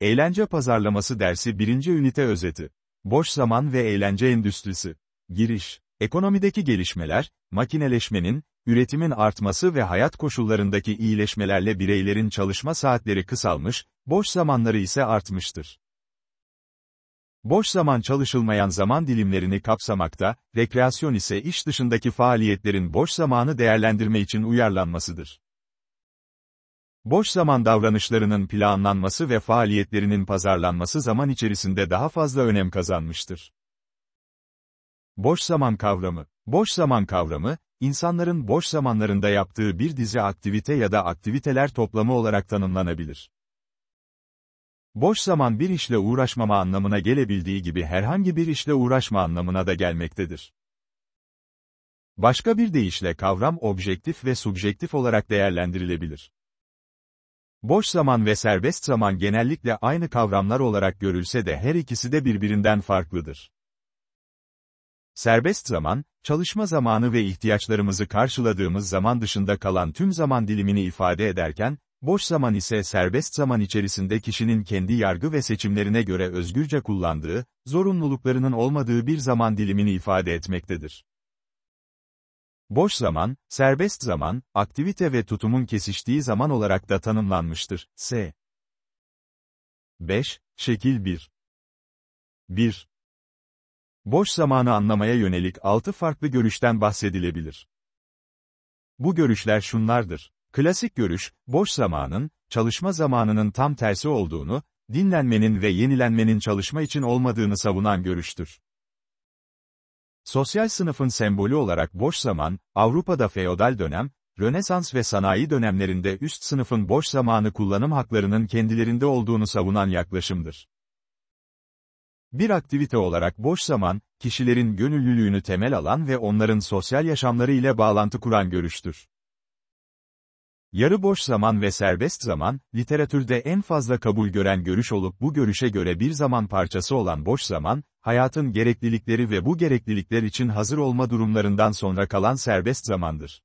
Eğlence Pazarlaması Dersi 1. Ünite Özeti Boş Zaman ve Eğlence Endüstrisi Giriş Ekonomideki gelişmeler, makineleşmenin, üretimin artması ve hayat koşullarındaki iyileşmelerle bireylerin çalışma saatleri kısalmış, boş zamanları ise artmıştır. Boş zaman çalışılmayan zaman dilimlerini kapsamakta, rekreasyon ise iş dışındaki faaliyetlerin boş zamanı değerlendirme için uyarlanmasıdır. Boş zaman davranışlarının planlanması ve faaliyetlerinin pazarlanması zaman içerisinde daha fazla önem kazanmıştır. Boş zaman kavramı Boş zaman kavramı, insanların boş zamanlarında yaptığı bir dizi aktivite ya da aktiviteler toplamı olarak tanımlanabilir. Boş zaman bir işle uğraşmama anlamına gelebildiği gibi herhangi bir işle uğraşma anlamına da gelmektedir. Başka bir deyişle kavram objektif ve subjektif olarak değerlendirilebilir. Boş zaman ve serbest zaman genellikle aynı kavramlar olarak görülse de her ikisi de birbirinden farklıdır. Serbest zaman, çalışma zamanı ve ihtiyaçlarımızı karşıladığımız zaman dışında kalan tüm zaman dilimini ifade ederken, boş zaman ise serbest zaman içerisinde kişinin kendi yargı ve seçimlerine göre özgürce kullandığı, zorunluluklarının olmadığı bir zaman dilimini ifade etmektedir. Boş zaman, serbest zaman, aktivite ve tutumun kesiştiği zaman olarak da tanımlanmıştır. S. 5. Şekil 1. 1. Boş zamanı anlamaya yönelik 6 farklı görüşten bahsedilebilir. Bu görüşler şunlardır. Klasik görüş, boş zamanın, çalışma zamanının tam tersi olduğunu, dinlenmenin ve yenilenmenin çalışma için olmadığını savunan görüştür. Sosyal sınıfın sembolü olarak boş zaman, Avrupa'da feodal dönem, Rönesans ve sanayi dönemlerinde üst sınıfın boş zamanı kullanım haklarının kendilerinde olduğunu savunan yaklaşımdır. Bir aktivite olarak boş zaman, kişilerin gönüllülüğünü temel alan ve onların sosyal yaşamları ile bağlantı kuran görüştür. Yarı boş zaman ve serbest zaman, literatürde en fazla kabul gören görüş olup bu görüşe göre bir zaman parçası olan boş zaman, hayatın gereklilikleri ve bu gereklilikler için hazır olma durumlarından sonra kalan serbest zamandır.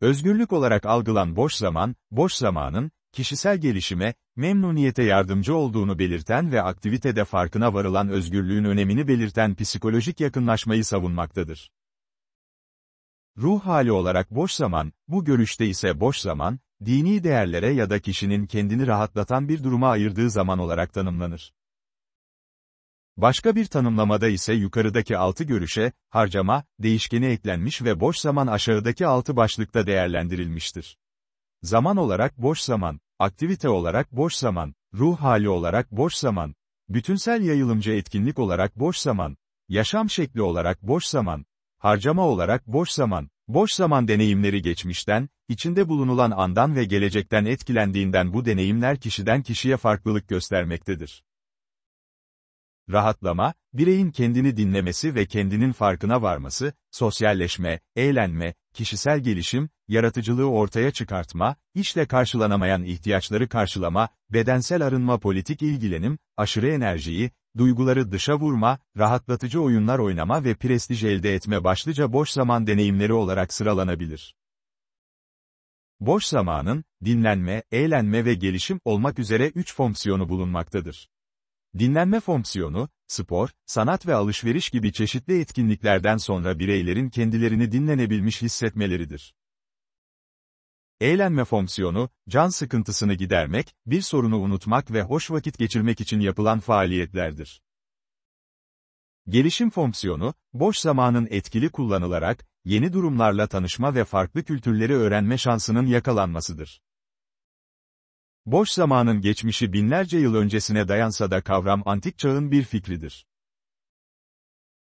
Özgürlük olarak algılan boş zaman, boş zamanın, kişisel gelişime, memnuniyete yardımcı olduğunu belirten ve aktivitede farkına varılan özgürlüğün önemini belirten psikolojik yakınlaşmayı savunmaktadır. Ruh hali olarak boş zaman, bu görüşte ise boş zaman, dini değerlere ya da kişinin kendini rahatlatan bir duruma ayırdığı zaman olarak tanımlanır. Başka bir tanımlamada ise yukarıdaki altı görüşe, harcama, değişkeni eklenmiş ve boş zaman aşağıdaki altı başlıkta değerlendirilmiştir. Zaman olarak boş zaman, aktivite olarak boş zaman, ruh hali olarak boş zaman, bütünsel yayılımcı etkinlik olarak boş zaman, yaşam şekli olarak boş zaman, harcama olarak boş zaman, boş zaman deneyimleri geçmişten, içinde bulunulan andan ve gelecekten etkilendiğinden bu deneyimler kişiden kişiye farklılık göstermektedir rahatlama, bireyin kendini dinlemesi ve kendinin farkına varması, sosyalleşme, eğlenme, kişisel gelişim, yaratıcılığı ortaya çıkartma, işle karşılanamayan ihtiyaçları karşılama, bedensel arınma politik ilgilenim, aşırı enerjiyi, duyguları dışa vurma, rahatlatıcı oyunlar oynama ve prestij elde etme başlıca boş zaman deneyimleri olarak sıralanabilir. Boş zamanın, dinlenme, eğlenme ve gelişim olmak üzere üç fonksiyonu bulunmaktadır. Dinlenme fonksiyonu, spor, sanat ve alışveriş gibi çeşitli etkinliklerden sonra bireylerin kendilerini dinlenebilmiş hissetmeleridir. Eğlenme fonksiyonu, can sıkıntısını gidermek, bir sorunu unutmak ve hoş vakit geçirmek için yapılan faaliyetlerdir. Gelişim fonksiyonu, boş zamanın etkili kullanılarak, yeni durumlarla tanışma ve farklı kültürleri öğrenme şansının yakalanmasıdır. Boş zamanın geçmişi binlerce yıl öncesine dayansa da kavram antik çağın bir fikridir.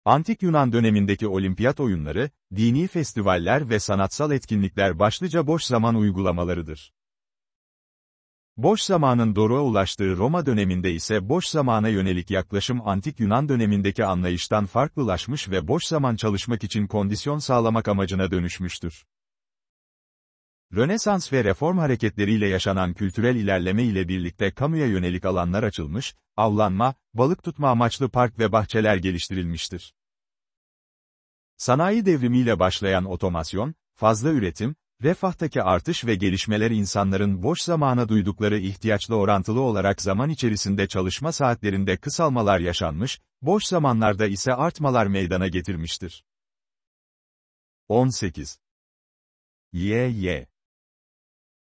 Antik Yunan dönemindeki olimpiyat oyunları, dini festivaller ve sanatsal etkinlikler başlıca boş zaman uygulamalarıdır. Boş zamanın doruğa ulaştığı Roma döneminde ise boş zamana yönelik yaklaşım antik Yunan dönemindeki anlayıştan farklılaşmış ve boş zaman çalışmak için kondisyon sağlamak amacına dönüşmüştür. Rönesans ve reform hareketleriyle yaşanan kültürel ilerleme ile birlikte kamuya yönelik alanlar açılmış, avlanma, balık tutma amaçlı park ve bahçeler geliştirilmiştir. Sanayi devrimiyle başlayan otomasyon, fazla üretim, refahtaki artış ve gelişmeler insanların boş zamana duydukları ihtiyaçla orantılı olarak zaman içerisinde çalışma saatlerinde kısalmalar yaşanmış, boş zamanlarda ise artmalar meydana getirmiştir. 18. Y.Y.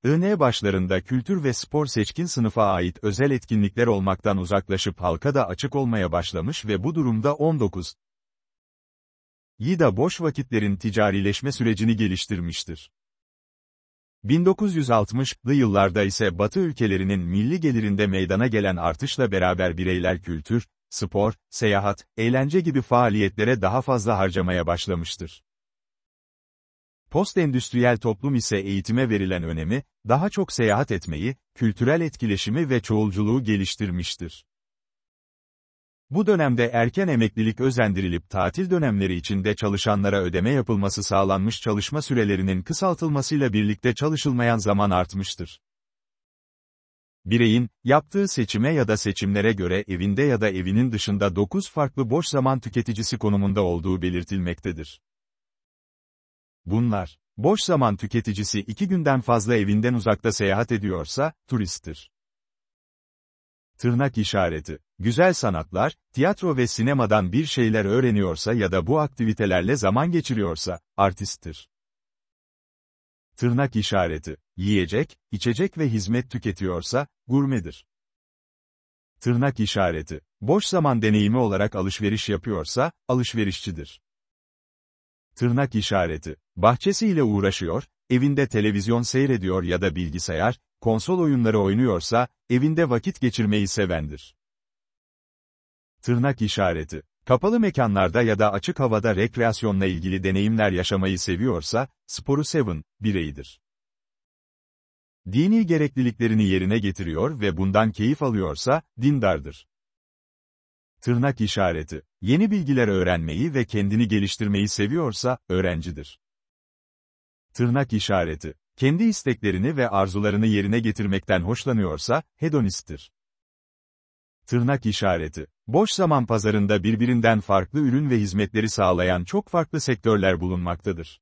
IN başlarında kültür ve spor seçkin sınıfa ait özel etkinlikler olmaktan uzaklaşıp halka da açık olmaya başlamış ve bu durumda 19. YİDA boş vakitlerin ticarileşme sürecini geliştirmiştir. 1960'lı yıllarda ise Batı ülkelerinin milli gelirinde meydana gelen artışla beraber bireyler kültür, spor, seyahat, eğlence gibi faaliyetlere daha fazla harcamaya başlamıştır. Postendüstriyel toplum ise eğitime verilen önemi, daha çok seyahat etmeyi, kültürel etkileşimi ve çoğulculuğu geliştirmiştir. Bu dönemde erken emeklilik özendirilip tatil dönemleri içinde çalışanlara ödeme yapılması sağlanmış çalışma sürelerinin kısaltılmasıyla birlikte çalışılmayan zaman artmıştır. Bireyin, yaptığı seçime ya da seçimlere göre evinde ya da evinin dışında 9 farklı boş zaman tüketicisi konumunda olduğu belirtilmektedir. Bunlar, boş zaman tüketicisi iki günden fazla evinden uzakta seyahat ediyorsa, turisttir. Tırnak işareti, güzel sanatlar, tiyatro ve sinemadan bir şeyler öğreniyorsa ya da bu aktivitelerle zaman geçiriyorsa, artisttir. Tırnak işareti, yiyecek, içecek ve hizmet tüketiyorsa, gurmedir. Tırnak işareti, boş zaman deneyimi olarak alışveriş yapıyorsa, alışverişçidir tırnak işareti, bahçesiyle uğraşıyor, evinde televizyon seyrediyor ya da bilgisayar, konsol oyunları oynuyorsa, evinde vakit geçirmeyi sevendir. Tırnak işareti, kapalı mekanlarda ya da açık havada rekreasyonla ilgili deneyimler yaşamayı seviyorsa, sporu seven, bireyidir. Dini gerekliliklerini yerine getiriyor ve bundan keyif alıyorsa, dindardır. Tırnak işareti. Yeni bilgiler öğrenmeyi ve kendini geliştirmeyi seviyorsa, öğrencidir. Tırnak işareti. Kendi isteklerini ve arzularını yerine getirmekten hoşlanıyorsa, hedonisttir. Tırnak işareti. Boş zaman pazarında birbirinden farklı ürün ve hizmetleri sağlayan çok farklı sektörler bulunmaktadır.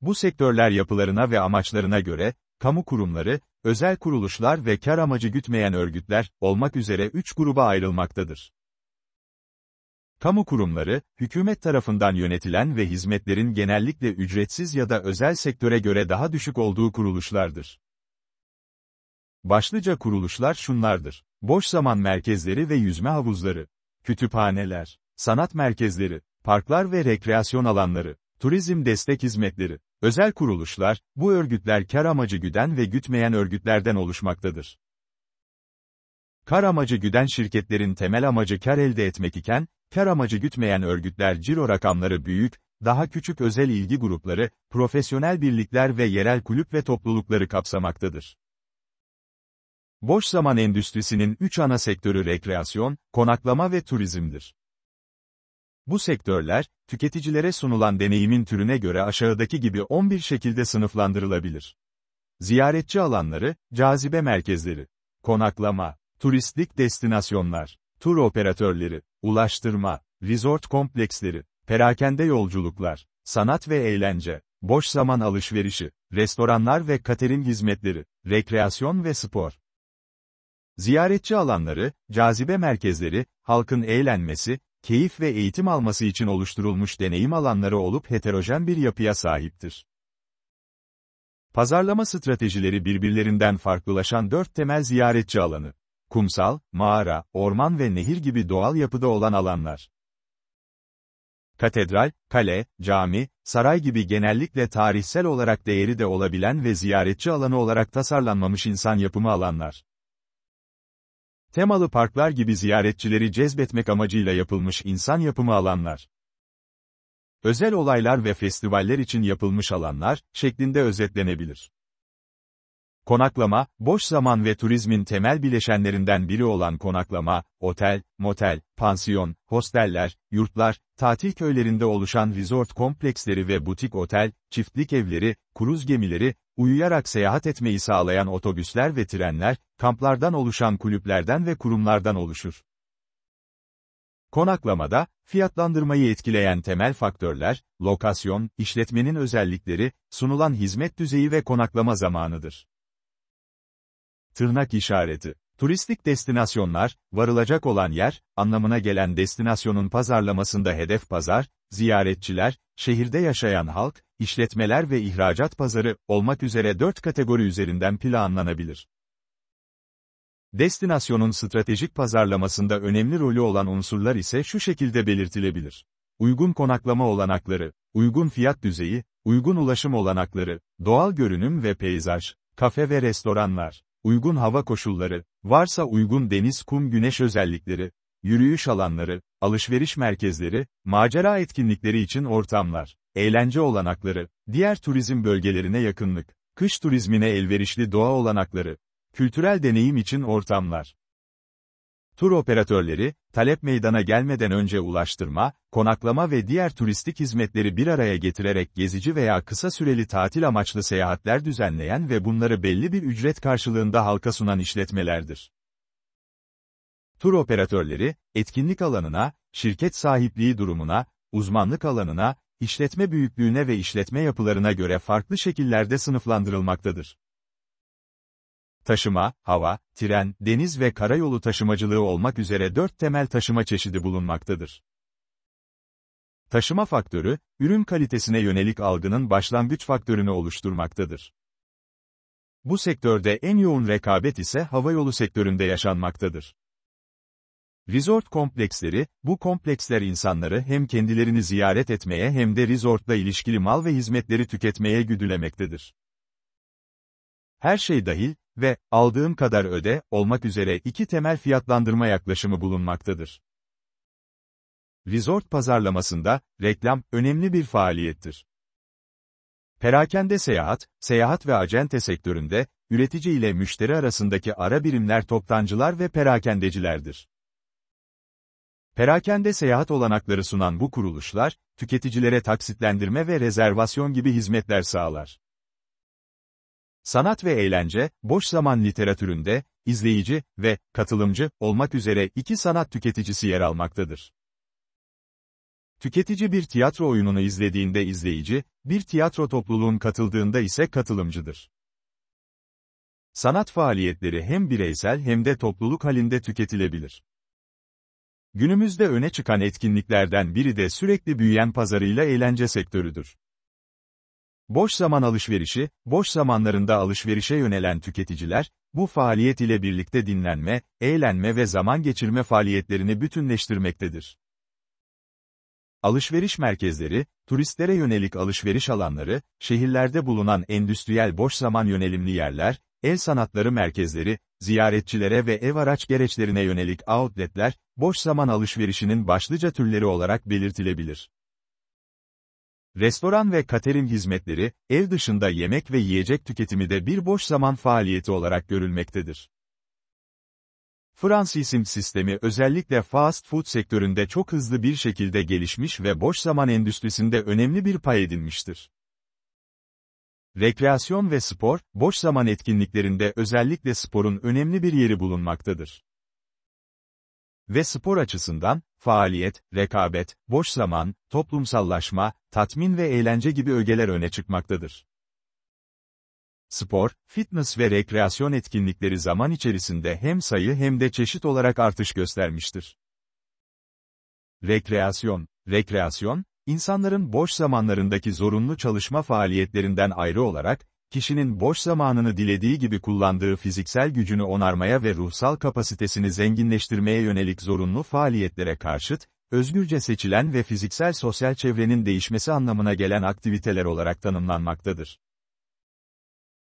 Bu sektörler yapılarına ve amaçlarına göre, kamu kurumları, özel kuruluşlar ve kar amacı gütmeyen örgütler, olmak üzere üç gruba ayrılmaktadır. Kamu kurumları, hükümet tarafından yönetilen ve hizmetlerin genellikle ücretsiz ya da özel sektöre göre daha düşük olduğu kuruluşlardır. Başlıca kuruluşlar şunlardır. Boş zaman merkezleri ve yüzme havuzları, kütüphaneler, sanat merkezleri, parklar ve rekreasyon alanları, Turizm destek hizmetleri. Özel kuruluşlar, bu örgütler kar amacı güden ve gütmeyen örgütlerden oluşmaktadır. Kar amacı güden şirketlerin temel amacı kar elde etmek iken, kar amacı gütmeyen örgütler ciro rakamları büyük, daha küçük özel ilgi grupları, profesyonel birlikler ve yerel kulüp ve toplulukları kapsamaktadır. Boş zaman endüstrisinin üç ana sektörü rekreasyon, konaklama ve turizmdir. Bu sektörler, tüketicilere sunulan deneyimin türüne göre aşağıdaki gibi 11 şekilde sınıflandırılabilir. Ziyaretçi alanları, cazibe merkezleri, konaklama, turistik destinasyonlar, tur operatörleri, ulaştırma, resort kompleksleri, perakende yolculuklar, sanat ve eğlence, boş zaman alışverişi, restoranlar ve catering hizmetleri, rekreasyon ve spor. Ziyaretçi alanları, cazibe merkezleri, halkın eğlenmesi, keyif ve eğitim alması için oluşturulmuş deneyim alanları olup heterojen bir yapıya sahiptir. Pazarlama stratejileri birbirlerinden farklılaşan dört temel ziyaretçi alanı. Kumsal, mağara, orman ve nehir gibi doğal yapıda olan alanlar. Katedral, kale, cami, saray gibi genellikle tarihsel olarak değeri de olabilen ve ziyaretçi alanı olarak tasarlanmamış insan yapımı alanlar. Temalı parklar gibi ziyaretçileri cezbetmek amacıyla yapılmış insan yapımı alanlar. Özel olaylar ve festivaller için yapılmış alanlar şeklinde özetlenebilir. Konaklama, boş zaman ve turizmin temel bileşenlerinden biri olan konaklama, otel, motel, pansiyon, hosteller, yurtlar, tatil köylerinde oluşan resort kompleksleri ve butik otel, çiftlik evleri, kruz gemileri, uyuyarak seyahat etmeyi sağlayan otobüsler ve trenler, kamplardan oluşan kulüplerden ve kurumlardan oluşur. Konaklamada, fiyatlandırmayı etkileyen temel faktörler, lokasyon, işletmenin özellikleri, sunulan hizmet düzeyi ve konaklama zamanıdır. Tırnak işareti. Turistik destinasyonlar, varılacak olan yer, anlamına gelen destinasyonun pazarlamasında hedef pazar, ziyaretçiler, şehirde yaşayan halk, işletmeler ve ihracat pazarı, olmak üzere dört kategori üzerinden planlanabilir. Destinasyonun stratejik pazarlamasında önemli rolü olan unsurlar ise şu şekilde belirtilebilir. Uygun konaklama olanakları, uygun fiyat düzeyi, uygun ulaşım olanakları, doğal görünüm ve peyzaj, kafe ve restoranlar uygun hava koşulları, varsa uygun deniz kum güneş özellikleri, yürüyüş alanları, alışveriş merkezleri, macera etkinlikleri için ortamlar, eğlence olanakları, diğer turizm bölgelerine yakınlık, kış turizmine elverişli doğa olanakları, kültürel deneyim için ortamlar. Tur operatörleri, talep meydana gelmeden önce ulaştırma, konaklama ve diğer turistik hizmetleri bir araya getirerek gezici veya kısa süreli tatil amaçlı seyahatler düzenleyen ve bunları belli bir ücret karşılığında halka sunan işletmelerdir. Tur operatörleri, etkinlik alanına, şirket sahipliği durumuna, uzmanlık alanına, işletme büyüklüğüne ve işletme yapılarına göre farklı şekillerde sınıflandırılmaktadır taşıma, hava, tren, deniz ve karayolu taşımacılığı olmak üzere dört temel taşıma çeşidi bulunmaktadır. Taşıma faktörü, ürün kalitesine yönelik algının başlangıç faktörünü oluşturmaktadır. Bu sektörde en yoğun rekabet ise havayolu sektöründe yaşanmaktadır. Resort kompleksleri, bu kompleksler insanları hem kendilerini ziyaret etmeye hem de resortla ilişkili mal ve hizmetleri tüketmeye güdülemektedir. Her şey dahil, ve aldığım kadar öde olmak üzere iki temel fiyatlandırma yaklaşımı bulunmaktadır. Resort pazarlamasında reklam önemli bir faaliyettir. Perakende seyahat, seyahat ve acente sektöründe üretici ile müşteri arasındaki ara birimler toptancılar ve perakendecilerdir. Perakende seyahat olanakları sunan bu kuruluşlar, tüketicilere taksitlendirme ve rezervasyon gibi hizmetler sağlar. Sanat ve eğlence, boş zaman literatüründe, izleyici ve katılımcı olmak üzere iki sanat tüketicisi yer almaktadır. Tüketici bir tiyatro oyununu izlediğinde izleyici, bir tiyatro topluluğun katıldığında ise katılımcıdır. Sanat faaliyetleri hem bireysel hem de topluluk halinde tüketilebilir. Günümüzde öne çıkan etkinliklerden biri de sürekli büyüyen pazarıyla eğlence sektörüdür. Boş zaman alışverişi, boş zamanlarında alışverişe yönelen tüketiciler, bu faaliyet ile birlikte dinlenme, eğlenme ve zaman geçirme faaliyetlerini bütünleştirmektedir. Alışveriş merkezleri, turistlere yönelik alışveriş alanları, şehirlerde bulunan endüstriyel boş zaman yönelimli yerler, el sanatları merkezleri, ziyaretçilere ve ev araç gereçlerine yönelik outletler, boş zaman alışverişinin başlıca türleri olarak belirtilebilir. Restoran ve katerin hizmetleri, ev dışında yemek ve yiyecek tüketimi de bir boş zaman faaliyeti olarak görülmektedir. Fransizm sistemi özellikle fast food sektöründe çok hızlı bir şekilde gelişmiş ve boş zaman endüstrisinde önemli bir pay edinmiştir. Rekreasyon ve spor, boş zaman etkinliklerinde özellikle sporun önemli bir yeri bulunmaktadır ve spor açısından, faaliyet, rekabet, boş zaman, toplumsallaşma, tatmin ve eğlence gibi ögeler öne çıkmaktadır. Spor, fitness ve rekreasyon etkinlikleri zaman içerisinde hem sayı hem de çeşit olarak artış göstermiştir. Rekreasyon Rekreasyon, insanların boş zamanlarındaki zorunlu çalışma faaliyetlerinden ayrı olarak, kişinin boş zamanını dilediği gibi kullandığı fiziksel gücünü onarmaya ve ruhsal kapasitesini zenginleştirmeye yönelik zorunlu faaliyetlere karşıt, özgürce seçilen ve fiziksel sosyal çevrenin değişmesi anlamına gelen aktiviteler olarak tanımlanmaktadır.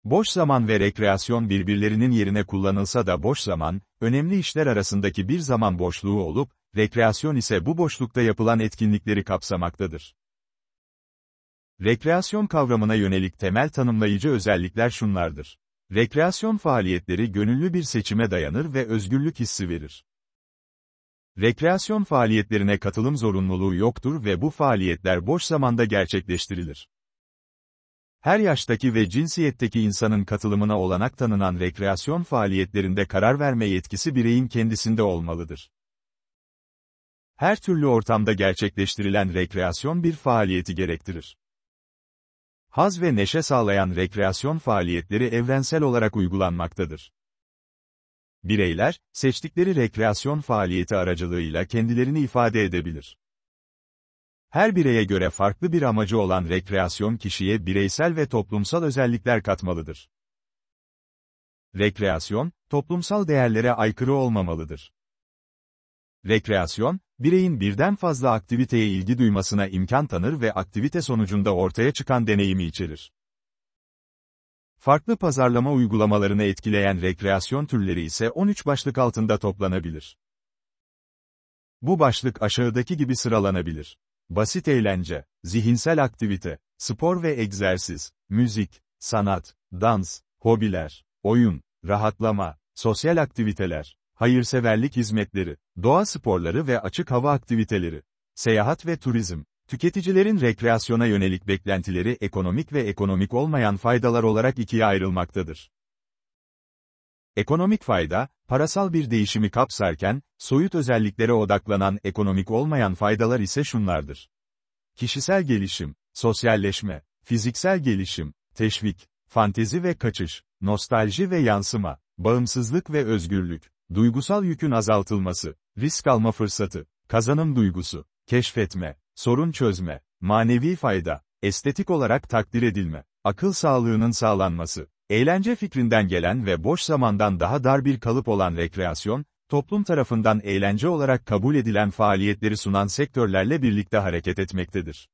Boş zaman ve rekreasyon birbirlerinin yerine kullanılsa da boş zaman, önemli işler arasındaki bir zaman boşluğu olup, rekreasyon ise bu boşlukta yapılan etkinlikleri kapsamaktadır. Rekreasyon kavramına yönelik temel tanımlayıcı özellikler şunlardır. Rekreasyon faaliyetleri gönüllü bir seçime dayanır ve özgürlük hissi verir. Rekreasyon faaliyetlerine katılım zorunluluğu yoktur ve bu faaliyetler boş zamanda gerçekleştirilir. Her yaştaki ve cinsiyetteki insanın katılımına olanak tanınan rekreasyon faaliyetlerinde karar verme yetkisi bireyin kendisinde olmalıdır. Her türlü ortamda gerçekleştirilen rekreasyon bir faaliyeti gerektirir haz ve neşe sağlayan rekreasyon faaliyetleri evrensel olarak uygulanmaktadır. Bireyler, seçtikleri rekreasyon faaliyeti aracılığıyla kendilerini ifade edebilir. Her bireye göre farklı bir amacı olan rekreasyon kişiye bireysel ve toplumsal özellikler katmalıdır. Rekreasyon, toplumsal değerlere aykırı olmamalıdır. Rekreasyon, bireyin birden fazla aktiviteye ilgi duymasına imkan tanır ve aktivite sonucunda ortaya çıkan deneyimi içerir. Farklı pazarlama uygulamalarını etkileyen rekreasyon türleri ise 13 başlık altında toplanabilir. Bu başlık aşağıdaki gibi sıralanabilir. Basit eğlence, zihinsel aktivite, spor ve egzersiz, müzik, sanat, dans, hobiler, oyun, rahatlama, sosyal aktiviteler, hayırseverlik hizmetleri, doğa sporları ve açık hava aktiviteleri, seyahat ve turizm, tüketicilerin rekreasyona yönelik beklentileri ekonomik ve ekonomik olmayan faydalar olarak ikiye ayrılmaktadır. Ekonomik fayda, parasal bir değişimi kapsarken, soyut özelliklere odaklanan ekonomik olmayan faydalar ise şunlardır. Kişisel gelişim, sosyalleşme, fiziksel gelişim, teşvik, fantezi ve kaçış, nostalji ve yansıma, bağımsızlık ve özgürlük, duygusal yükün azaltılması, risk alma fırsatı, kazanım duygusu, keşfetme, sorun çözme, manevi fayda, estetik olarak takdir edilme, akıl sağlığının sağlanması, eğlence fikrinden gelen ve boş zamandan daha dar bir kalıp olan rekreasyon, toplum tarafından eğlence olarak kabul edilen faaliyetleri sunan sektörlerle birlikte hareket etmektedir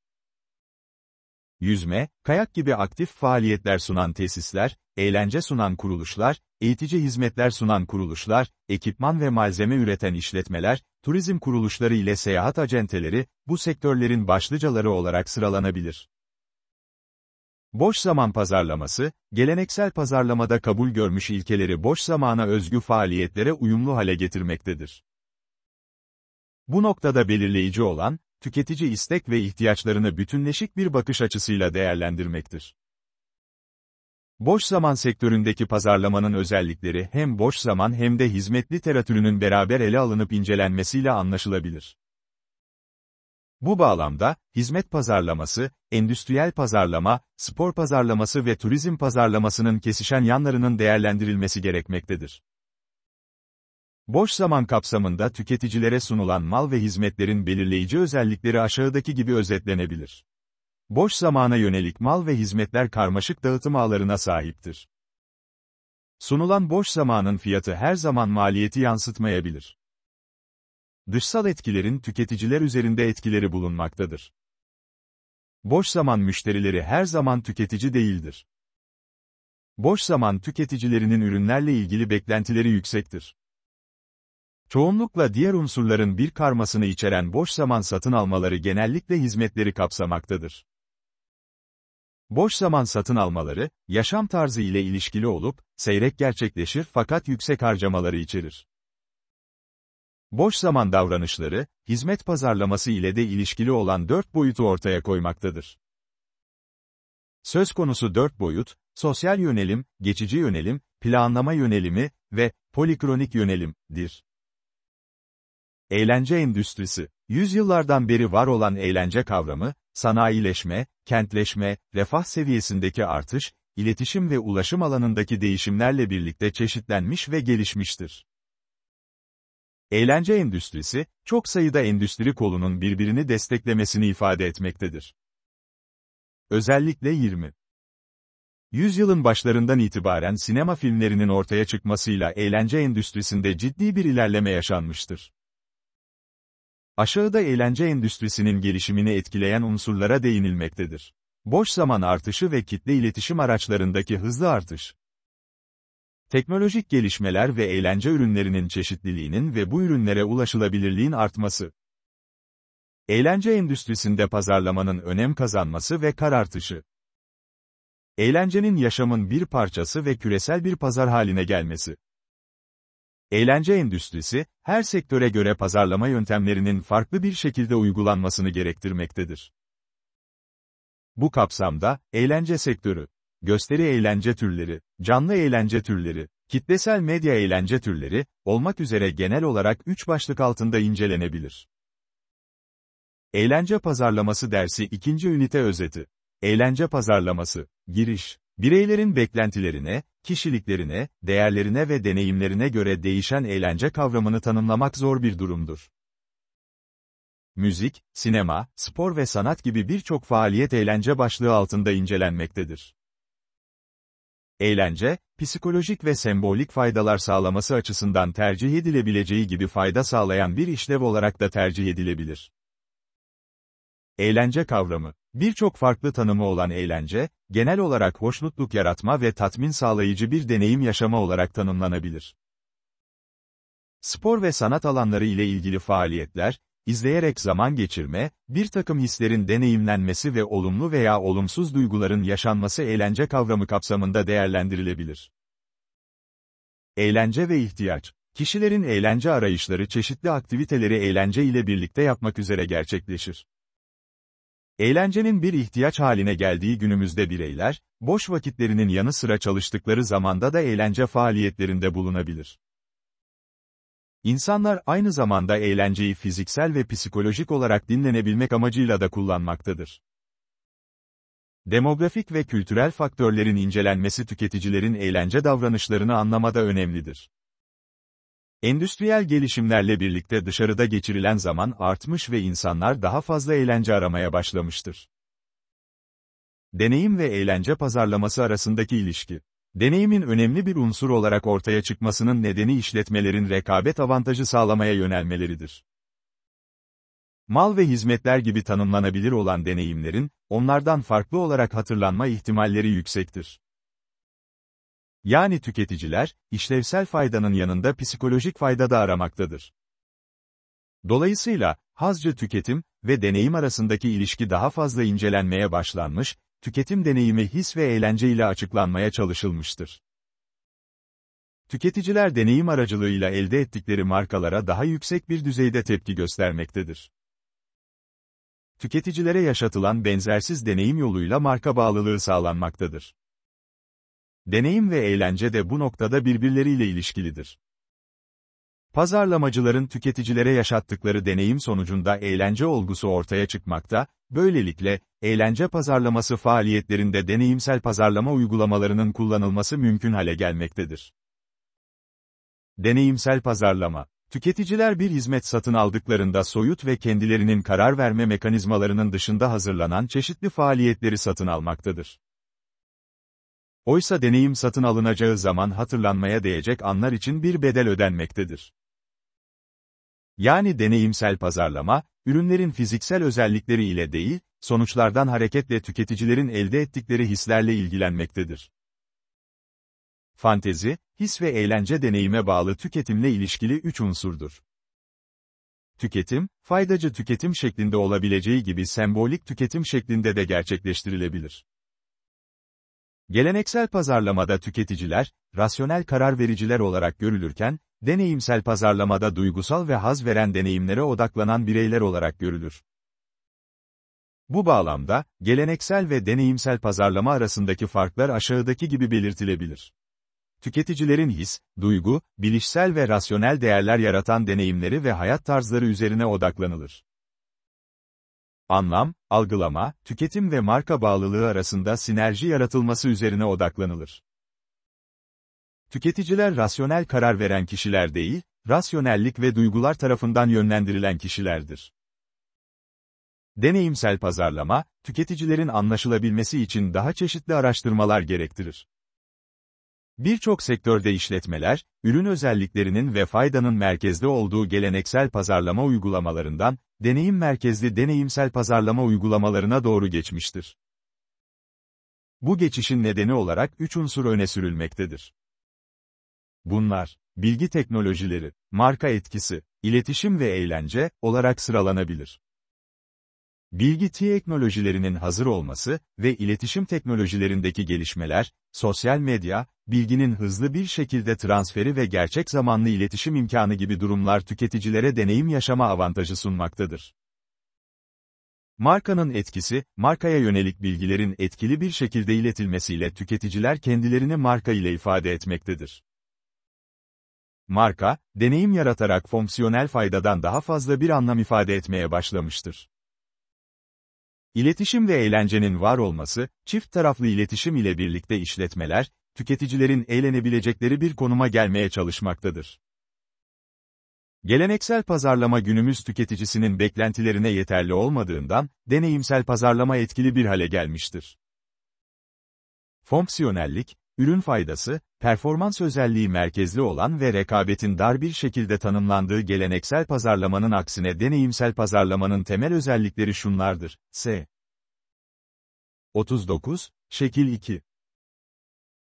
yüzme, kayak gibi aktif faaliyetler sunan tesisler, eğlence sunan kuruluşlar, eğitici hizmetler sunan kuruluşlar, ekipman ve malzeme üreten işletmeler, turizm kuruluşları ile seyahat acenteleri, bu sektörlerin başlıcaları olarak sıralanabilir. Boş zaman pazarlaması, geleneksel pazarlamada kabul görmüş ilkeleri boş zamana özgü faaliyetlere uyumlu hale getirmektedir. Bu noktada belirleyici olan, tüketici istek ve ihtiyaçlarını bütünleşik bir bakış açısıyla değerlendirmektir. Boş zaman sektöründeki pazarlamanın özellikleri hem boş zaman hem de hizmet literatürünün beraber ele alınıp incelenmesiyle anlaşılabilir. Bu bağlamda, hizmet pazarlaması, endüstriyel pazarlama, spor pazarlaması ve turizm pazarlamasının kesişen yanlarının değerlendirilmesi gerekmektedir. Boş zaman kapsamında tüketicilere sunulan mal ve hizmetlerin belirleyici özellikleri aşağıdaki gibi özetlenebilir. Boş zamana yönelik mal ve hizmetler karmaşık dağıtım ağlarına sahiptir. Sunulan boş zamanın fiyatı her zaman maliyeti yansıtmayabilir. Dışsal etkilerin tüketiciler üzerinde etkileri bulunmaktadır. Boş zaman müşterileri her zaman tüketici değildir. Boş zaman tüketicilerinin ürünlerle ilgili beklentileri yüksektir. Çoğunlukla diğer unsurların bir karmasını içeren boş zaman satın almaları genellikle hizmetleri kapsamaktadır. Boş zaman satın almaları, yaşam tarzı ile ilişkili olup, seyrek gerçekleşir fakat yüksek harcamaları içerir. Boş zaman davranışları, hizmet pazarlaması ile de ilişkili olan dört boyutu ortaya koymaktadır. Söz konusu dört boyut, sosyal yönelim, geçici yönelim, planlama yönelimi ve polikronik yönelimdir. Eğlence endüstrisi, yüzyıllardan beri var olan eğlence kavramı, sanayileşme, kentleşme, refah seviyesindeki artış, iletişim ve ulaşım alanındaki değişimlerle birlikte çeşitlenmiş ve gelişmiştir. Eğlence endüstrisi, çok sayıda endüstri kolunun birbirini desteklemesini ifade etmektedir. Özellikle 20. Yüzyılın başlarından itibaren sinema filmlerinin ortaya çıkmasıyla eğlence endüstrisinde ciddi bir ilerleme yaşanmıştır. Aşağıda eğlence endüstrisinin gelişimini etkileyen unsurlara değinilmektedir. Boş zaman artışı ve kitle iletişim araçlarındaki hızlı artış. Teknolojik gelişmeler ve eğlence ürünlerinin çeşitliliğinin ve bu ürünlere ulaşılabilirliğin artması. Eğlence endüstrisinde pazarlamanın önem kazanması ve kar artışı. Eğlencenin yaşamın bir parçası ve küresel bir pazar haline gelmesi. Eğlence endüstrisi, her sektöre göre pazarlama yöntemlerinin farklı bir şekilde uygulanmasını gerektirmektedir. Bu kapsamda, eğlence sektörü, gösteri eğlence türleri, canlı eğlence türleri, kitlesel medya eğlence türleri, olmak üzere genel olarak üç başlık altında incelenebilir. Eğlence Pazarlaması Dersi ikinci Ünite Özeti Eğlence Pazarlaması, Giriş Bireylerin beklentilerine, kişiliklerine, değerlerine ve deneyimlerine göre değişen eğlence kavramını tanımlamak zor bir durumdur. Müzik, sinema, spor ve sanat gibi birçok faaliyet eğlence başlığı altında incelenmektedir. Eğlence, psikolojik ve sembolik faydalar sağlaması açısından tercih edilebileceği gibi fayda sağlayan bir işlev olarak da tercih edilebilir. Eğlence kavramı, birçok farklı tanımı olan eğlence, genel olarak hoşnutluk yaratma ve tatmin sağlayıcı bir deneyim yaşama olarak tanımlanabilir. Spor ve sanat alanları ile ilgili faaliyetler, izleyerek zaman geçirme, bir takım hislerin deneyimlenmesi ve olumlu veya olumsuz duyguların yaşanması eğlence kavramı kapsamında değerlendirilebilir. Eğlence ve ihtiyaç Kişilerin eğlence arayışları çeşitli aktiviteleri eğlence ile birlikte yapmak üzere gerçekleşir. Eğlencenin bir ihtiyaç haline geldiği günümüzde bireyler, boş vakitlerinin yanı sıra çalıştıkları zamanda da eğlence faaliyetlerinde bulunabilir. İnsanlar aynı zamanda eğlenceyi fiziksel ve psikolojik olarak dinlenebilmek amacıyla da kullanmaktadır. Demografik ve kültürel faktörlerin incelenmesi tüketicilerin eğlence davranışlarını anlamada önemlidir. Endüstriyel gelişimlerle birlikte dışarıda geçirilen zaman artmış ve insanlar daha fazla eğlence aramaya başlamıştır. Deneyim ve eğlence pazarlaması arasındaki ilişki. Deneyimin önemli bir unsur olarak ortaya çıkmasının nedeni işletmelerin rekabet avantajı sağlamaya yönelmeleridir. Mal ve hizmetler gibi tanımlanabilir olan deneyimlerin, onlardan farklı olarak hatırlanma ihtimalleri yüksektir. Yani tüketiciler, işlevsel faydanın yanında psikolojik fayda da aramaktadır. Dolayısıyla, hazcı tüketim ve deneyim arasındaki ilişki daha fazla incelenmeye başlanmış, tüketim deneyimi his ve eğlence ile açıklanmaya çalışılmıştır. Tüketiciler deneyim aracılığıyla elde ettikleri markalara daha yüksek bir düzeyde tepki göstermektedir. Tüketicilere yaşatılan benzersiz deneyim yoluyla marka bağlılığı sağlanmaktadır. Deneyim ve eğlence de bu noktada birbirleriyle ilişkilidir. Pazarlamacıların tüketicilere yaşattıkları deneyim sonucunda eğlence olgusu ortaya çıkmakta, böylelikle, eğlence pazarlaması faaliyetlerinde deneyimsel pazarlama uygulamalarının kullanılması mümkün hale gelmektedir. Deneyimsel pazarlama Tüketiciler bir hizmet satın aldıklarında soyut ve kendilerinin karar verme mekanizmalarının dışında hazırlanan çeşitli faaliyetleri satın almaktadır. Oysa deneyim satın alınacağı zaman hatırlanmaya değecek anlar için bir bedel ödenmektedir. Yani deneyimsel pazarlama, ürünlerin fiziksel özellikleri ile değil, sonuçlardan hareketle tüketicilerin elde ettikleri hislerle ilgilenmektedir. Fantezi, his ve eğlence deneyime bağlı tüketimle ilişkili üç unsurdur. Tüketim, faydacı tüketim şeklinde olabileceği gibi sembolik tüketim şeklinde de gerçekleştirilebilir. Geleneksel pazarlamada tüketiciler, rasyonel karar vericiler olarak görülürken, deneyimsel pazarlamada duygusal ve haz veren deneyimlere odaklanan bireyler olarak görülür. Bu bağlamda, geleneksel ve deneyimsel pazarlama arasındaki farklar aşağıdaki gibi belirtilebilir. Tüketicilerin his, duygu, bilişsel ve rasyonel değerler yaratan deneyimleri ve hayat tarzları üzerine odaklanılır anlam, algılama, tüketim ve marka bağlılığı arasında sinerji yaratılması üzerine odaklanılır. Tüketiciler rasyonel karar veren kişiler değil, rasyonellik ve duygular tarafından yönlendirilen kişilerdir. Deneyimsel pazarlama, tüketicilerin anlaşılabilmesi için daha çeşitli araştırmalar gerektirir. Birçok sektörde işletmeler, ürün özelliklerinin ve faydanın merkezde olduğu geleneksel pazarlama uygulamalarından, deneyim merkezli deneyimsel pazarlama uygulamalarına doğru geçmiştir. Bu geçişin nedeni olarak üç unsur öne sürülmektedir. Bunlar, bilgi teknolojileri, marka etkisi, iletişim ve eğlence olarak sıralanabilir. Bilgi teknolojilerinin hazır olması ve iletişim teknolojilerindeki gelişmeler, sosyal medya, bilginin hızlı bir şekilde transferi ve gerçek zamanlı iletişim imkanı gibi durumlar tüketicilere deneyim yaşama avantajı sunmaktadır. Markanın etkisi, markaya yönelik bilgilerin etkili bir şekilde iletilmesiyle tüketiciler kendilerini marka ile ifade etmektedir. Marka, deneyim yaratarak fonksiyonel faydadan daha fazla bir anlam ifade etmeye başlamıştır. İletişim ve eğlencenin var olması, çift taraflı iletişim ile birlikte işletmeler, tüketicilerin eğlenebilecekleri bir konuma gelmeye çalışmaktadır. Geleneksel pazarlama günümüz tüketicisinin beklentilerine yeterli olmadığından, deneyimsel pazarlama etkili bir hale gelmiştir. Fonksiyonellik, Ürün faydası, performans özelliği merkezli olan ve rekabetin dar bir şekilde tanımlandığı geleneksel pazarlamanın aksine deneyimsel pazarlamanın temel özellikleri şunlardır. S. 39, Şekil 2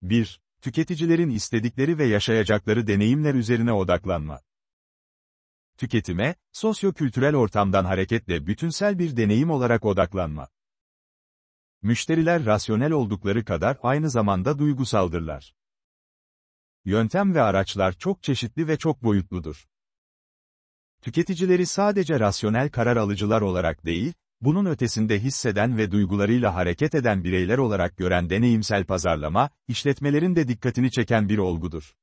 1. Tüketicilerin istedikleri ve yaşayacakları deneyimler üzerine odaklanma. Tüketime, sosyo-kültürel ortamdan hareketle bütünsel bir deneyim olarak odaklanma. Müşteriler rasyonel oldukları kadar aynı zamanda duygusaldırlar. Yöntem ve araçlar çok çeşitli ve çok boyutludur. Tüketicileri sadece rasyonel karar alıcılar olarak değil, bunun ötesinde hisseden ve duygularıyla hareket eden bireyler olarak gören deneyimsel pazarlama, işletmelerin de dikkatini çeken bir olgudur.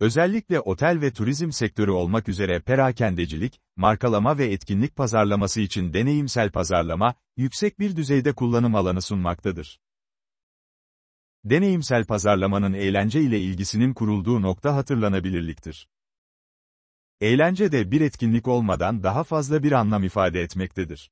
Özellikle otel ve turizm sektörü olmak üzere perakendecilik, markalama ve etkinlik pazarlaması için deneyimsel pazarlama, yüksek bir düzeyde kullanım alanı sunmaktadır. Deneyimsel pazarlamanın eğlence ile ilgisinin kurulduğu nokta hatırlanabilirliktir. Eğlence de bir etkinlik olmadan daha fazla bir anlam ifade etmektedir.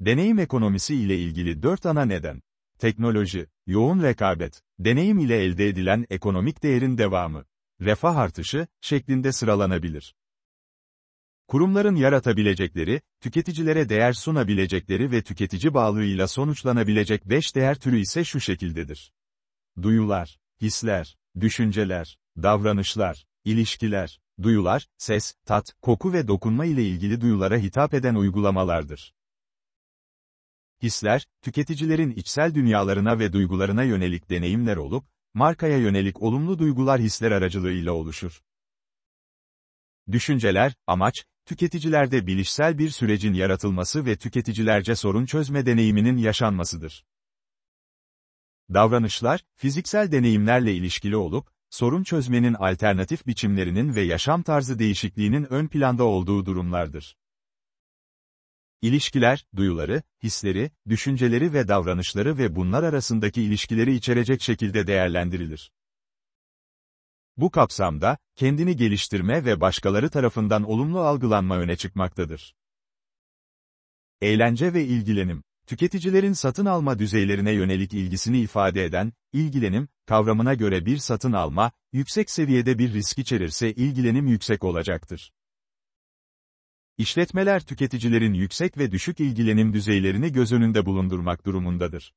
Deneyim ekonomisi ile ilgili dört ana neden. Teknoloji, yoğun rekabet, deneyim ile elde edilen ekonomik değerin devamı, refah artışı şeklinde sıralanabilir. Kurumların yaratabilecekleri, tüketicilere değer sunabilecekleri ve tüketici bağlılığıyla sonuçlanabilecek 5 değer türü ise şu şekildedir. Duyular, hisler, düşünceler, davranışlar, ilişkiler, duyular, ses, tat, koku ve dokunma ile ilgili duyulara hitap eden uygulamalardır. Hisler, tüketicilerin içsel dünyalarına ve duygularına yönelik deneyimler olup, markaya yönelik olumlu duygular hisler aracılığıyla oluşur. Düşünceler, amaç, tüketicilerde bilişsel bir sürecin yaratılması ve tüketicilerce sorun çözme deneyiminin yaşanmasıdır. Davranışlar, fiziksel deneyimlerle ilişkili olup, sorun çözmenin alternatif biçimlerinin ve yaşam tarzı değişikliğinin ön planda olduğu durumlardır. İlişkiler, duyuları, hisleri, düşünceleri ve davranışları ve bunlar arasındaki ilişkileri içerecek şekilde değerlendirilir. Bu kapsamda, kendini geliştirme ve başkaları tarafından olumlu algılanma öne çıkmaktadır. Eğlence ve ilgilenim Tüketicilerin satın alma düzeylerine yönelik ilgisini ifade eden, ilgilenim, kavramına göre bir satın alma, yüksek seviyede bir risk içerirse ilgilenim yüksek olacaktır. İşletmeler tüketicilerin yüksek ve düşük ilgilenim düzeylerini göz önünde bulundurmak durumundadır.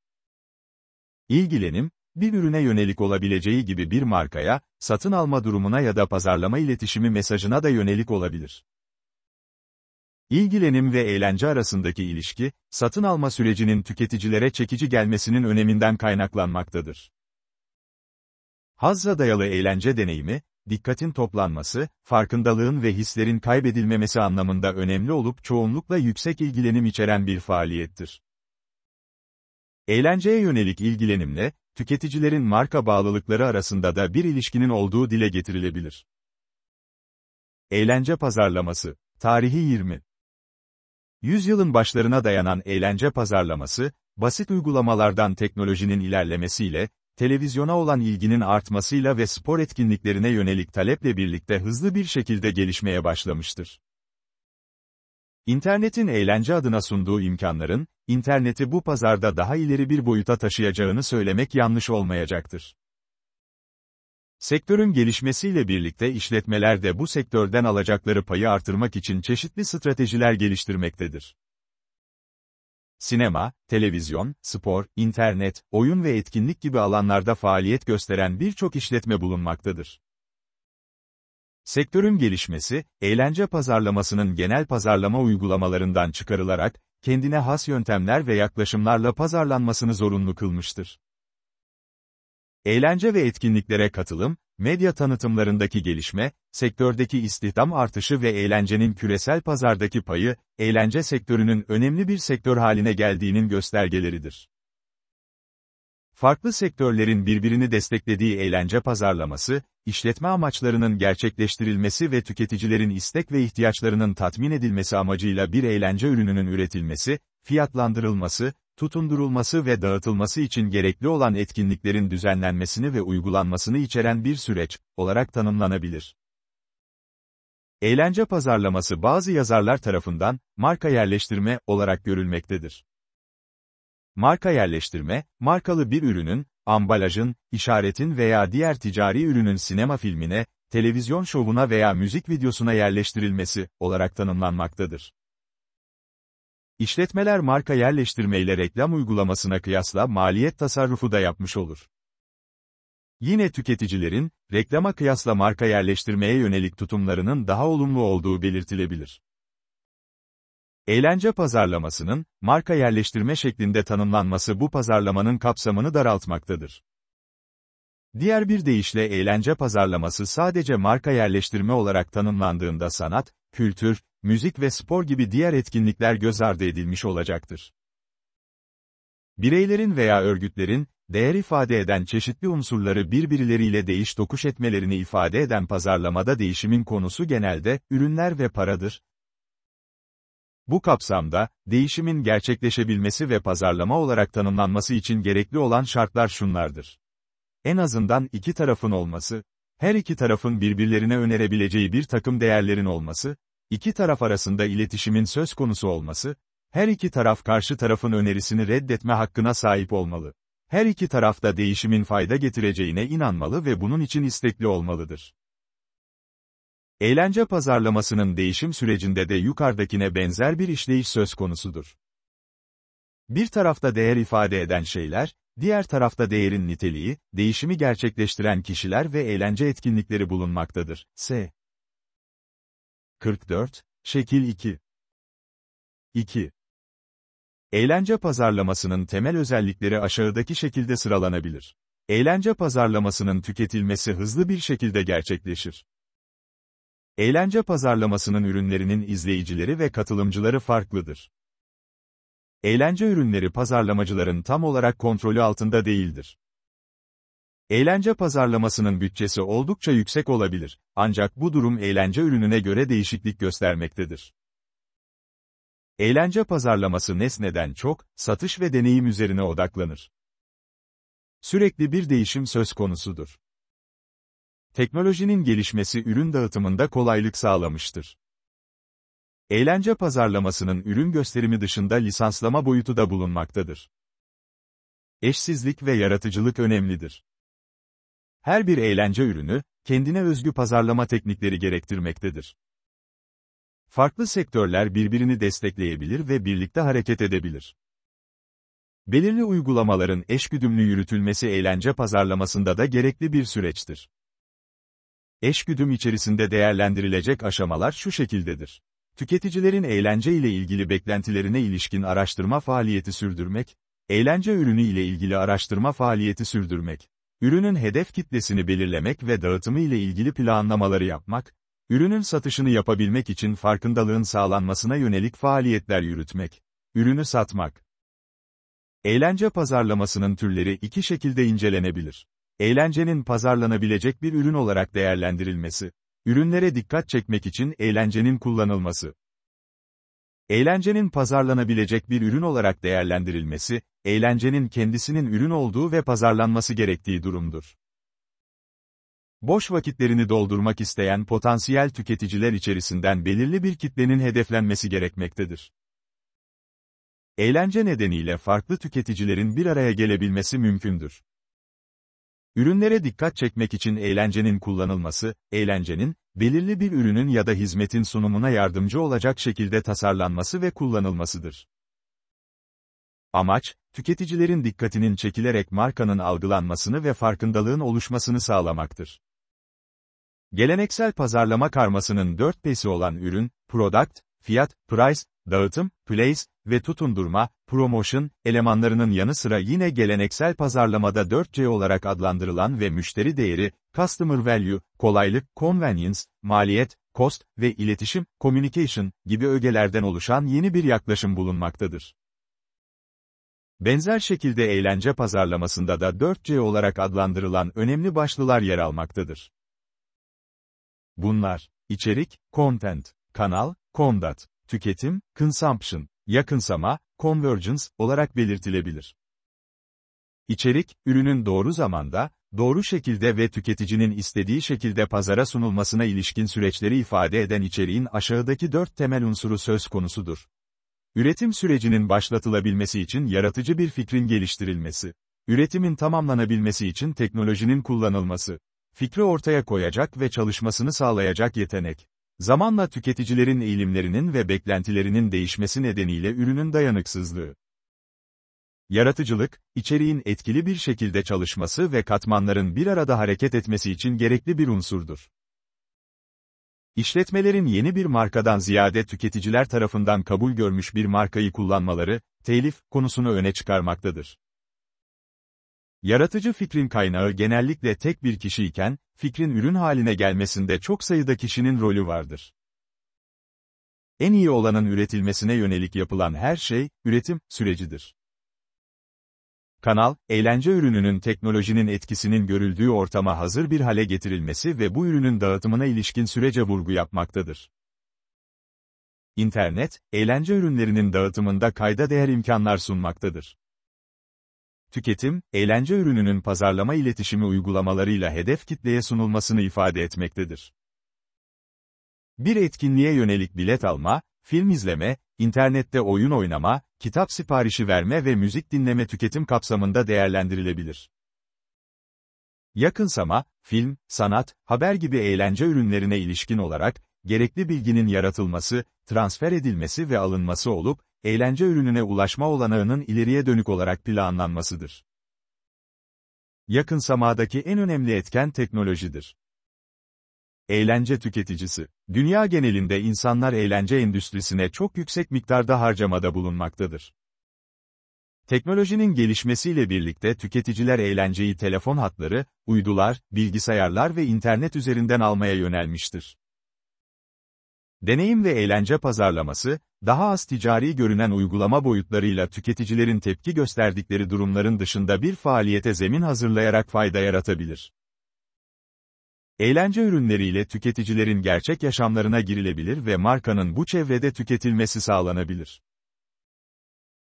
İlgilenim, bir ürüne yönelik olabileceği gibi bir markaya, satın alma durumuna ya da pazarlama iletişimi mesajına da yönelik olabilir. İlgilenim ve eğlence arasındaki ilişki, satın alma sürecinin tüketicilere çekici gelmesinin öneminden kaynaklanmaktadır. Hazza dayalı eğlence deneyimi, dikkatin toplanması, farkındalığın ve hislerin kaybedilmemesi anlamında önemli olup çoğunlukla yüksek ilgilenim içeren bir faaliyettir. Eğlenceye yönelik ilgilenimle, tüketicilerin marka bağlılıkları arasında da bir ilişkinin olduğu dile getirilebilir. Eğlence pazarlaması, tarihi 20. Yüzyılın başlarına dayanan eğlence pazarlaması, basit uygulamalardan teknolojinin ilerlemesiyle, televizyona olan ilginin artmasıyla ve spor etkinliklerine yönelik taleple birlikte hızlı bir şekilde gelişmeye başlamıştır. İnternetin eğlence adına sunduğu imkanların, interneti bu pazarda daha ileri bir boyuta taşıyacağını söylemek yanlış olmayacaktır. Sektörün gelişmesiyle birlikte işletmeler de bu sektörden alacakları payı artırmak için çeşitli stratejiler geliştirmektedir sinema, televizyon, spor, internet, oyun ve etkinlik gibi alanlarda faaliyet gösteren birçok işletme bulunmaktadır. Sektörün gelişmesi, eğlence pazarlamasının genel pazarlama uygulamalarından çıkarılarak, kendine has yöntemler ve yaklaşımlarla pazarlanmasını zorunlu kılmıştır. Eğlence ve etkinliklere katılım, Medya tanıtımlarındaki gelişme, sektördeki istihdam artışı ve eğlencenin küresel pazardaki payı, eğlence sektörünün önemli bir sektör haline geldiğinin göstergeleridir. Farklı sektörlerin birbirini desteklediği eğlence pazarlaması, işletme amaçlarının gerçekleştirilmesi ve tüketicilerin istek ve ihtiyaçlarının tatmin edilmesi amacıyla bir eğlence ürününün üretilmesi, fiyatlandırılması, tutundurulması ve dağıtılması için gerekli olan etkinliklerin düzenlenmesini ve uygulanmasını içeren bir süreç, olarak tanımlanabilir. Eğlence pazarlaması bazı yazarlar tarafından, marka yerleştirme, olarak görülmektedir. Marka yerleştirme, markalı bir ürünün, ambalajın, işaretin veya diğer ticari ürünün sinema filmine, televizyon şovuna veya müzik videosuna yerleştirilmesi, olarak tanımlanmaktadır. İşletmeler marka yerleştirmeyle reklam uygulamasına kıyasla maliyet tasarrufu da yapmış olur. Yine tüketicilerin, reklama kıyasla marka yerleştirmeye yönelik tutumlarının daha olumlu olduğu belirtilebilir. Eğlence pazarlamasının, marka yerleştirme şeklinde tanımlanması bu pazarlamanın kapsamını daraltmaktadır. Diğer bir deyişle eğlence pazarlaması sadece marka yerleştirme olarak tanımlandığında sanat, kültür, müzik ve spor gibi diğer etkinlikler göz ardı edilmiş olacaktır. Bireylerin veya örgütlerin, değer ifade eden çeşitli unsurları birbirleriyle değiş tokuş etmelerini ifade eden pazarlamada değişimin konusu genelde, ürünler ve paradır. Bu kapsamda, değişimin gerçekleşebilmesi ve pazarlama olarak tanımlanması için gerekli olan şartlar şunlardır. En azından iki tarafın olması, her iki tarafın birbirlerine önerebileceği bir takım değerlerin olması, İki taraf arasında iletişimin söz konusu olması, her iki taraf karşı tarafın önerisini reddetme hakkına sahip olmalı. Her iki taraf da değişimin fayda getireceğine inanmalı ve bunun için istekli olmalıdır. Eğlence pazarlamasının değişim sürecinde de yukarıdakine benzer bir işleyiş söz konusudur. Bir tarafta değer ifade eden şeyler, diğer tarafta değerin niteliği, değişimi gerçekleştiren kişiler ve eğlence etkinlikleri bulunmaktadır. S. 44, Şekil 2. 2. Eğlence pazarlamasının temel özellikleri aşağıdaki şekilde sıralanabilir. Eğlence pazarlamasının tüketilmesi hızlı bir şekilde gerçekleşir. Eğlence pazarlamasının ürünlerinin izleyicileri ve katılımcıları farklıdır. Eğlence ürünleri pazarlamacıların tam olarak kontrolü altında değildir. Eğlence pazarlamasının bütçesi oldukça yüksek olabilir, ancak bu durum eğlence ürününe göre değişiklik göstermektedir. Eğlence pazarlaması nesneden çok, satış ve deneyim üzerine odaklanır. Sürekli bir değişim söz konusudur. Teknolojinin gelişmesi ürün dağıtımında kolaylık sağlamıştır. Eğlence pazarlamasının ürün gösterimi dışında lisanslama boyutu da bulunmaktadır. Eşsizlik ve yaratıcılık önemlidir. Her bir eğlence ürünü, kendine özgü pazarlama teknikleri gerektirmektedir. Farklı sektörler birbirini destekleyebilir ve birlikte hareket edebilir. Belirli uygulamaların eşgüdümlü yürütülmesi eğlence pazarlamasında da gerekli bir süreçtir. Eşgüdüm içerisinde değerlendirilecek aşamalar şu şekildedir. Tüketicilerin eğlence ile ilgili beklentilerine ilişkin araştırma faaliyeti sürdürmek, eğlence ürünü ile ilgili araştırma faaliyeti sürdürmek, ürünün hedef kitlesini belirlemek ve dağıtımı ile ilgili planlamaları yapmak, ürünün satışını yapabilmek için farkındalığın sağlanmasına yönelik faaliyetler yürütmek, ürünü satmak. Eğlence pazarlamasının türleri iki şekilde incelenebilir. Eğlencenin pazarlanabilecek bir ürün olarak değerlendirilmesi, ürünlere dikkat çekmek için eğlencenin kullanılması. Eğlencenin pazarlanabilecek bir ürün olarak değerlendirilmesi, eğlencenin kendisinin ürün olduğu ve pazarlanması gerektiği durumdur. Boş vakitlerini doldurmak isteyen potansiyel tüketiciler içerisinden belirli bir kitlenin hedeflenmesi gerekmektedir. Eğlence nedeniyle farklı tüketicilerin bir araya gelebilmesi mümkündür. Ürünlere dikkat çekmek için eğlencenin kullanılması, eğlencenin, belirli bir ürünün ya da hizmetin sunumuna yardımcı olacak şekilde tasarlanması ve kullanılmasıdır. Amaç, tüketicilerin dikkatinin çekilerek markanın algılanmasını ve farkındalığın oluşmasını sağlamaktır. Geleneksel pazarlama karmasının dört P'si olan ürün, product, fiyat, price, dağıtım, place ve tutundurma, promotion, elemanlarının yanı sıra yine geleneksel pazarlamada 4C olarak adlandırılan ve müşteri değeri, customer value, kolaylık, convenience, maliyet, cost ve iletişim, communication gibi ögelerden oluşan yeni bir yaklaşım bulunmaktadır. Benzer şekilde eğlence pazarlamasında da 4C olarak adlandırılan önemli başlılar yer almaktadır. Bunlar, içerik, content, kanal, conduct, tüketim, consumption, yakınsama, convergence olarak belirtilebilir. İçerik, ürünün doğru zamanda, doğru şekilde ve tüketicinin istediği şekilde pazara sunulmasına ilişkin süreçleri ifade eden içeriğin aşağıdaki dört temel unsuru söz konusudur. Üretim sürecinin başlatılabilmesi için yaratıcı bir fikrin geliştirilmesi. Üretimin tamamlanabilmesi için teknolojinin kullanılması. Fikri ortaya koyacak ve çalışmasını sağlayacak yetenek. Zamanla tüketicilerin eğilimlerinin ve beklentilerinin değişmesi nedeniyle ürünün dayanıksızlığı. Yaratıcılık, içeriğin etkili bir şekilde çalışması ve katmanların bir arada hareket etmesi için gerekli bir unsurdur. İşletmelerin yeni bir markadan ziyade tüketiciler tarafından kabul görmüş bir markayı kullanmaları, telif konusunu öne çıkarmaktadır. Yaratıcı fikrin kaynağı genellikle tek bir kişi iken, fikrin ürün haline gelmesinde çok sayıda kişinin rolü vardır. En iyi olanın üretilmesine yönelik yapılan her şey, üretim sürecidir. Kanal, eğlence ürününün teknolojinin etkisinin görüldüğü ortama hazır bir hale getirilmesi ve bu ürünün dağıtımına ilişkin sürece vurgu yapmaktadır. İnternet, eğlence ürünlerinin dağıtımında kayda değer imkanlar sunmaktadır. Tüketim, eğlence ürününün pazarlama iletişimi uygulamalarıyla hedef kitleye sunulmasını ifade etmektedir. Bir etkinliğe yönelik bilet alma, film izleme, internette oyun oynama, kitap siparişi verme ve müzik dinleme tüketim kapsamında değerlendirilebilir. Yakınsama, film, sanat, haber gibi eğlence ürünlerine ilişkin olarak, gerekli bilginin yaratılması, transfer edilmesi ve alınması olup, eğlence ürününe ulaşma olanağının ileriye dönük olarak planlanmasıdır. Yakınsamadaki en önemli etken teknolojidir. Eğlence tüketicisi. Dünya genelinde insanlar eğlence endüstrisine çok yüksek miktarda harcamada bulunmaktadır. Teknolojinin gelişmesiyle birlikte tüketiciler eğlenceyi telefon hatları, uydular, bilgisayarlar ve internet üzerinden almaya yönelmiştir. Deneyim ve eğlence pazarlaması, daha az ticari görünen uygulama boyutlarıyla tüketicilerin tepki gösterdikleri durumların dışında bir faaliyete zemin hazırlayarak fayda yaratabilir. Eğlence ürünleriyle tüketicilerin gerçek yaşamlarına girilebilir ve markanın bu çevrede tüketilmesi sağlanabilir.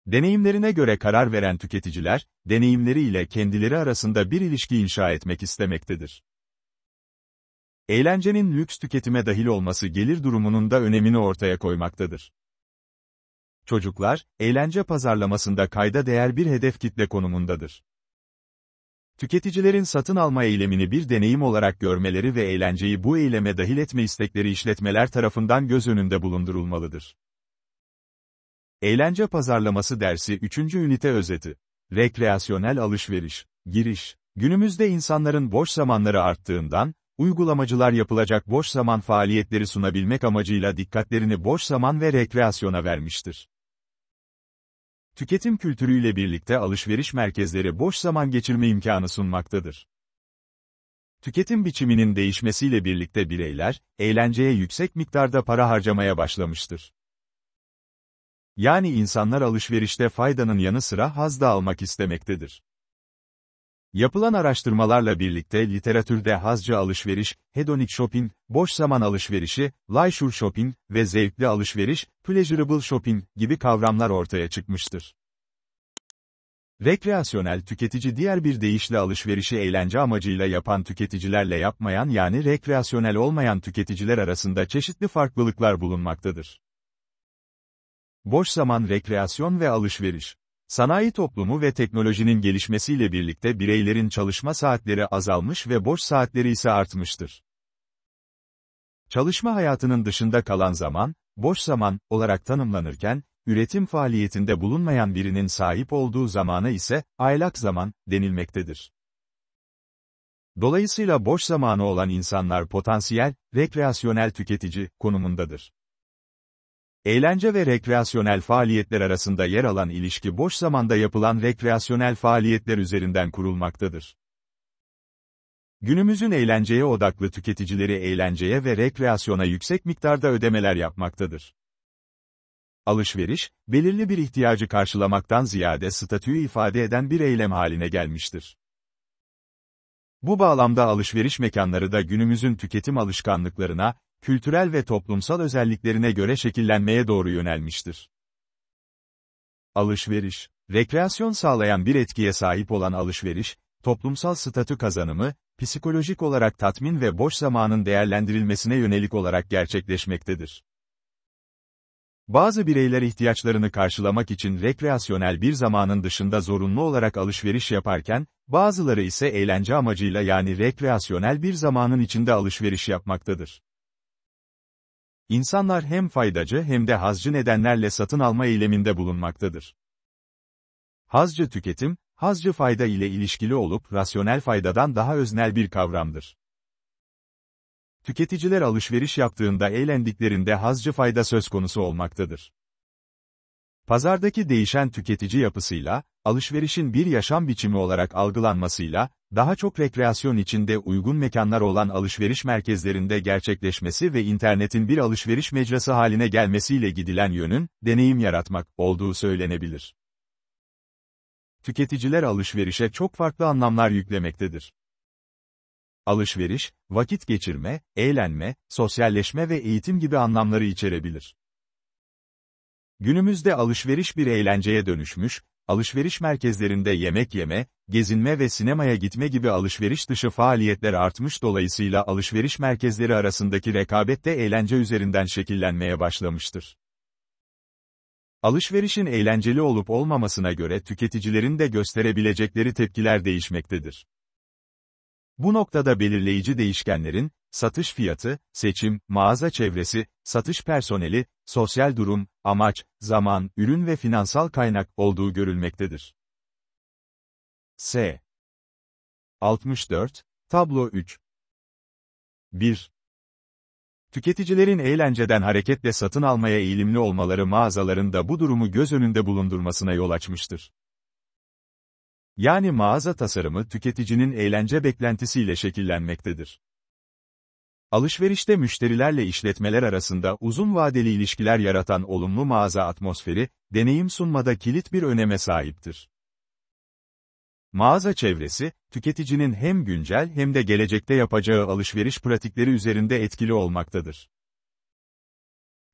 Deneyimlerine göre karar veren tüketiciler, deneyimleriyle kendileri arasında bir ilişki inşa etmek istemektedir. Eğlencenin lüks tüketime dahil olması gelir durumunun da önemini ortaya koymaktadır. Çocuklar, eğlence pazarlamasında kayda değer bir hedef kitle konumundadır. Tüketicilerin satın alma eylemini bir deneyim olarak görmeleri ve eğlenceyi bu eyleme dahil etme istekleri işletmeler tarafından göz önünde bulundurulmalıdır. Eğlence pazarlaması dersi 3. ünite özeti. Rekreasyonel alışveriş, giriş. Günümüzde insanların boş zamanları arttığından, uygulamacılar yapılacak boş zaman faaliyetleri sunabilmek amacıyla dikkatlerini boş zaman ve rekreasyona vermiştir tüketim kültürüyle birlikte alışveriş merkezleri boş zaman geçirme imkanı sunmaktadır. Tüketim biçiminin değişmesiyle birlikte bireyler, eğlenceye yüksek miktarda para harcamaya başlamıştır. Yani insanlar alışverişte faydanın yanı sıra haz da almak istemektedir. Yapılan araştırmalarla birlikte literatürde hazca alışveriş, hedonik shopping, boş zaman alışverişi, leisure shopping ve zevkli alışveriş, pleasurable shopping gibi kavramlar ortaya çıkmıştır. Rekreasyonel tüketici diğer bir deyişle alışverişi eğlence amacıyla yapan tüketicilerle yapmayan yani rekreasyonel olmayan tüketiciler arasında çeşitli farklılıklar bulunmaktadır. Boş zaman rekreasyon ve alışveriş Sanayi toplumu ve teknolojinin gelişmesiyle birlikte bireylerin çalışma saatleri azalmış ve boş saatleri ise artmıştır. Çalışma hayatının dışında kalan zaman, boş zaman olarak tanımlanırken, üretim faaliyetinde bulunmayan birinin sahip olduğu zamana ise aylak zaman denilmektedir. Dolayısıyla boş zamanı olan insanlar potansiyel, rekreasyonel tüketici konumundadır. Eğlence ve rekreasyonel faaliyetler arasında yer alan ilişki boş zamanda yapılan rekreasyonel faaliyetler üzerinden kurulmaktadır. Günümüzün eğlenceye odaklı tüketicileri eğlenceye ve rekreasyona yüksek miktarda ödemeler yapmaktadır. Alışveriş, belirli bir ihtiyacı karşılamaktan ziyade statüyü ifade eden bir eylem haline gelmiştir. Bu bağlamda alışveriş mekanları da günümüzün tüketim alışkanlıklarına, kültürel ve toplumsal özelliklerine göre şekillenmeye doğru yönelmiştir. Alışveriş, rekreasyon sağlayan bir etkiye sahip olan alışveriş, toplumsal statü kazanımı, psikolojik olarak tatmin ve boş zamanın değerlendirilmesine yönelik olarak gerçekleşmektedir. Bazı bireyler ihtiyaçlarını karşılamak için rekreasyonel bir zamanın dışında zorunlu olarak alışveriş yaparken, bazıları ise eğlence amacıyla yani rekreasyonel bir zamanın içinde alışveriş yapmaktadır. İnsanlar hem faydacı hem de hazcı nedenlerle satın alma eyleminde bulunmaktadır. Hazcı tüketim, hazcı fayda ile ilişkili olup rasyonel faydadan daha öznel bir kavramdır. Tüketiciler alışveriş yaptığında eğlendiklerinde hazcı fayda söz konusu olmaktadır. Pazardaki değişen tüketici yapısıyla, alışverişin bir yaşam biçimi olarak algılanmasıyla, daha çok rekreasyon içinde uygun mekanlar olan alışveriş merkezlerinde gerçekleşmesi ve internetin bir alışveriş mecrası haline gelmesiyle gidilen yönün, deneyim yaratmak olduğu söylenebilir. Tüketiciler alışverişe çok farklı anlamlar yüklemektedir. Alışveriş, vakit geçirme, eğlenme, sosyalleşme ve eğitim gibi anlamları içerebilir. Günümüzde alışveriş bir eğlenceye dönüşmüş, alışveriş merkezlerinde yemek yeme, gezinme ve sinemaya gitme gibi alışveriş dışı faaliyetler artmış dolayısıyla alışveriş merkezleri arasındaki rekabet de eğlence üzerinden şekillenmeye başlamıştır. Alışverişin eğlenceli olup olmamasına göre tüketicilerin de gösterebilecekleri tepkiler değişmektedir. Bu noktada belirleyici değişkenlerin, satış fiyatı, seçim, mağaza çevresi, satış personeli, sosyal durum, amaç, zaman, ürün ve finansal kaynak olduğu görülmektedir. S. 64, Tablo 3 1. Tüketicilerin eğlenceden hareketle satın almaya eğilimli olmaları mağazaların da bu durumu göz önünde bulundurmasına yol açmıştır. Yani mağaza tasarımı tüketicinin eğlence beklentisiyle şekillenmektedir. Alışverişte müşterilerle işletmeler arasında uzun vadeli ilişkiler yaratan olumlu mağaza atmosferi, deneyim sunmada kilit bir öneme sahiptir. Mağaza çevresi, tüketicinin hem güncel hem de gelecekte yapacağı alışveriş pratikleri üzerinde etkili olmaktadır.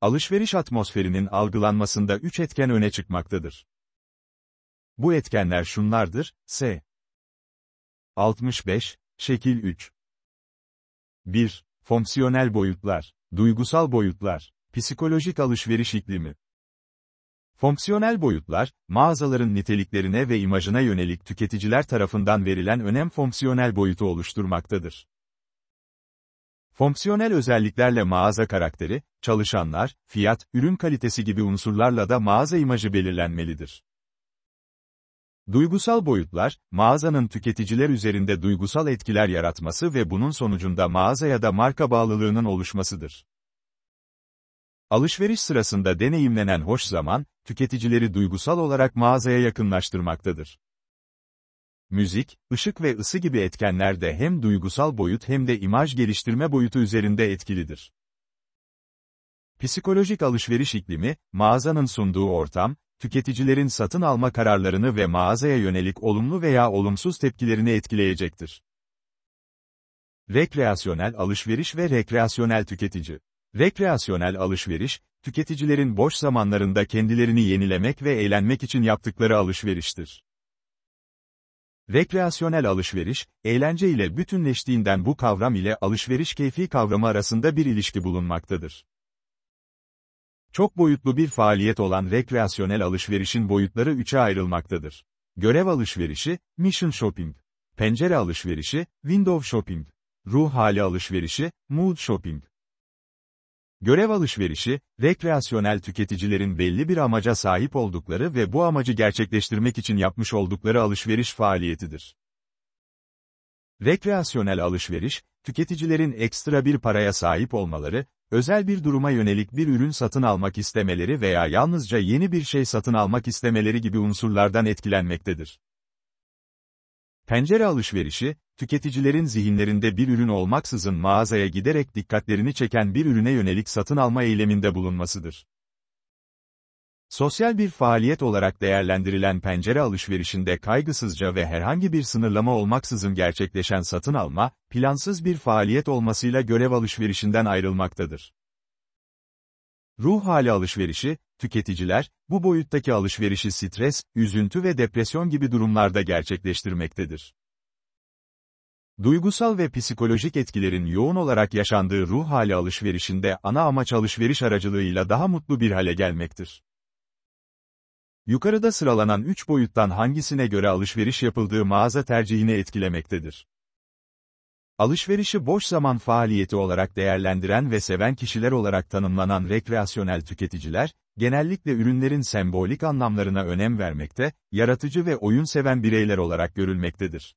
Alışveriş atmosferinin algılanmasında üç etken öne çıkmaktadır. Bu etkenler şunlardır, S. 65, şekil 3. 1. Fonksiyonel boyutlar, duygusal boyutlar, psikolojik alışveriş iklimi. Fonksiyonel boyutlar, mağazaların niteliklerine ve imajına yönelik tüketiciler tarafından verilen önem fonksiyonel boyutu oluşturmaktadır. Fonksiyonel özelliklerle mağaza karakteri, çalışanlar, fiyat, ürün kalitesi gibi unsurlarla da mağaza imajı belirlenmelidir. Duygusal boyutlar, mağazanın tüketiciler üzerinde duygusal etkiler yaratması ve bunun sonucunda mağaza ya da marka bağlılığının oluşmasıdır. Alışveriş sırasında deneyimlenen hoş zaman, tüketicileri duygusal olarak mağazaya yakınlaştırmaktadır. Müzik, ışık ve ısı gibi etkenler de hem duygusal boyut hem de imaj geliştirme boyutu üzerinde etkilidir. Psikolojik alışveriş iklimi, mağazanın sunduğu ortam, tüketicilerin satın alma kararlarını ve mağazaya yönelik olumlu veya olumsuz tepkilerini etkileyecektir. Rekreasyonel alışveriş ve rekreasyonel tüketici. Rekreasyonel alışveriş, tüketicilerin boş zamanlarında kendilerini yenilemek ve eğlenmek için yaptıkları alışveriştir. Rekreasyonel alışveriş, eğlence ile bütünleştiğinden bu kavram ile alışveriş keyfi kavramı arasında bir ilişki bulunmaktadır. Çok boyutlu bir faaliyet olan rekreasyonel alışverişin boyutları üçe ayrılmaktadır. Görev alışverişi, mission shopping. Pencere alışverişi, window shopping. Ruh hali alışverişi, mood shopping. Görev alışverişi, rekreasyonel tüketicilerin belli bir amaca sahip oldukları ve bu amacı gerçekleştirmek için yapmış oldukları alışveriş faaliyetidir. Rekreasyonel alışveriş, tüketicilerin ekstra bir paraya sahip olmaları, özel bir duruma yönelik bir ürün satın almak istemeleri veya yalnızca yeni bir şey satın almak istemeleri gibi unsurlardan etkilenmektedir. Pencere alışverişi, tüketicilerin zihinlerinde bir ürün olmaksızın mağazaya giderek dikkatlerini çeken bir ürüne yönelik satın alma eyleminde bulunmasıdır. Sosyal bir faaliyet olarak değerlendirilen pencere alışverişinde kaygısızca ve herhangi bir sınırlama olmaksızın gerçekleşen satın alma, plansız bir faaliyet olmasıyla görev alışverişinden ayrılmaktadır. Ruh hali alışverişi, tüketiciler, bu boyuttaki alışverişi stres, üzüntü ve depresyon gibi durumlarda gerçekleştirmektedir. Duygusal ve psikolojik etkilerin yoğun olarak yaşandığı ruh hali alışverişinde ana amaç alışveriş aracılığıyla daha mutlu bir hale gelmektir. Yukarıda sıralanan üç boyuttan hangisine göre alışveriş yapıldığı mağaza tercihini etkilemektedir. Alışverişi boş zaman faaliyeti olarak değerlendiren ve seven kişiler olarak tanımlanan rekreasyonel tüketiciler, genellikle ürünlerin sembolik anlamlarına önem vermekte, yaratıcı ve oyun seven bireyler olarak görülmektedir.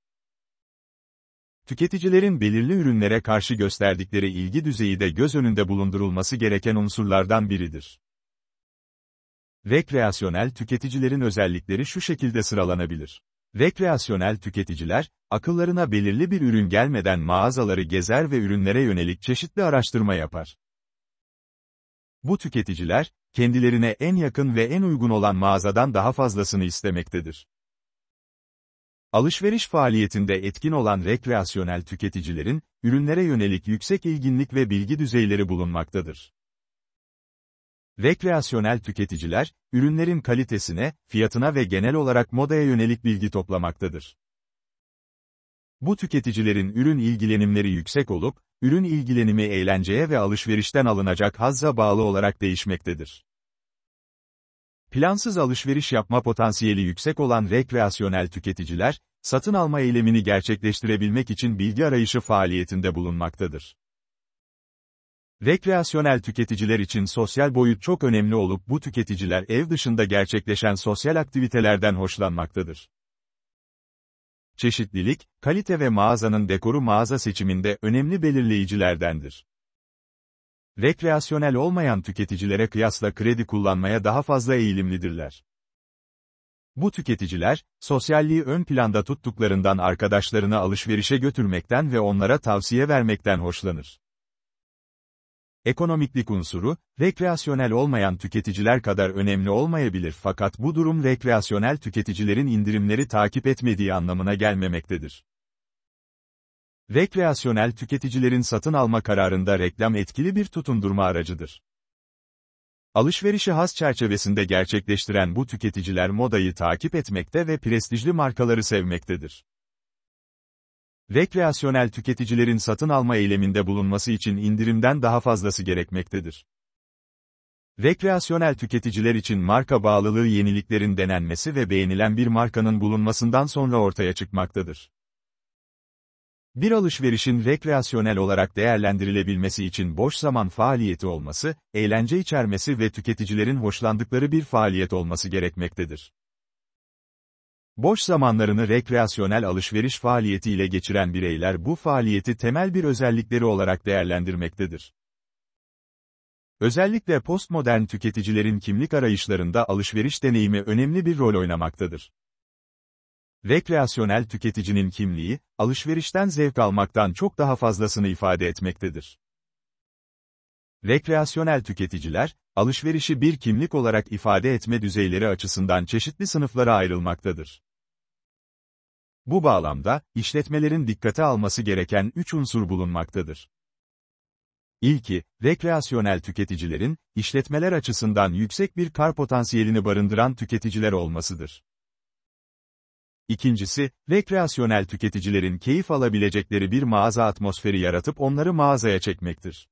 Tüketicilerin belirli ürünlere karşı gösterdikleri ilgi düzeyi de göz önünde bulundurulması gereken unsurlardan biridir. Rekreasyonel tüketicilerin özellikleri şu şekilde sıralanabilir. Rekreasyonel tüketiciler, akıllarına belirli bir ürün gelmeden mağazaları gezer ve ürünlere yönelik çeşitli araştırma yapar. Bu tüketiciler, kendilerine en yakın ve en uygun olan mağazadan daha fazlasını istemektedir. Alışveriş faaliyetinde etkin olan rekreasyonel tüketicilerin, ürünlere yönelik yüksek ilginlik ve bilgi düzeyleri bulunmaktadır. Rekreasyonel tüketiciler, ürünlerin kalitesine, fiyatına ve genel olarak modaya yönelik bilgi toplamaktadır. Bu tüketicilerin ürün ilgilenimleri yüksek olup, ürün ilgilenimi eğlenceye ve alışverişten alınacak hazza bağlı olarak değişmektedir. Plansız alışveriş yapma potansiyeli yüksek olan rekreasyonel tüketiciler, satın alma eylemini gerçekleştirebilmek için bilgi arayışı faaliyetinde bulunmaktadır. Rekreasyonel tüketiciler için sosyal boyut çok önemli olup bu tüketiciler ev dışında gerçekleşen sosyal aktivitelerden hoşlanmaktadır. Çeşitlilik, kalite ve mağazanın dekoru mağaza seçiminde önemli belirleyicilerdendir. Rekreasyonel olmayan tüketicilere kıyasla kredi kullanmaya daha fazla eğilimlidirler. Bu tüketiciler, sosyalliği ön planda tuttuklarından arkadaşlarını alışverişe götürmekten ve onlara tavsiye vermekten hoşlanır. Ekonomiklik unsuru, rekreasyonel olmayan tüketiciler kadar önemli olmayabilir fakat bu durum rekreasyonel tüketicilerin indirimleri takip etmediği anlamına gelmemektedir. Rekreasyonel tüketicilerin satın alma kararında reklam etkili bir tutundurma aracıdır. Alışverişi has çerçevesinde gerçekleştiren bu tüketiciler modayı takip etmekte ve prestijli markaları sevmektedir rekreasyonel tüketicilerin satın alma eyleminde bulunması için indirimden daha fazlası gerekmektedir. Rekreasyonel tüketiciler için marka bağlılığı yeniliklerin denenmesi ve beğenilen bir markanın bulunmasından sonra ortaya çıkmaktadır. Bir alışverişin rekreasyonel olarak değerlendirilebilmesi için boş zaman faaliyeti olması, eğlence içermesi ve tüketicilerin hoşlandıkları bir faaliyet olması gerekmektedir. Boş zamanlarını rekreasyonel alışveriş faaliyetiyle geçiren bireyler bu faaliyeti temel bir özellikleri olarak değerlendirmektedir. Özellikle postmodern tüketicilerin kimlik arayışlarında alışveriş deneyimi önemli bir rol oynamaktadır. Rekreasyonel tüketicinin kimliği, alışverişten zevk almaktan çok daha fazlasını ifade etmektedir. Rekreasyonel tüketiciler, alışverişi bir kimlik olarak ifade etme düzeyleri açısından çeşitli sınıflara ayrılmaktadır. Bu bağlamda, işletmelerin dikkate alması gereken üç unsur bulunmaktadır. İlki, rekreasyonel tüketicilerin, işletmeler açısından yüksek bir kar potansiyelini barındıran tüketiciler olmasıdır. İkincisi, rekreasyonel tüketicilerin keyif alabilecekleri bir mağaza atmosferi yaratıp onları mağazaya çekmektir.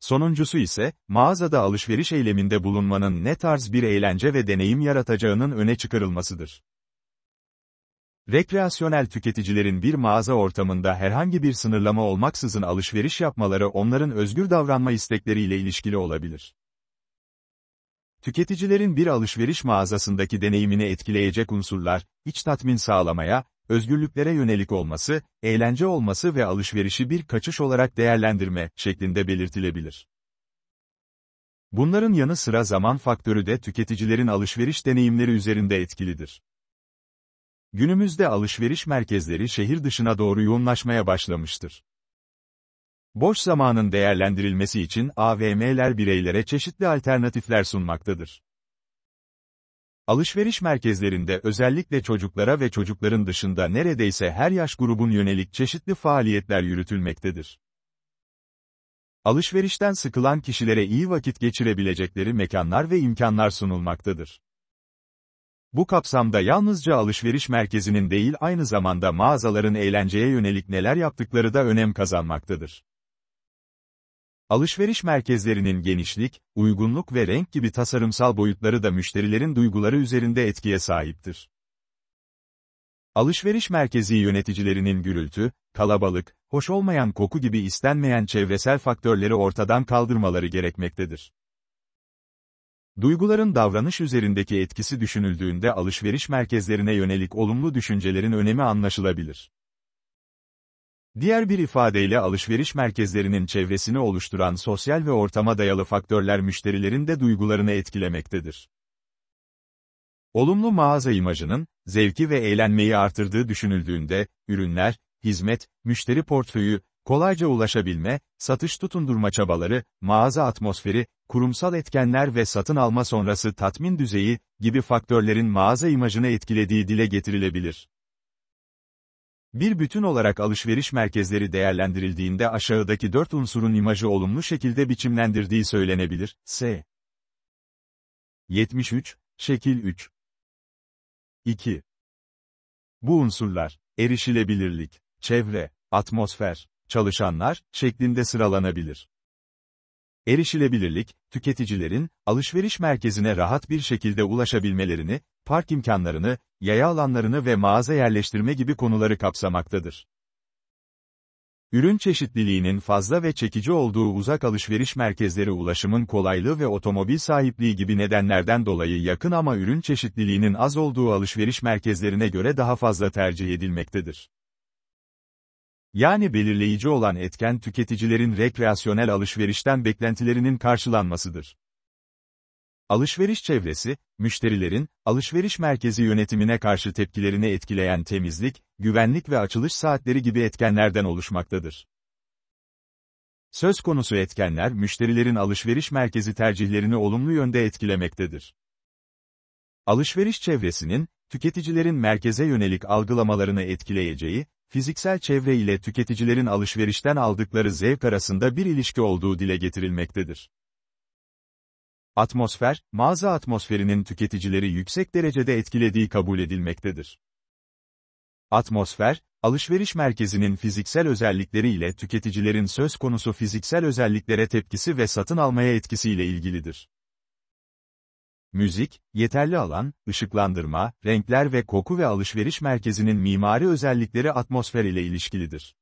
Sonuncusu ise, mağazada alışveriş eyleminde bulunmanın ne tarz bir eğlence ve deneyim yaratacağının öne çıkarılmasıdır. Rekreasyonel tüketicilerin bir mağaza ortamında herhangi bir sınırlama olmaksızın alışveriş yapmaları onların özgür davranma istekleriyle ilişkili olabilir. Tüketicilerin bir alışveriş mağazasındaki deneyimini etkileyecek unsurlar, iç tatmin sağlamaya, özgürlüklere yönelik olması, eğlence olması ve alışverişi bir kaçış olarak değerlendirme şeklinde belirtilebilir. Bunların yanı sıra zaman faktörü de tüketicilerin alışveriş deneyimleri üzerinde etkilidir. Günümüzde alışveriş merkezleri şehir dışına doğru yoğunlaşmaya başlamıştır. Boş zamanın değerlendirilmesi için AVM'ler bireylere çeşitli alternatifler sunmaktadır. Alışveriş merkezlerinde özellikle çocuklara ve çocukların dışında neredeyse her yaş grubun yönelik çeşitli faaliyetler yürütülmektedir. Alışverişten sıkılan kişilere iyi vakit geçirebilecekleri mekanlar ve imkanlar sunulmaktadır. Bu kapsamda yalnızca alışveriş merkezinin değil aynı zamanda mağazaların eğlenceye yönelik neler yaptıkları da önem kazanmaktadır. Alışveriş merkezlerinin genişlik, uygunluk ve renk gibi tasarımsal boyutları da müşterilerin duyguları üzerinde etkiye sahiptir. Alışveriş merkezi yöneticilerinin gürültü, kalabalık, hoş olmayan koku gibi istenmeyen çevresel faktörleri ortadan kaldırmaları gerekmektedir. Duyguların davranış üzerindeki etkisi düşünüldüğünde alışveriş merkezlerine yönelik olumlu düşüncelerin önemi anlaşılabilir. Diğer bir ifadeyle alışveriş merkezlerinin çevresini oluşturan sosyal ve ortama dayalı faktörler müşterilerin de duygularını etkilemektedir. Olumlu mağaza imajının, zevki ve eğlenmeyi artırdığı düşünüldüğünde, ürünler, hizmet, müşteri portföyü, kolayca ulaşabilme, satış tutundurma çabaları, mağaza atmosferi, kurumsal etkenler ve satın alma sonrası tatmin düzeyi gibi faktörlerin mağaza imajını etkilediği dile getirilebilir. Bir bütün olarak alışveriş merkezleri değerlendirildiğinde aşağıdaki dört unsurun imajı olumlu şekilde biçimlendirdiği söylenebilir. S. 73, şekil 3. 2. Bu unsurlar, erişilebilirlik, çevre, atmosfer, çalışanlar şeklinde sıralanabilir. Erişilebilirlik, tüketicilerin alışveriş merkezine rahat bir şekilde ulaşabilmelerini, park imkanlarını, yaya alanlarını ve mağaza yerleştirme gibi konuları kapsamaktadır. Ürün çeşitliliğinin fazla ve çekici olduğu uzak alışveriş merkezleri ulaşımın kolaylığı ve otomobil sahipliği gibi nedenlerden dolayı yakın ama ürün çeşitliliğinin az olduğu alışveriş merkezlerine göre daha fazla tercih edilmektedir. Yani belirleyici olan etken tüketicilerin rekreasyonel alışverişten beklentilerinin karşılanmasıdır. Alışveriş çevresi, müşterilerin, alışveriş merkezi yönetimine karşı tepkilerini etkileyen temizlik, güvenlik ve açılış saatleri gibi etkenlerden oluşmaktadır. Söz konusu etkenler müşterilerin alışveriş merkezi tercihlerini olumlu yönde etkilemektedir. Alışveriş çevresinin, tüketicilerin merkeze yönelik algılamalarını etkileyeceği, fiziksel çevre ile tüketicilerin alışverişten aldıkları zevk arasında bir ilişki olduğu dile getirilmektedir. Atmosfer, mağaza atmosferinin tüketicileri yüksek derecede etkilediği kabul edilmektedir. Atmosfer, alışveriş merkezinin fiziksel özellikleri ile tüketicilerin söz konusu fiziksel özelliklere tepkisi ve satın almaya etkisiyle ilgilidir müzik, yeterli alan, ışıklandırma, renkler ve koku ve alışveriş merkezinin mimari özellikleri atmosfer ile ilişkilidir.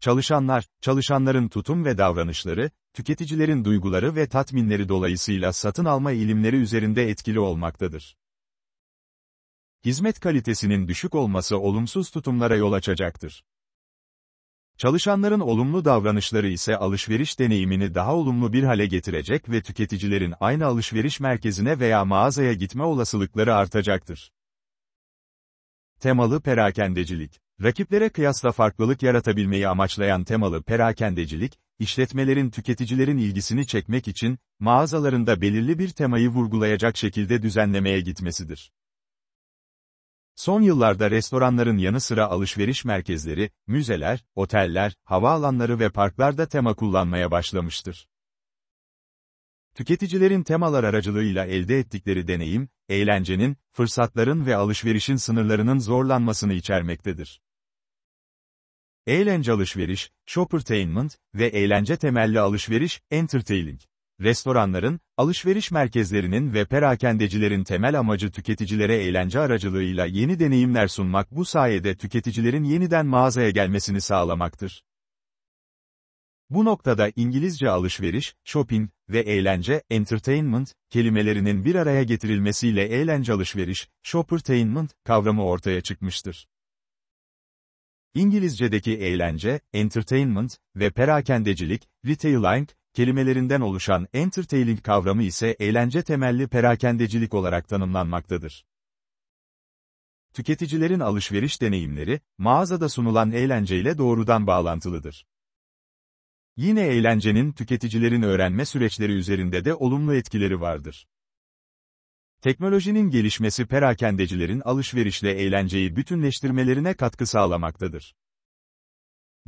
Çalışanlar, çalışanların tutum ve davranışları, tüketicilerin duyguları ve tatminleri dolayısıyla satın alma ilimleri üzerinde etkili olmaktadır. Hizmet kalitesinin düşük olması olumsuz tutumlara yol açacaktır. Çalışanların olumlu davranışları ise alışveriş deneyimini daha olumlu bir hale getirecek ve tüketicilerin aynı alışveriş merkezine veya mağazaya gitme olasılıkları artacaktır. Temalı perakendecilik Rakiplere kıyasla farklılık yaratabilmeyi amaçlayan temalı perakendecilik, işletmelerin tüketicilerin ilgisini çekmek için, mağazalarında belirli bir temayı vurgulayacak şekilde düzenlemeye gitmesidir. Son yıllarda restoranların yanı sıra alışveriş merkezleri, müzeler, oteller, havaalanları ve parklarda tema kullanmaya başlamıştır. Tüketicilerin temalar aracılığıyla elde ettikleri deneyim, eğlencenin, fırsatların ve alışverişin sınırlarının zorlanmasını içermektedir. Eğlence alışveriş, shoppertainment ve eğlence temelli alışveriş, entertaining restoranların, alışveriş merkezlerinin ve perakendecilerin temel amacı tüketicilere eğlence aracılığıyla yeni deneyimler sunmak bu sayede tüketicilerin yeniden mağazaya gelmesini sağlamaktır. Bu noktada İngilizce alışveriş, shopping ve eğlence, entertainment, kelimelerinin bir araya getirilmesiyle eğlence alışveriş, shoppertainment kavramı ortaya çıkmıştır. İngilizce'deki eğlence, entertainment ve perakendecilik, retailing, kelimelerinden oluşan entertaining kavramı ise eğlence temelli perakendecilik olarak tanımlanmaktadır. Tüketicilerin alışveriş deneyimleri, mağazada sunulan eğlenceyle doğrudan bağlantılıdır. Yine eğlencenin tüketicilerin öğrenme süreçleri üzerinde de olumlu etkileri vardır. Teknolojinin gelişmesi perakendecilerin alışverişle eğlenceyi bütünleştirmelerine katkı sağlamaktadır.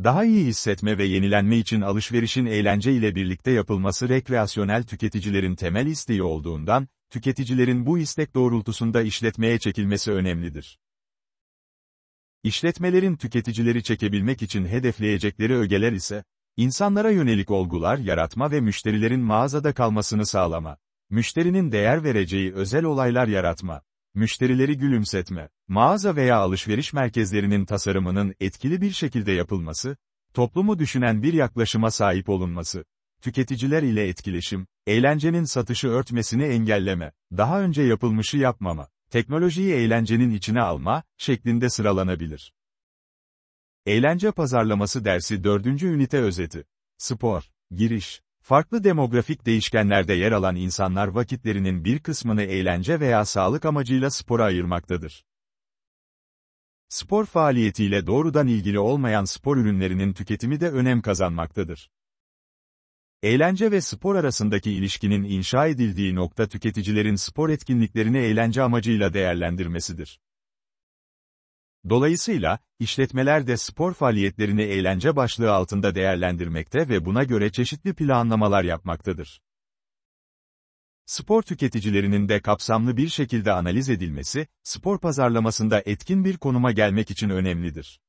Daha iyi hissetme ve yenilenme için alışverişin eğlence ile birlikte yapılması rekreasyonel tüketicilerin temel isteği olduğundan, tüketicilerin bu istek doğrultusunda işletmeye çekilmesi önemlidir. İşletmelerin tüketicileri çekebilmek için hedefleyecekleri ögeler ise, insanlara yönelik olgular yaratma ve müşterilerin mağazada kalmasını sağlama, müşterinin değer vereceği özel olaylar yaratma, Müşterileri gülümsetme, mağaza veya alışveriş merkezlerinin tasarımının etkili bir şekilde yapılması, toplumu düşünen bir yaklaşıma sahip olunması, tüketiciler ile etkileşim, eğlencenin satışı örtmesini engelleme, daha önce yapılmışı yapmama, teknolojiyi eğlencenin içine alma, şeklinde sıralanabilir. Eğlence pazarlaması dersi 4. ünite özeti. Spor, giriş, Farklı demografik değişkenlerde yer alan insanlar vakitlerinin bir kısmını eğlence veya sağlık amacıyla spora ayırmaktadır. Spor faaliyetiyle doğrudan ilgili olmayan spor ürünlerinin tüketimi de önem kazanmaktadır. Eğlence ve spor arasındaki ilişkinin inşa edildiği nokta tüketicilerin spor etkinliklerini eğlence amacıyla değerlendirmesidir. Dolayısıyla, işletmeler de spor faaliyetlerini eğlence başlığı altında değerlendirmekte ve buna göre çeşitli planlamalar yapmaktadır. Spor tüketicilerinin de kapsamlı bir şekilde analiz edilmesi, spor pazarlamasında etkin bir konuma gelmek için önemlidir.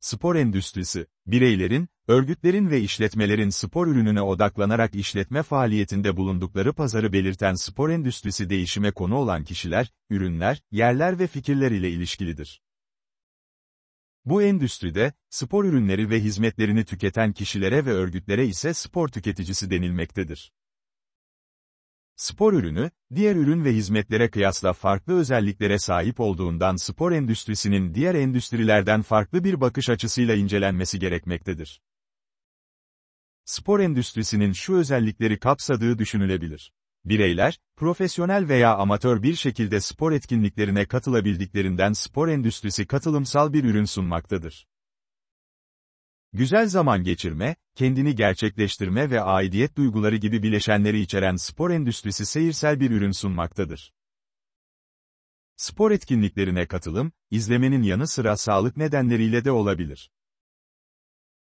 Spor endüstrisi, bireylerin, Örgütlerin ve işletmelerin spor ürününe odaklanarak işletme faaliyetinde bulundukları pazarı belirten spor endüstrisi değişime konu olan kişiler, ürünler, yerler ve fikirler ile ilişkilidir. Bu endüstride, spor ürünleri ve hizmetlerini tüketen kişilere ve örgütlere ise spor tüketicisi denilmektedir. Spor ürünü, diğer ürün ve hizmetlere kıyasla farklı özelliklere sahip olduğundan spor endüstrisinin diğer endüstrilerden farklı bir bakış açısıyla incelenmesi gerekmektedir spor endüstrisinin şu özellikleri kapsadığı düşünülebilir. Bireyler, profesyonel veya amatör bir şekilde spor etkinliklerine katılabildiklerinden spor endüstrisi katılımsal bir ürün sunmaktadır. Güzel zaman geçirme, kendini gerçekleştirme ve aidiyet duyguları gibi bileşenleri içeren spor endüstrisi seyirsel bir ürün sunmaktadır. Spor etkinliklerine katılım, izlemenin yanı sıra sağlık nedenleriyle de olabilir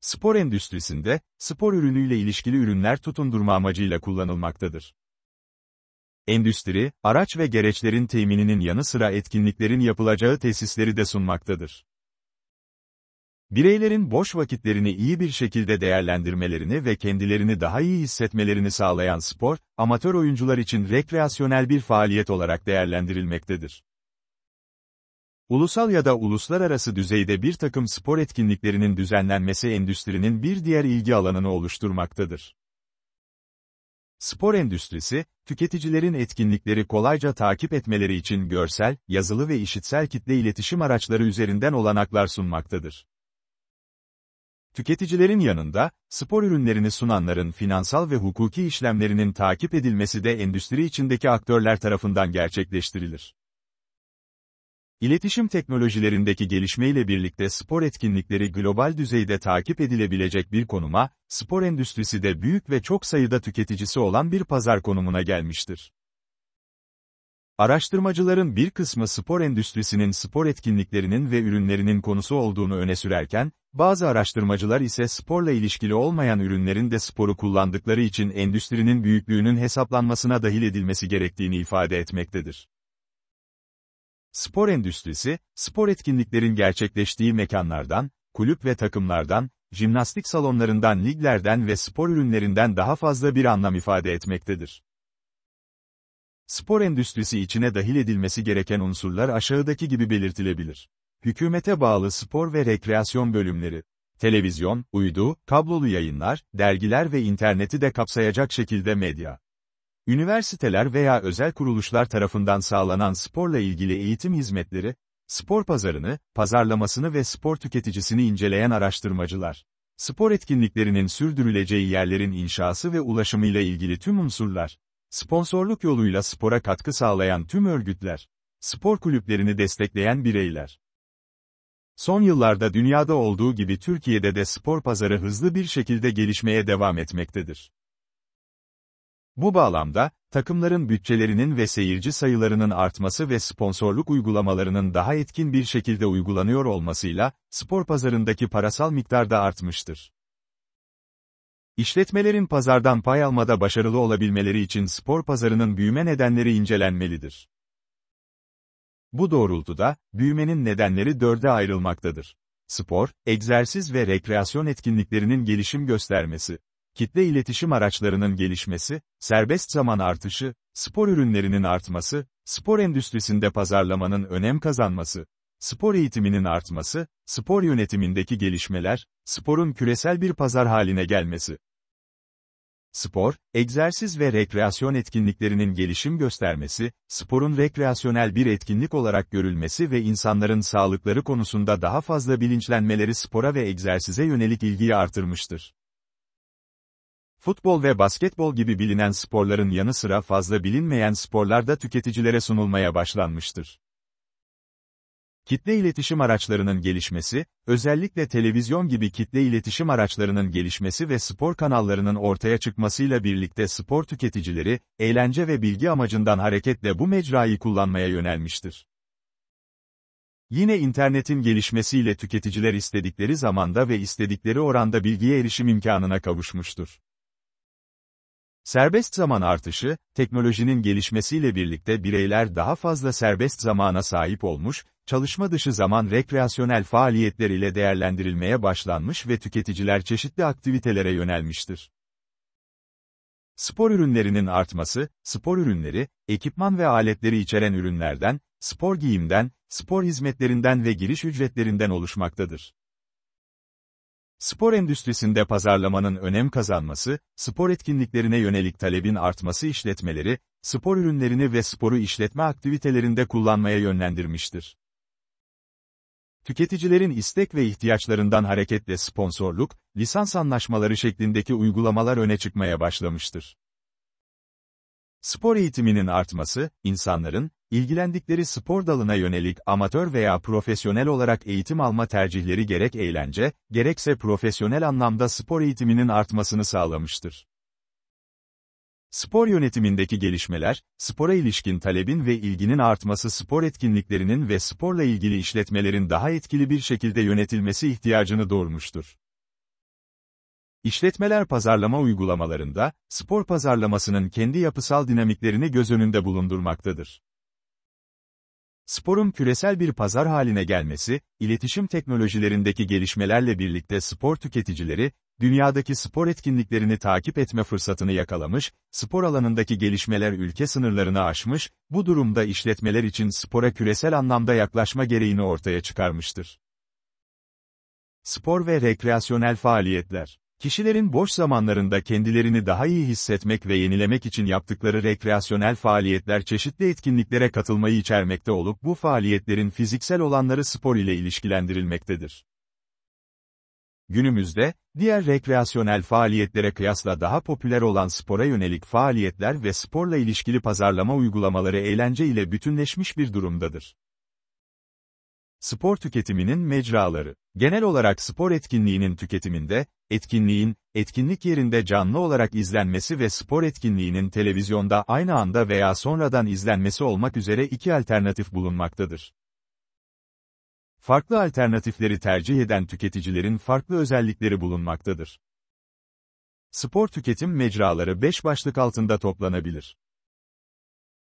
spor endüstrisinde, spor ürünüyle ilişkili ürünler tutundurma amacıyla kullanılmaktadır. Endüstri, araç ve gereçlerin temininin yanı sıra etkinliklerin yapılacağı tesisleri de sunmaktadır. Bireylerin boş vakitlerini iyi bir şekilde değerlendirmelerini ve kendilerini daha iyi hissetmelerini sağlayan spor, amatör oyuncular için rekreasyonel bir faaliyet olarak değerlendirilmektedir. Ulusal ya da uluslararası düzeyde bir takım spor etkinliklerinin düzenlenmesi endüstrinin bir diğer ilgi alanını oluşturmaktadır. Spor endüstrisi, tüketicilerin etkinlikleri kolayca takip etmeleri için görsel, yazılı ve işitsel kitle iletişim araçları üzerinden olanaklar sunmaktadır. Tüketicilerin yanında, spor ürünlerini sunanların finansal ve hukuki işlemlerinin takip edilmesi de endüstri içindeki aktörler tarafından gerçekleştirilir. İletişim teknolojilerindeki gelişmeyle birlikte spor etkinlikleri global düzeyde takip edilebilecek bir konuma, spor endüstrisi de büyük ve çok sayıda tüketicisi olan bir pazar konumuna gelmiştir. Araştırmacıların bir kısmı spor endüstrisinin spor etkinliklerinin ve ürünlerinin konusu olduğunu öne sürerken, bazı araştırmacılar ise sporla ilişkili olmayan ürünlerin de sporu kullandıkları için endüstrinin büyüklüğünün hesaplanmasına dahil edilmesi gerektiğini ifade etmektedir. Spor endüstrisi, spor etkinliklerin gerçekleştiği mekanlardan, kulüp ve takımlardan, jimnastik salonlarından liglerden ve spor ürünlerinden daha fazla bir anlam ifade etmektedir. Spor endüstrisi içine dahil edilmesi gereken unsurlar aşağıdaki gibi belirtilebilir. Hükümete bağlı spor ve rekreasyon bölümleri, televizyon, uydu, kablolu yayınlar, dergiler ve interneti de kapsayacak şekilde medya. Üniversiteler veya özel kuruluşlar tarafından sağlanan sporla ilgili eğitim hizmetleri, spor pazarını, pazarlamasını ve spor tüketicisini inceleyen araştırmacılar, spor etkinliklerinin sürdürüleceği yerlerin inşası ve ulaşımıyla ilgili tüm unsurlar, sponsorluk yoluyla spora katkı sağlayan tüm örgütler, spor kulüplerini destekleyen bireyler. Son yıllarda dünyada olduğu gibi Türkiye'de de spor pazarı hızlı bir şekilde gelişmeye devam etmektedir. Bu bağlamda, takımların bütçelerinin ve seyirci sayılarının artması ve sponsorluk uygulamalarının daha etkin bir şekilde uygulanıyor olmasıyla, spor pazarındaki parasal miktar da artmıştır. İşletmelerin pazardan pay almada başarılı olabilmeleri için spor pazarının büyüme nedenleri incelenmelidir. Bu doğrultuda, büyümenin nedenleri dörde ayrılmaktadır. Spor, egzersiz ve rekreasyon etkinliklerinin gelişim göstermesi kitle iletişim araçlarının gelişmesi, serbest zaman artışı, spor ürünlerinin artması, spor endüstrisinde pazarlamanın önem kazanması, spor eğitiminin artması, spor yönetimindeki gelişmeler, sporun küresel bir pazar haline gelmesi. Spor, egzersiz ve rekreasyon etkinliklerinin gelişim göstermesi, sporun rekreasyonel bir etkinlik olarak görülmesi ve insanların sağlıkları konusunda daha fazla bilinçlenmeleri spora ve egzersize yönelik ilgiyi artırmıştır. Futbol ve basketbol gibi bilinen sporların yanı sıra fazla bilinmeyen sporlar da tüketicilere sunulmaya başlanmıştır. Kitle iletişim araçlarının gelişmesi, özellikle televizyon gibi kitle iletişim araçlarının gelişmesi ve spor kanallarının ortaya çıkmasıyla birlikte spor tüketicileri, eğlence ve bilgi amacından hareketle bu mecrayı kullanmaya yönelmiştir. Yine internetin gelişmesiyle tüketiciler istedikleri zamanda ve istedikleri oranda bilgiye erişim imkanına kavuşmuştur. Serbest zaman artışı, teknolojinin gelişmesiyle birlikte bireyler daha fazla serbest zamana sahip olmuş, çalışma dışı zaman rekreasyonel faaliyetler ile değerlendirilmeye başlanmış ve tüketiciler çeşitli aktivitelere yönelmiştir. Spor ürünlerinin artması, spor ürünleri, ekipman ve aletleri içeren ürünlerden, spor giyimden, spor hizmetlerinden ve giriş ücretlerinden oluşmaktadır. Spor endüstrisinde pazarlamanın önem kazanması, spor etkinliklerine yönelik talebin artması işletmeleri, spor ürünlerini ve sporu işletme aktivitelerinde kullanmaya yönlendirmiştir. Tüketicilerin istek ve ihtiyaçlarından hareketle sponsorluk, lisans anlaşmaları şeklindeki uygulamalar öne çıkmaya başlamıştır. Spor eğitiminin artması, insanların, ilgilendikleri spor dalına yönelik amatör veya profesyonel olarak eğitim alma tercihleri gerek eğlence, gerekse profesyonel anlamda spor eğitiminin artmasını sağlamıştır. Spor yönetimindeki gelişmeler, spora ilişkin talebin ve ilginin artması spor etkinliklerinin ve sporla ilgili işletmelerin daha etkili bir şekilde yönetilmesi ihtiyacını doğurmuştur. İşletmeler pazarlama uygulamalarında, spor pazarlamasının kendi yapısal dinamiklerini göz önünde bulundurmaktadır. Sporun küresel bir pazar haline gelmesi, iletişim teknolojilerindeki gelişmelerle birlikte spor tüketicileri, dünyadaki spor etkinliklerini takip etme fırsatını yakalamış, spor alanındaki gelişmeler ülke sınırlarını aşmış, bu durumda işletmeler için spora küresel anlamda yaklaşma gereğini ortaya çıkarmıştır. Spor ve rekreasyonel faaliyetler Kişilerin boş zamanlarında kendilerini daha iyi hissetmek ve yenilemek için yaptıkları rekreasyonel faaliyetler çeşitli etkinliklere katılmayı içermekte olup bu faaliyetlerin fiziksel olanları spor ile ilişkilendirilmektedir. Günümüzde, diğer rekreasyonel faaliyetlere kıyasla daha popüler olan spora yönelik faaliyetler ve sporla ilişkili pazarlama uygulamaları eğlence ile bütünleşmiş bir durumdadır. Spor tüketiminin mecraları. Genel olarak spor etkinliğinin tüketiminde, etkinliğin, etkinlik yerinde canlı olarak izlenmesi ve spor etkinliğinin televizyonda aynı anda veya sonradan izlenmesi olmak üzere iki alternatif bulunmaktadır. Farklı alternatifleri tercih eden tüketicilerin farklı özellikleri bulunmaktadır. Spor tüketim mecraları 5 başlık altında toplanabilir.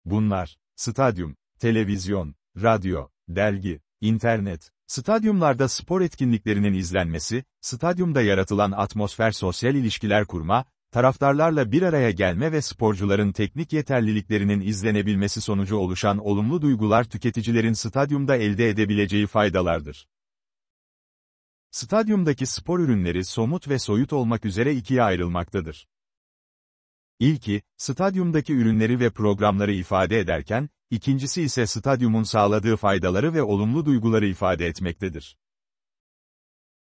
Bunlar, stadyum, televizyon, radyo, dergi, İnternet, stadyumlarda spor etkinliklerinin izlenmesi, stadyumda yaratılan atmosfer sosyal ilişkiler kurma, taraftarlarla bir araya gelme ve sporcuların teknik yeterliliklerinin izlenebilmesi sonucu oluşan olumlu duygular tüketicilerin stadyumda elde edebileceği faydalardır. Stadyumdaki spor ürünleri somut ve soyut olmak üzere ikiye ayrılmaktadır. İlki, stadyumdaki ürünleri ve programları ifade ederken, ikincisi ise stadyumun sağladığı faydaları ve olumlu duyguları ifade etmektedir.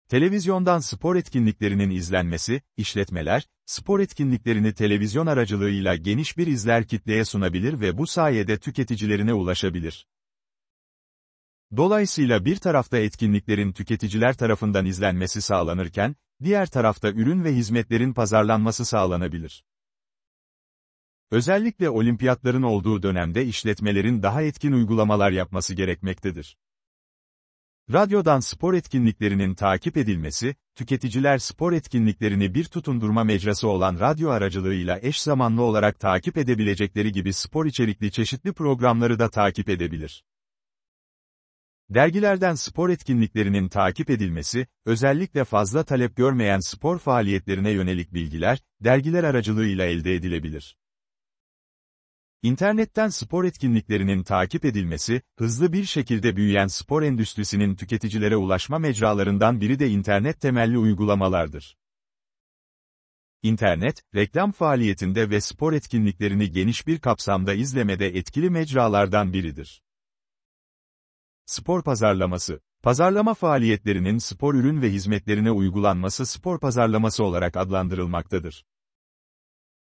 Televizyondan spor etkinliklerinin izlenmesi, işletmeler, spor etkinliklerini televizyon aracılığıyla geniş bir izler kitleye sunabilir ve bu sayede tüketicilerine ulaşabilir. Dolayısıyla bir tarafta etkinliklerin tüketiciler tarafından izlenmesi sağlanırken, diğer tarafta ürün ve hizmetlerin pazarlanması sağlanabilir. Özellikle olimpiyatların olduğu dönemde işletmelerin daha etkin uygulamalar yapması gerekmektedir. Radyodan spor etkinliklerinin takip edilmesi, tüketiciler spor etkinliklerini bir tutundurma mecrası olan radyo aracılığıyla eş zamanlı olarak takip edebilecekleri gibi spor içerikli çeşitli programları da takip edebilir. Dergilerden spor etkinliklerinin takip edilmesi, özellikle fazla talep görmeyen spor faaliyetlerine yönelik bilgiler, dergiler aracılığıyla elde edilebilir. İnternetten spor etkinliklerinin takip edilmesi, hızlı bir şekilde büyüyen spor endüstrisinin tüketicilere ulaşma mecralarından biri de internet temelli uygulamalardır. İnternet, reklam faaliyetinde ve spor etkinliklerini geniş bir kapsamda izlemede etkili mecralardan biridir. Spor pazarlaması Pazarlama faaliyetlerinin spor ürün ve hizmetlerine uygulanması spor pazarlaması olarak adlandırılmaktadır.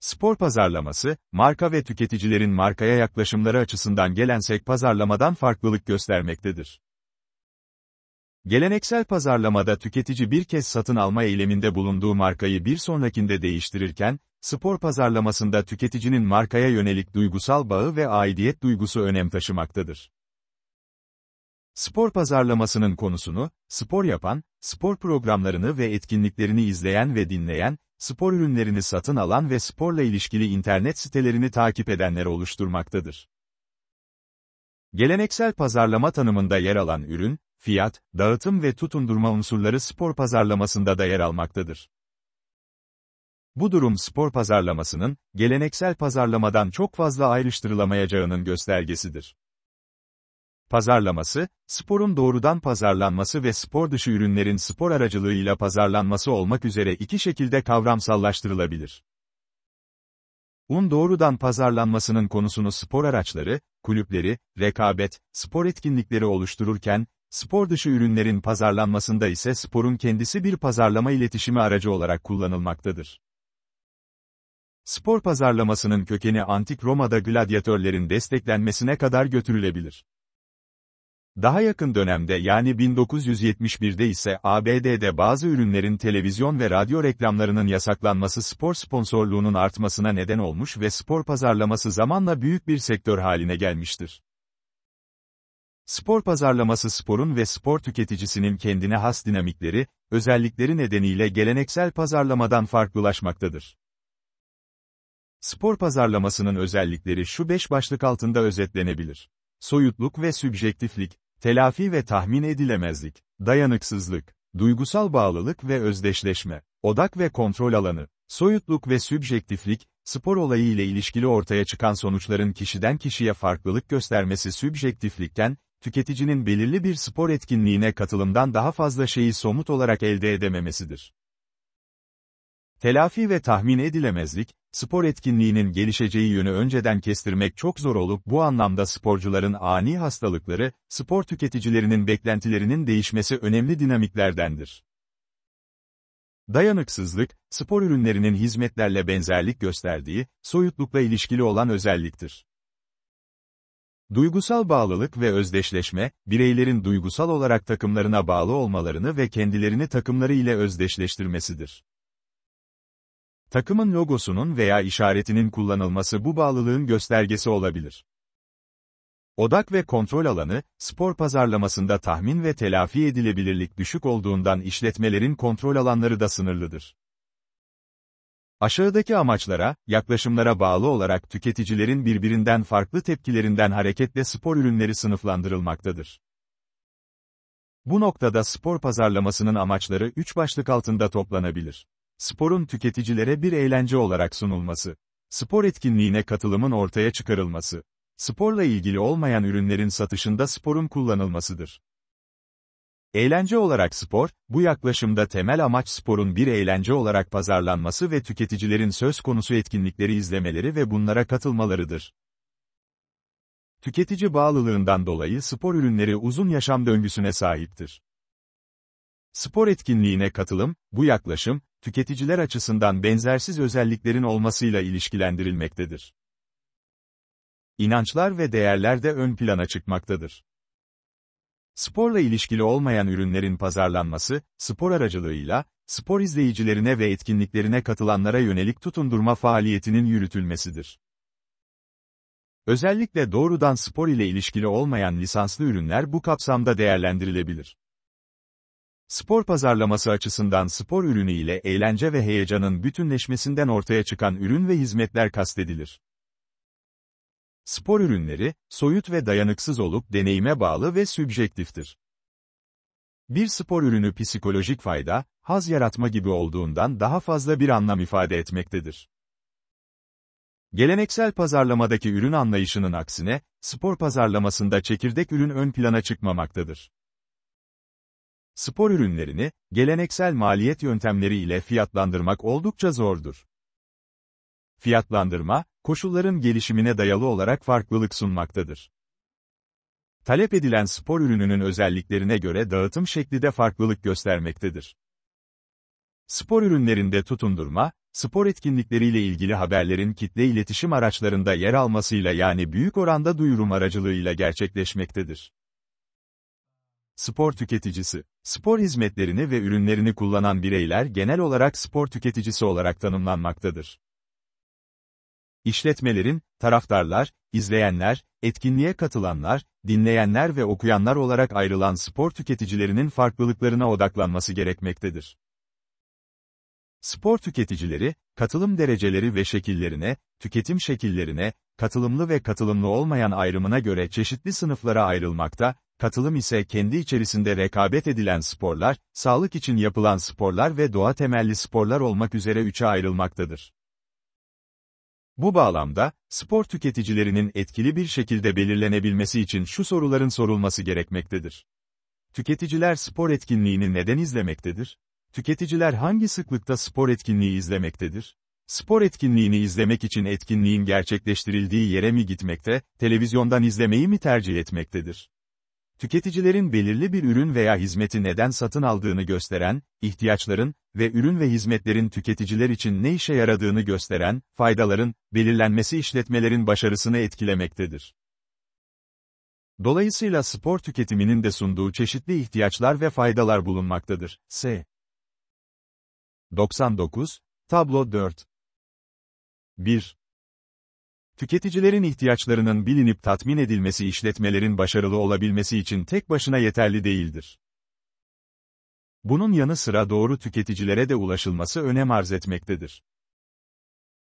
Spor pazarlaması, marka ve tüketicilerin markaya yaklaşımları açısından gelensek pazarlamadan farklılık göstermektedir. Geleneksel pazarlamada tüketici bir kez satın alma eyleminde bulunduğu markayı bir sonrakinde değiştirirken, spor pazarlamasında tüketicinin markaya yönelik duygusal bağı ve aidiyet duygusu önem taşımaktadır. Spor pazarlamasının konusunu, spor yapan, spor programlarını ve etkinliklerini izleyen ve dinleyen, spor ürünlerini satın alan ve sporla ilişkili internet sitelerini takip edenler oluşturmaktadır. Geleneksel pazarlama tanımında yer alan ürün, fiyat, dağıtım ve tutundurma unsurları spor pazarlamasında da yer almaktadır. Bu durum spor pazarlamasının, geleneksel pazarlamadan çok fazla ayrıştırılamayacağının göstergesidir pazarlaması, sporun doğrudan pazarlanması ve spor dışı ürünlerin spor aracılığıyla pazarlanması olmak üzere iki şekilde kavramsallaştırılabilir. Un doğrudan pazarlanmasının konusunu spor araçları, kulüpleri, rekabet, spor etkinlikleri oluştururken, spor dışı ürünlerin pazarlanmasında ise sporun kendisi bir pazarlama iletişimi aracı olarak kullanılmaktadır. Spor pazarlamasının kökeni Antik Roma'da gladyatörlerin desteklenmesine kadar götürülebilir. Daha yakın dönemde yani 1971'de ise ABD'de bazı ürünlerin televizyon ve radyo reklamlarının yasaklanması spor sponsorluğunun artmasına neden olmuş ve spor pazarlaması zamanla büyük bir sektör haline gelmiştir. Spor pazarlaması sporun ve spor tüketicisinin kendine has dinamikleri, özellikleri nedeniyle geleneksel pazarlamadan farklılaşmaktadır. Spor pazarlamasının özellikleri şu beş başlık altında özetlenebilir soyutluk ve sübjektiflik, telafi ve tahmin edilemezlik, dayanıksızlık, duygusal bağlılık ve özdeşleşme, odak ve kontrol alanı, soyutluk ve sübjektiflik, spor olayı ile ilişkili ortaya çıkan sonuçların kişiden kişiye farklılık göstermesi sübjektiflikten, tüketicinin belirli bir spor etkinliğine katılımdan daha fazla şeyi somut olarak elde edememesidir. Telafi ve tahmin edilemezlik, spor etkinliğinin gelişeceği yönü önceden kestirmek çok zor olup bu anlamda sporcuların ani hastalıkları, spor tüketicilerinin beklentilerinin değişmesi önemli dinamiklerdendir. Dayanıksızlık, spor ürünlerinin hizmetlerle benzerlik gösterdiği, soyutlukla ilişkili olan özelliktir. Duygusal bağlılık ve özdeşleşme, bireylerin duygusal olarak takımlarına bağlı olmalarını ve kendilerini takımları ile özdeşleştirmesidir. Takımın logosunun veya işaretinin kullanılması bu bağlılığın göstergesi olabilir. Odak ve kontrol alanı, spor pazarlamasında tahmin ve telafi edilebilirlik düşük olduğundan işletmelerin kontrol alanları da sınırlıdır. Aşağıdaki amaçlara, yaklaşımlara bağlı olarak tüketicilerin birbirinden farklı tepkilerinden hareketle spor ürünleri sınıflandırılmaktadır. Bu noktada spor pazarlamasının amaçları üç başlık altında toplanabilir sporun tüketicilere bir eğlence olarak sunulması, spor etkinliğine katılımın ortaya çıkarılması, sporla ilgili olmayan ürünlerin satışında sporun kullanılmasıdır. Eğlence olarak spor, bu yaklaşımda temel amaç sporun bir eğlence olarak pazarlanması ve tüketicilerin söz konusu etkinlikleri izlemeleri ve bunlara katılmalarıdır. Tüketici bağlılığından dolayı spor ürünleri uzun yaşam döngüsüne sahiptir. Spor etkinliğine katılım, bu yaklaşım, tüketiciler açısından benzersiz özelliklerin olmasıyla ilişkilendirilmektedir. İnançlar ve değerler de ön plana çıkmaktadır. Sporla ilişkili olmayan ürünlerin pazarlanması, spor aracılığıyla, spor izleyicilerine ve etkinliklerine katılanlara yönelik tutundurma faaliyetinin yürütülmesidir. Özellikle doğrudan spor ile ilişkili olmayan lisanslı ürünler bu kapsamda değerlendirilebilir. Spor pazarlaması açısından spor ürünü ile eğlence ve heyecanın bütünleşmesinden ortaya çıkan ürün ve hizmetler kastedilir. Spor ürünleri, soyut ve dayanıksız olup deneyime bağlı ve sübjektiftir. Bir spor ürünü psikolojik fayda, haz yaratma gibi olduğundan daha fazla bir anlam ifade etmektedir. Geleneksel pazarlamadaki ürün anlayışının aksine, spor pazarlamasında çekirdek ürün ön plana çıkmamaktadır spor ürünlerini, geleneksel maliyet yöntemleri ile fiyatlandırmak oldukça zordur. Fiyatlandırma, koşulların gelişimine dayalı olarak farklılık sunmaktadır. Talep edilen spor ürününün özelliklerine göre dağıtım şekli de farklılık göstermektedir. Spor ürünlerinde tutundurma, spor etkinlikleriyle ilgili haberlerin kitle iletişim araçlarında yer almasıyla yani büyük oranda duyurum aracılığıyla gerçekleşmektedir. Spor tüketicisi. Spor hizmetlerini ve ürünlerini kullanan bireyler genel olarak spor tüketicisi olarak tanımlanmaktadır. İşletmelerin, taraftarlar, izleyenler, etkinliğe katılanlar, dinleyenler ve okuyanlar olarak ayrılan spor tüketicilerinin farklılıklarına odaklanması gerekmektedir. Spor tüketicileri, katılım dereceleri ve şekillerine, tüketim şekillerine, katılımlı ve katılımlı olmayan ayrımına göre çeşitli sınıflara ayrılmakta, katılım ise kendi içerisinde rekabet edilen sporlar, sağlık için yapılan sporlar ve doğa temelli sporlar olmak üzere üçe ayrılmaktadır. Bu bağlamda, spor tüketicilerinin etkili bir şekilde belirlenebilmesi için şu soruların sorulması gerekmektedir. Tüketiciler spor etkinliğini neden izlemektedir? Tüketiciler hangi sıklıkta spor etkinliği izlemektedir? Spor etkinliğini izlemek için etkinliğin gerçekleştirildiği yere mi gitmekte, televizyondan izlemeyi mi tercih etmektedir? tüketicilerin belirli bir ürün veya hizmeti neden satın aldığını gösteren, ihtiyaçların ve ürün ve hizmetlerin tüketiciler için ne işe yaradığını gösteren, faydaların, belirlenmesi işletmelerin başarısını etkilemektedir. Dolayısıyla spor tüketiminin de sunduğu çeşitli ihtiyaçlar ve faydalar bulunmaktadır. S. 99, Tablo 4 1. Tüketicilerin ihtiyaçlarının bilinip tatmin edilmesi işletmelerin başarılı olabilmesi için tek başına yeterli değildir. Bunun yanı sıra doğru tüketicilere de ulaşılması önem arz etmektedir.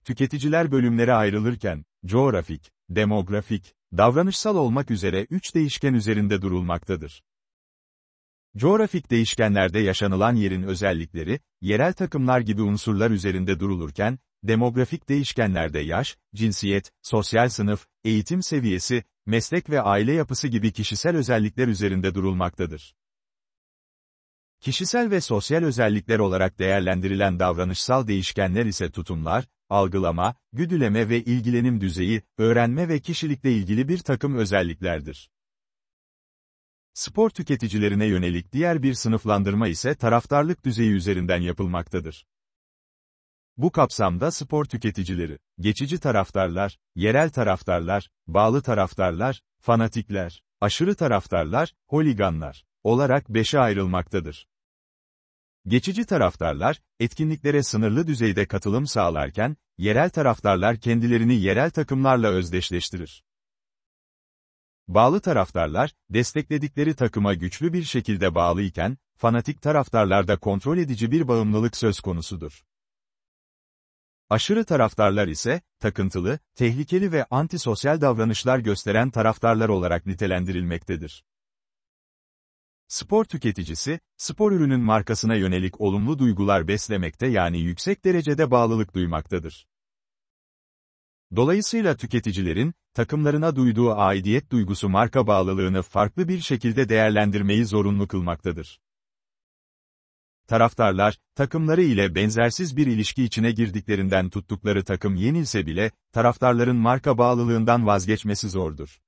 Tüketiciler bölümlere ayrılırken, coğrafik, demografik, davranışsal olmak üzere üç değişken üzerinde durulmaktadır. Coğrafik değişkenlerde yaşanılan yerin özellikleri, yerel takımlar gibi unsurlar üzerinde durulurken, demografik değişkenlerde yaş, cinsiyet, sosyal sınıf, eğitim seviyesi, meslek ve aile yapısı gibi kişisel özellikler üzerinde durulmaktadır. Kişisel ve sosyal özellikler olarak değerlendirilen davranışsal değişkenler ise tutumlar, algılama, güdüleme ve ilgilenim düzeyi, öğrenme ve kişilikle ilgili bir takım özelliklerdir. Spor tüketicilerine yönelik diğer bir sınıflandırma ise taraftarlık düzeyi üzerinden yapılmaktadır. Bu kapsamda spor tüketicileri, geçici taraftarlar, yerel taraftarlar, bağlı taraftarlar, fanatikler, aşırı taraftarlar, holiganlar olarak beşe ayrılmaktadır. Geçici taraftarlar, etkinliklere sınırlı düzeyde katılım sağlarken, yerel taraftarlar kendilerini yerel takımlarla özdeşleştirir. Bağlı taraftarlar, destekledikleri takıma güçlü bir şekilde bağlıyken, fanatik taraftarlarda kontrol edici bir bağımlılık söz konusudur. Aşırı taraftarlar ise, takıntılı, tehlikeli ve antisosyal davranışlar gösteren taraftarlar olarak nitelendirilmektedir. Spor tüketicisi, spor ürünün markasına yönelik olumlu duygular beslemekte yani yüksek derecede bağlılık duymaktadır. Dolayısıyla tüketicilerin, takımlarına duyduğu aidiyet duygusu marka bağlılığını farklı bir şekilde değerlendirmeyi zorunlu kılmaktadır. Taraftarlar, takımları ile benzersiz bir ilişki içine girdiklerinden tuttukları takım yenilse bile, taraftarların marka bağlılığından vazgeçmesi zordur.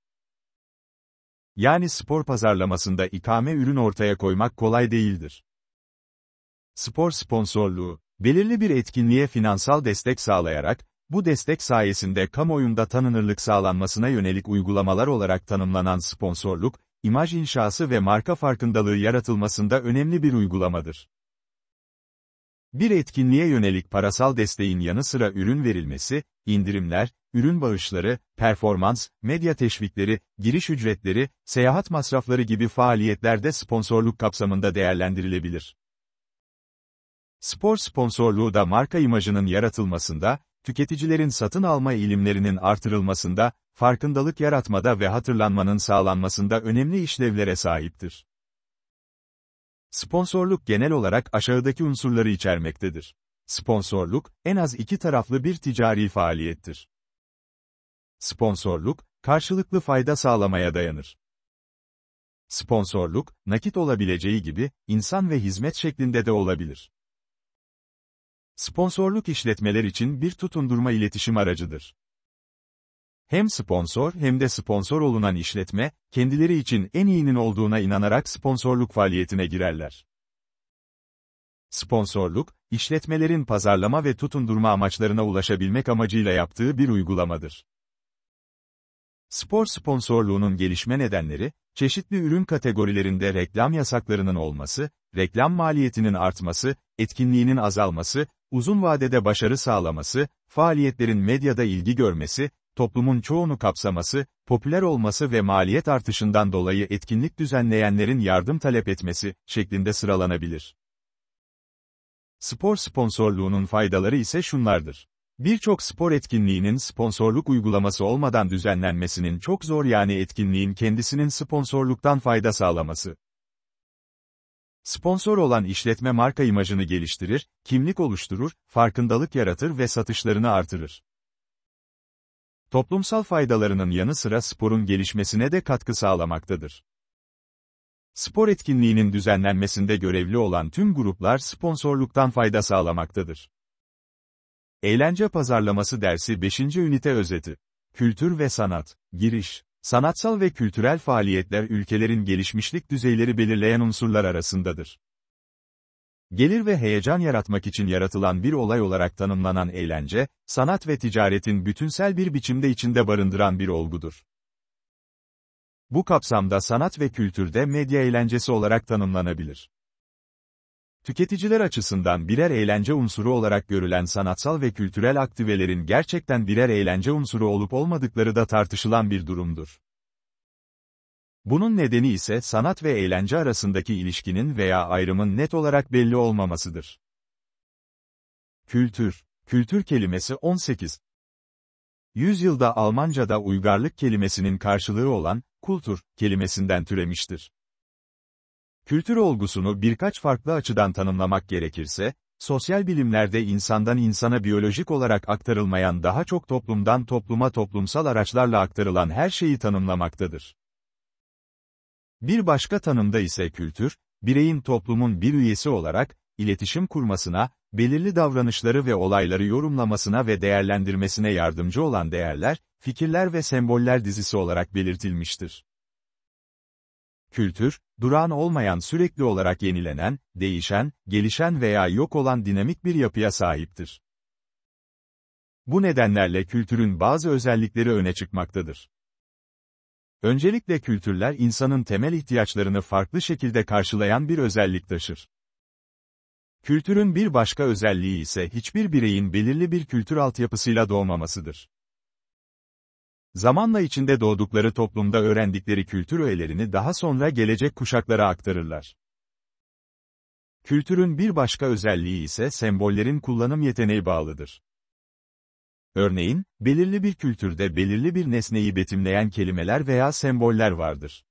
Yani spor pazarlamasında ikame ürün ortaya koymak kolay değildir. Spor sponsorluğu, belirli bir etkinliğe finansal destek sağlayarak, bu destek sayesinde kamuoyunda tanınırlık sağlanmasına yönelik uygulamalar olarak tanımlanan sponsorluk, imaj inşası ve marka farkındalığı yaratılmasında önemli bir uygulamadır. Bir etkinliğe yönelik parasal desteğin yanı sıra ürün verilmesi, indirimler, ürün bağışları, performans, medya teşvikleri, giriş ücretleri, seyahat masrafları gibi faaliyetlerde sponsorluk kapsamında değerlendirilebilir. Spor sponsorluğu da marka imajının yaratılmasında, tüketicilerin satın alma ilimlerinin artırılmasında, farkındalık yaratmada ve hatırlanmanın sağlanmasında önemli işlevlere sahiptir. Sponsorluk genel olarak aşağıdaki unsurları içermektedir. Sponsorluk, en az iki taraflı bir ticari faaliyettir. Sponsorluk, karşılıklı fayda sağlamaya dayanır. Sponsorluk, nakit olabileceği gibi, insan ve hizmet şeklinde de olabilir. Sponsorluk işletmeler için bir tutundurma iletişim aracıdır. Hem sponsor hem de sponsor olunan işletme, kendileri için en iyinin olduğuna inanarak sponsorluk faaliyetine girerler. Sponsorluk, işletmelerin pazarlama ve tutundurma amaçlarına ulaşabilmek amacıyla yaptığı bir uygulamadır. Spor sponsorluğunun gelişme nedenleri, çeşitli ürün kategorilerinde reklam yasaklarının olması, reklam maliyetinin artması, etkinliğinin azalması, uzun vadede başarı sağlaması, faaliyetlerin medyada ilgi görmesi, toplumun çoğunu kapsaması, popüler olması ve maliyet artışından dolayı etkinlik düzenleyenlerin yardım talep etmesi şeklinde sıralanabilir. Spor sponsorluğunun faydaları ise şunlardır. Birçok spor etkinliğinin sponsorluk uygulaması olmadan düzenlenmesinin çok zor yani etkinliğin kendisinin sponsorluktan fayda sağlaması. Sponsor olan işletme marka imajını geliştirir, kimlik oluşturur, farkındalık yaratır ve satışlarını artırır toplumsal faydalarının yanı sıra sporun gelişmesine de katkı sağlamaktadır. Spor etkinliğinin düzenlenmesinde görevli olan tüm gruplar sponsorluktan fayda sağlamaktadır. Eğlence Pazarlaması Dersi 5. Ünite Özeti Kültür ve Sanat Giriş Sanatsal ve kültürel faaliyetler ülkelerin gelişmişlik düzeyleri belirleyen unsurlar arasındadır gelir ve heyecan yaratmak için yaratılan bir olay olarak tanımlanan eğlence, sanat ve ticaretin bütünsel bir biçimde içinde barındıran bir olgudur. Bu kapsamda sanat ve kültürde medya eğlencesi olarak tanımlanabilir. Tüketiciler açısından birer eğlence unsuru olarak görülen sanatsal ve kültürel aktivelerin gerçekten birer eğlence unsuru olup olmadıkları da tartışılan bir durumdur. Bunun nedeni ise sanat ve eğlence arasındaki ilişkinin veya ayrımın net olarak belli olmamasıdır. Kültür Kültür kelimesi 18. Yüzyılda Almanca'da uygarlık kelimesinin karşılığı olan, kultur, kelimesinden türemiştir. Kültür olgusunu birkaç farklı açıdan tanımlamak gerekirse, sosyal bilimlerde insandan insana biyolojik olarak aktarılmayan daha çok toplumdan topluma toplumsal araçlarla aktarılan her şeyi tanımlamaktadır. Bir başka tanımda ise kültür, bireyin toplumun bir üyesi olarak, iletişim kurmasına, belirli davranışları ve olayları yorumlamasına ve değerlendirmesine yardımcı olan değerler, fikirler ve semboller dizisi olarak belirtilmiştir. Kültür, duran olmayan sürekli olarak yenilenen, değişen, gelişen veya yok olan dinamik bir yapıya sahiptir. Bu nedenlerle kültürün bazı özellikleri öne çıkmaktadır. Öncelikle kültürler insanın temel ihtiyaçlarını farklı şekilde karşılayan bir özellik taşır. Kültürün bir başka özelliği ise hiçbir bireyin belirli bir kültür altyapısıyla doğmamasıdır. Zamanla içinde doğdukları toplumda öğrendikleri kültür öğelerini daha sonra gelecek kuşaklara aktarırlar. Kültürün bir başka özelliği ise sembollerin kullanım yeteneği bağlıdır. Örneğin, belirli bir kültürde belirli bir nesneyi betimleyen kelimeler veya semboller vardır.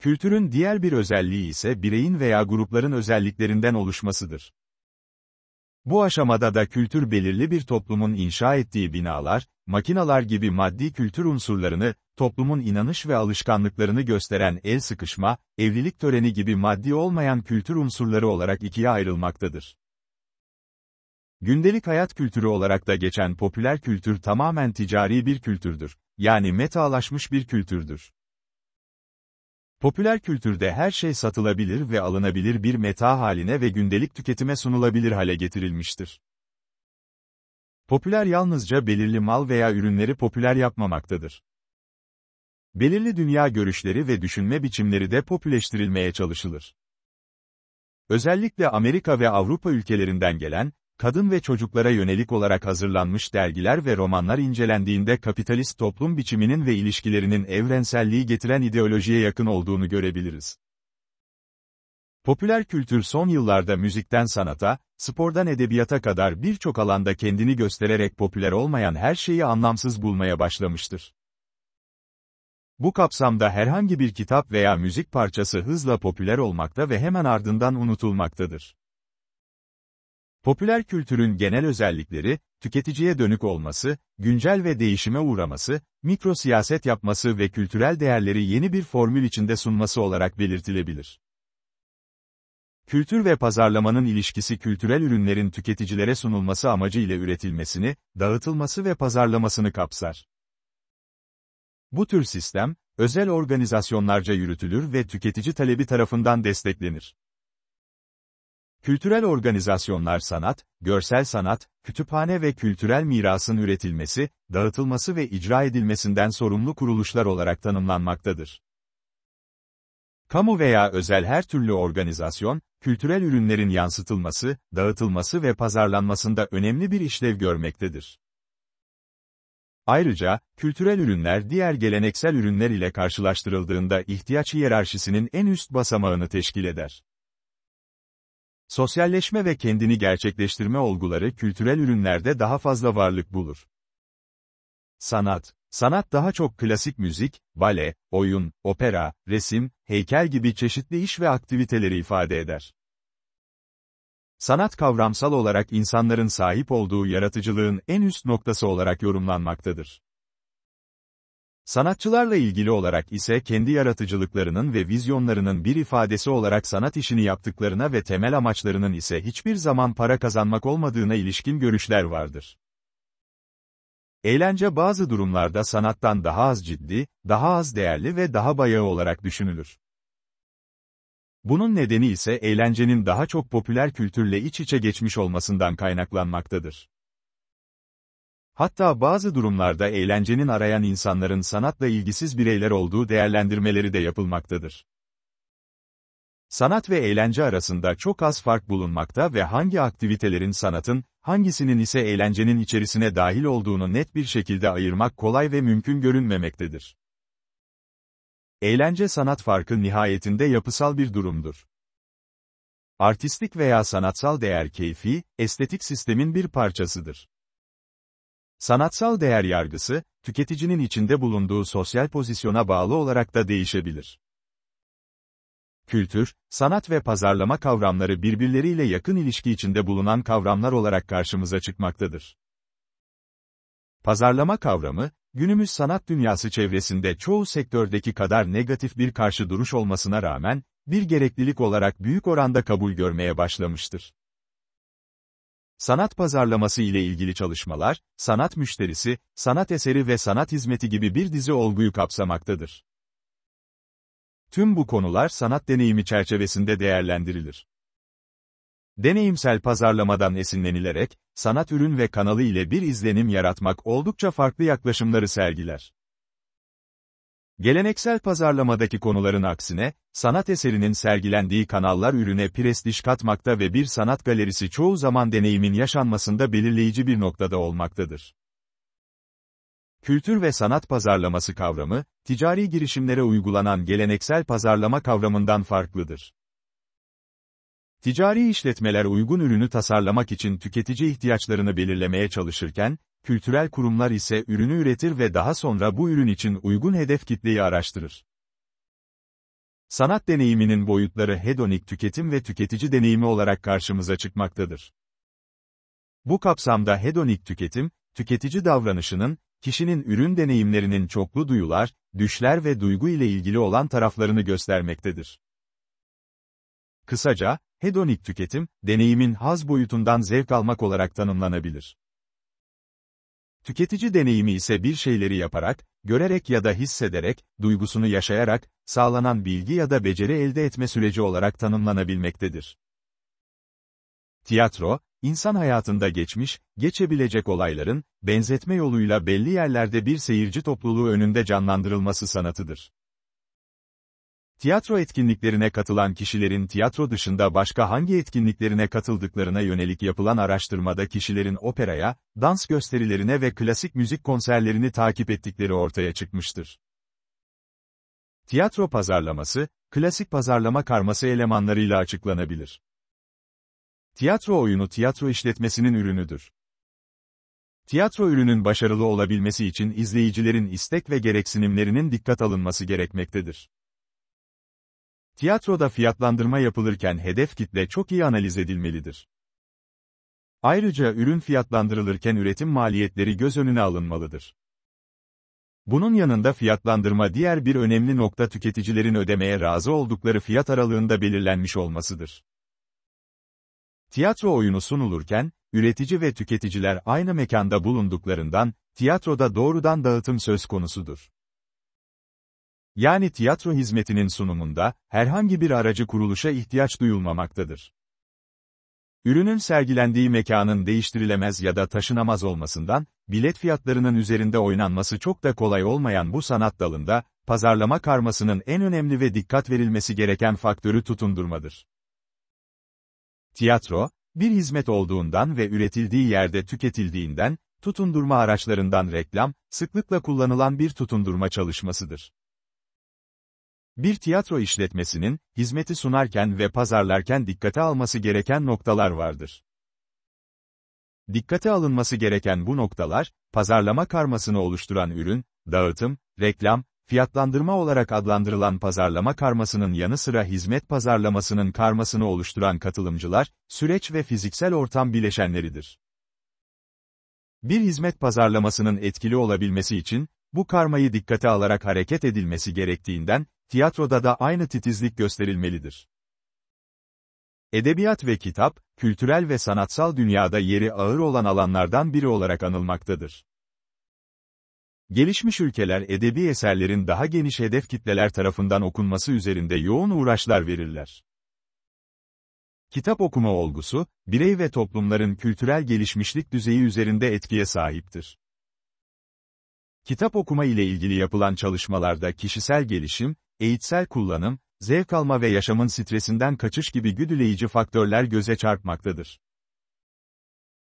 Kültürün diğer bir özelliği ise bireyin veya grupların özelliklerinden oluşmasıdır. Bu aşamada da kültür belirli bir toplumun inşa ettiği binalar, makinalar gibi maddi kültür unsurlarını, toplumun inanış ve alışkanlıklarını gösteren el sıkışma, evlilik töreni gibi maddi olmayan kültür unsurları olarak ikiye ayrılmaktadır. Gündelik hayat kültürü olarak da geçen popüler kültür tamamen ticari bir kültürdür. Yani metalaşmış bir kültürdür. Popüler kültürde her şey satılabilir ve alınabilir bir meta haline ve gündelik tüketime sunulabilir hale getirilmiştir. Popüler yalnızca belirli mal veya ürünleri popüler yapmamaktadır. Belirli dünya görüşleri ve düşünme biçimleri de popüleştirilmeye çalışılır. Özellikle Amerika ve Avrupa ülkelerinden gelen, kadın ve çocuklara yönelik olarak hazırlanmış dergiler ve romanlar incelendiğinde kapitalist toplum biçiminin ve ilişkilerinin evrenselliği getiren ideolojiye yakın olduğunu görebiliriz. Popüler kültür son yıllarda müzikten sanata, spordan edebiyata kadar birçok alanda kendini göstererek popüler olmayan her şeyi anlamsız bulmaya başlamıştır. Bu kapsamda herhangi bir kitap veya müzik parçası hızla popüler olmakta ve hemen ardından unutulmaktadır. Popüler kültürün genel özellikleri, tüketiciye dönük olması, güncel ve değişime uğraması, mikro siyaset yapması ve kültürel değerleri yeni bir formül içinde sunması olarak belirtilebilir. Kültür ve pazarlamanın ilişkisi kültürel ürünlerin tüketicilere sunulması amacıyla üretilmesini, dağıtılması ve pazarlamasını kapsar. Bu tür sistem, özel organizasyonlarca yürütülür ve tüketici talebi tarafından desteklenir. Kültürel organizasyonlar sanat, görsel sanat, kütüphane ve kültürel mirasın üretilmesi, dağıtılması ve icra edilmesinden sorumlu kuruluşlar olarak tanımlanmaktadır. Kamu veya özel her türlü organizasyon, kültürel ürünlerin yansıtılması, dağıtılması ve pazarlanmasında önemli bir işlev görmektedir. Ayrıca, kültürel ürünler diğer geleneksel ürünler ile karşılaştırıldığında ihtiyaç hiyerarşisinin en üst basamağını teşkil eder. Sosyalleşme ve kendini gerçekleştirme olguları kültürel ürünlerde daha fazla varlık bulur. Sanat Sanat daha çok klasik müzik, bale, oyun, opera, resim, heykel gibi çeşitli iş ve aktiviteleri ifade eder. Sanat kavramsal olarak insanların sahip olduğu yaratıcılığın en üst noktası olarak yorumlanmaktadır. Sanatçılarla ilgili olarak ise kendi yaratıcılıklarının ve vizyonlarının bir ifadesi olarak sanat işini yaptıklarına ve temel amaçlarının ise hiçbir zaman para kazanmak olmadığına ilişkin görüşler vardır. Eğlence bazı durumlarda sanattan daha az ciddi, daha az değerli ve daha bayağı olarak düşünülür. Bunun nedeni ise eğlencenin daha çok popüler kültürle iç içe geçmiş olmasından kaynaklanmaktadır. Hatta bazı durumlarda eğlencenin arayan insanların sanatla ilgisiz bireyler olduğu değerlendirmeleri de yapılmaktadır. Sanat ve eğlence arasında çok az fark bulunmakta ve hangi aktivitelerin sanatın, hangisinin ise eğlencenin içerisine dahil olduğunu net bir şekilde ayırmak kolay ve mümkün görünmemektedir. Eğlence sanat farkı nihayetinde yapısal bir durumdur. Artistik veya sanatsal değer keyfi, estetik sistemin bir parçasıdır. Sanatsal değer yargısı, tüketicinin içinde bulunduğu sosyal pozisyona bağlı olarak da değişebilir. Kültür, sanat ve pazarlama kavramları birbirleriyle yakın ilişki içinde bulunan kavramlar olarak karşımıza çıkmaktadır. Pazarlama kavramı, günümüz sanat dünyası çevresinde çoğu sektördeki kadar negatif bir karşı duruş olmasına rağmen, bir gereklilik olarak büyük oranda kabul görmeye başlamıştır. Sanat pazarlaması ile ilgili çalışmalar, sanat müşterisi, sanat eseri ve sanat hizmeti gibi bir dizi olguyu kapsamaktadır. Tüm bu konular sanat deneyimi çerçevesinde değerlendirilir. Deneyimsel pazarlamadan esinlenilerek, sanat ürün ve kanalı ile bir izlenim yaratmak oldukça farklı yaklaşımları sergiler. Geleneksel pazarlamadaki konuların aksine, sanat eserinin sergilendiği kanallar ürüne prestij katmakta ve bir sanat galerisi çoğu zaman deneyimin yaşanmasında belirleyici bir noktada olmaktadır. Kültür ve sanat pazarlaması kavramı, ticari girişimlere uygulanan geleneksel pazarlama kavramından farklıdır. Ticari işletmeler uygun ürünü tasarlamak için tüketici ihtiyaçlarını belirlemeye çalışırken, kültürel kurumlar ise ürünü üretir ve daha sonra bu ürün için uygun hedef kitleyi araştırır. Sanat deneyiminin boyutları hedonik tüketim ve tüketici deneyimi olarak karşımıza çıkmaktadır. Bu kapsamda hedonik tüketim, tüketici davranışının, kişinin ürün deneyimlerinin çoklu duyular, düşler ve duygu ile ilgili olan taraflarını göstermektedir. Kısaca, hedonik tüketim, deneyimin haz boyutundan zevk almak olarak tanımlanabilir. Tüketici deneyimi ise bir şeyleri yaparak, görerek ya da hissederek, duygusunu yaşayarak, sağlanan bilgi ya da beceri elde etme süreci olarak tanımlanabilmektedir. Tiyatro, insan hayatında geçmiş, geçebilecek olayların, benzetme yoluyla belli yerlerde bir seyirci topluluğu önünde canlandırılması sanatıdır. Tiyatro etkinliklerine katılan kişilerin tiyatro dışında başka hangi etkinliklerine katıldıklarına yönelik yapılan araştırmada kişilerin operaya, dans gösterilerine ve klasik müzik konserlerini takip ettikleri ortaya çıkmıştır. Tiyatro pazarlaması, klasik pazarlama karması elemanlarıyla açıklanabilir. Tiyatro oyunu tiyatro işletmesinin ürünüdür. Tiyatro ürünün başarılı olabilmesi için izleyicilerin istek ve gereksinimlerinin dikkat alınması gerekmektedir. Tiyatroda fiyatlandırma yapılırken hedef kitle çok iyi analiz edilmelidir. Ayrıca ürün fiyatlandırılırken üretim maliyetleri göz önüne alınmalıdır. Bunun yanında fiyatlandırma diğer bir önemli nokta tüketicilerin ödemeye razı oldukları fiyat aralığında belirlenmiş olmasıdır. Tiyatro oyunu sunulurken, üretici ve tüketiciler aynı mekanda bulunduklarından, tiyatroda doğrudan dağıtım söz konusudur yani tiyatro hizmetinin sunumunda, herhangi bir aracı kuruluşa ihtiyaç duyulmamaktadır. Ürünün sergilendiği mekanın değiştirilemez ya da taşınamaz olmasından, bilet fiyatlarının üzerinde oynanması çok da kolay olmayan bu sanat dalında, pazarlama karmasının en önemli ve dikkat verilmesi gereken faktörü tutundurmadır. Tiyatro, bir hizmet olduğundan ve üretildiği yerde tüketildiğinden, tutundurma araçlarından reklam, sıklıkla kullanılan bir tutundurma çalışmasıdır. Bir tiyatro işletmesinin, hizmeti sunarken ve pazarlarken dikkate alması gereken noktalar vardır. Dikkate alınması gereken bu noktalar, pazarlama karmasını oluşturan ürün, dağıtım, reklam, fiyatlandırma olarak adlandırılan pazarlama karmasının yanı sıra hizmet pazarlamasının karmasını oluşturan katılımcılar, süreç ve fiziksel ortam bileşenleridir. Bir hizmet pazarlamasının etkili olabilmesi için, bu karmayı dikkate alarak hareket edilmesi gerektiğinden, tiyatroda da aynı titizlik gösterilmelidir. Edebiyat ve kitap, kültürel ve sanatsal dünyada yeri ağır olan alanlardan biri olarak anılmaktadır. Gelişmiş ülkeler edebi eserlerin daha geniş hedef kitleler tarafından okunması üzerinde yoğun uğraşlar verirler. Kitap okuma olgusu, birey ve toplumların kültürel gelişmişlik düzeyi üzerinde etkiye sahiptir. Kitap okuma ile ilgili yapılan çalışmalarda kişisel gelişim, eğitsel kullanım, zevk alma ve yaşamın stresinden kaçış gibi güdüleyici faktörler göze çarpmaktadır.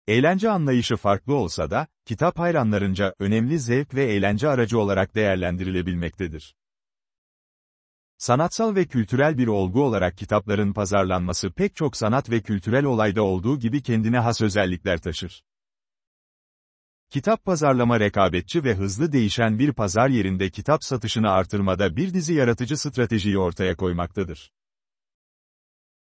Eğlence anlayışı farklı olsa da, kitap hayranlarınca önemli zevk ve eğlence aracı olarak değerlendirilebilmektedir. Sanatsal ve kültürel bir olgu olarak kitapların pazarlanması pek çok sanat ve kültürel olayda olduğu gibi kendine has özellikler taşır. Kitap pazarlama rekabetçi ve hızlı değişen bir pazar yerinde kitap satışını artırmada bir dizi yaratıcı stratejiyi ortaya koymaktadır.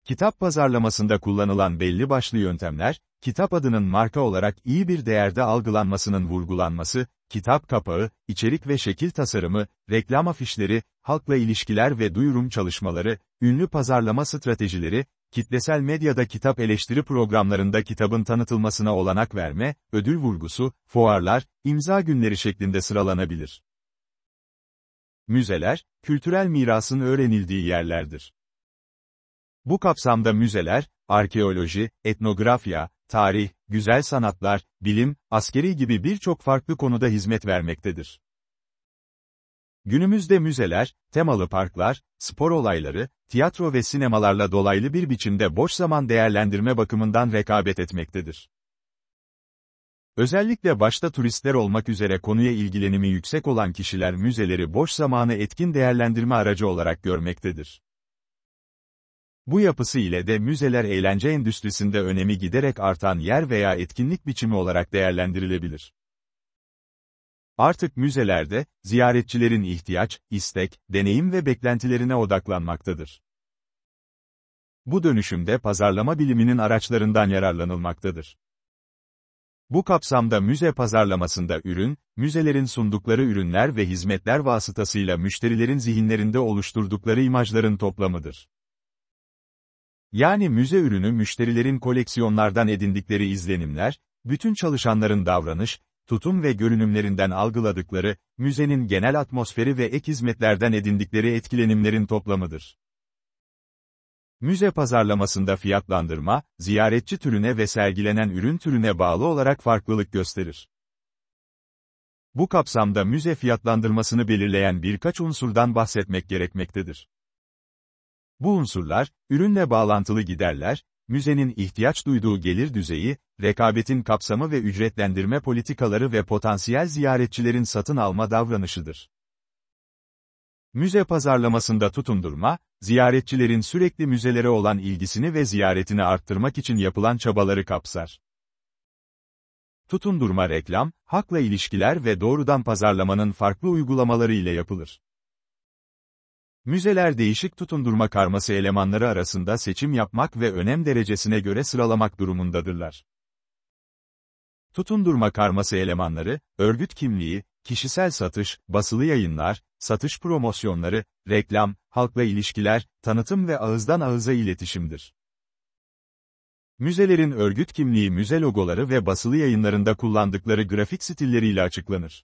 Kitap pazarlamasında kullanılan belli başlı yöntemler, kitap adının marka olarak iyi bir değerde algılanmasının vurgulanması, kitap kapağı, içerik ve şekil tasarımı, reklam afişleri, halkla ilişkiler ve duyurum çalışmaları, ünlü pazarlama stratejileri, kitlesel medyada kitap eleştiri programlarında kitabın tanıtılmasına olanak verme, ödül vurgusu, fuarlar, imza günleri şeklinde sıralanabilir. Müzeler, kültürel mirasın öğrenildiği yerlerdir. Bu kapsamda müzeler, arkeoloji, etnografya, tarih, güzel sanatlar, bilim, askeri gibi birçok farklı konuda hizmet vermektedir. Günümüzde müzeler, temalı parklar, spor olayları, tiyatro ve sinemalarla dolaylı bir biçimde boş zaman değerlendirme bakımından rekabet etmektedir. Özellikle başta turistler olmak üzere konuya ilgilenimi yüksek olan kişiler müzeleri boş zamanı etkin değerlendirme aracı olarak görmektedir. Bu yapısı ile de müzeler eğlence endüstrisinde önemi giderek artan yer veya etkinlik biçimi olarak değerlendirilebilir. Artık müzelerde, ziyaretçilerin ihtiyaç, istek, deneyim ve beklentilerine odaklanmaktadır. Bu dönüşümde pazarlama biliminin araçlarından yararlanılmaktadır. Bu kapsamda müze pazarlamasında ürün, müzelerin sundukları ürünler ve hizmetler vasıtasıyla müşterilerin zihinlerinde oluşturdukları imajların toplamıdır. Yani müze ürünü müşterilerin koleksiyonlardan edindikleri izlenimler, bütün çalışanların davranış, tutum ve görünümlerinden algıladıkları, müzenin genel atmosferi ve ek hizmetlerden edindikleri etkilenimlerin toplamıdır. Müze pazarlamasında fiyatlandırma, ziyaretçi türüne ve sergilenen ürün türüne bağlı olarak farklılık gösterir. Bu kapsamda müze fiyatlandırmasını belirleyen birkaç unsurdan bahsetmek gerekmektedir. Bu unsurlar, ürünle bağlantılı giderler, müzenin ihtiyaç duyduğu gelir düzeyi, rekabetin kapsamı ve ücretlendirme politikaları ve potansiyel ziyaretçilerin satın alma davranışıdır. Müze pazarlamasında tutundurma, ziyaretçilerin sürekli müzelere olan ilgisini ve ziyaretini arttırmak için yapılan çabaları kapsar. Tutundurma reklam, hakla ilişkiler ve doğrudan pazarlamanın farklı uygulamaları ile yapılır. Müzeler değişik tutundurma karması elemanları arasında seçim yapmak ve önem derecesine göre sıralamak durumundadırlar. Tutundurma karması elemanları, örgüt kimliği, kişisel satış, basılı yayınlar, satış promosyonları, reklam, halkla ilişkiler, tanıtım ve ağızdan ağıza iletişimdir. Müzelerin örgüt kimliği müze logoları ve basılı yayınlarında kullandıkları grafik stilleriyle açıklanır.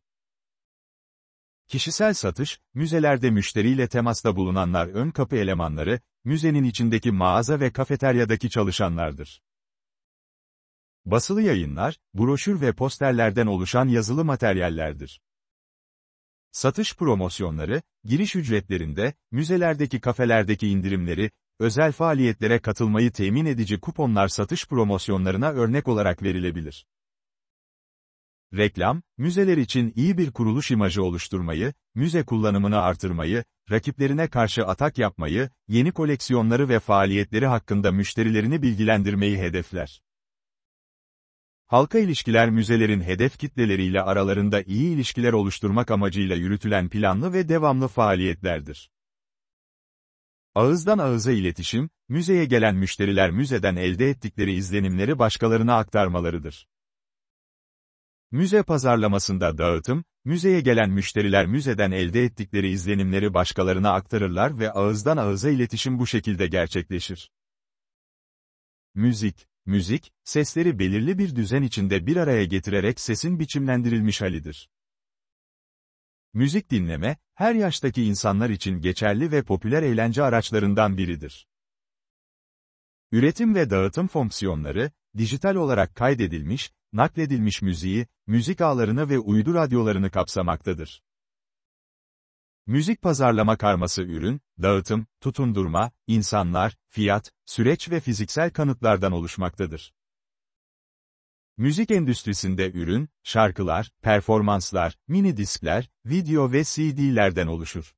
Kişisel satış, müzelerde müşteriyle temasta bulunanlar ön kapı elemanları, müzenin içindeki mağaza ve kafeteryadaki çalışanlardır. Basılı yayınlar, broşür ve posterlerden oluşan yazılı materyallerdir. Satış promosyonları, giriş ücretlerinde, müzelerdeki kafelerdeki indirimleri, özel faaliyetlere katılmayı temin edici kuponlar satış promosyonlarına örnek olarak verilebilir. Reklam, müzeler için iyi bir kuruluş imajı oluşturmayı, müze kullanımını artırmayı, rakiplerine karşı atak yapmayı, yeni koleksiyonları ve faaliyetleri hakkında müşterilerini bilgilendirmeyi hedefler. Halka ilişkiler müzelerin hedef kitleleriyle aralarında iyi ilişkiler oluşturmak amacıyla yürütülen planlı ve devamlı faaliyetlerdir. Ağızdan ağıza iletişim, müzeye gelen müşteriler müzeden elde ettikleri izlenimleri başkalarına aktarmalarıdır. Müze pazarlamasında dağıtım, müzeye gelen müşteriler müzeden elde ettikleri izlenimleri başkalarına aktarırlar ve ağızdan ağıza iletişim bu şekilde gerçekleşir. Müzik Müzik, sesleri belirli bir düzen içinde bir araya getirerek sesin biçimlendirilmiş halidir. Müzik dinleme, her yaştaki insanlar için geçerli ve popüler eğlence araçlarından biridir. Üretim ve dağıtım fonksiyonları, dijital olarak kaydedilmiş, nakledilmiş müziği, müzik ağlarını ve uydu radyolarını kapsamaktadır. Müzik pazarlama karması ürün, dağıtım, tutundurma, insanlar, fiyat, süreç ve fiziksel kanıtlardan oluşmaktadır. Müzik endüstrisinde ürün, şarkılar, performanslar, mini diskler, video ve CD'lerden oluşur.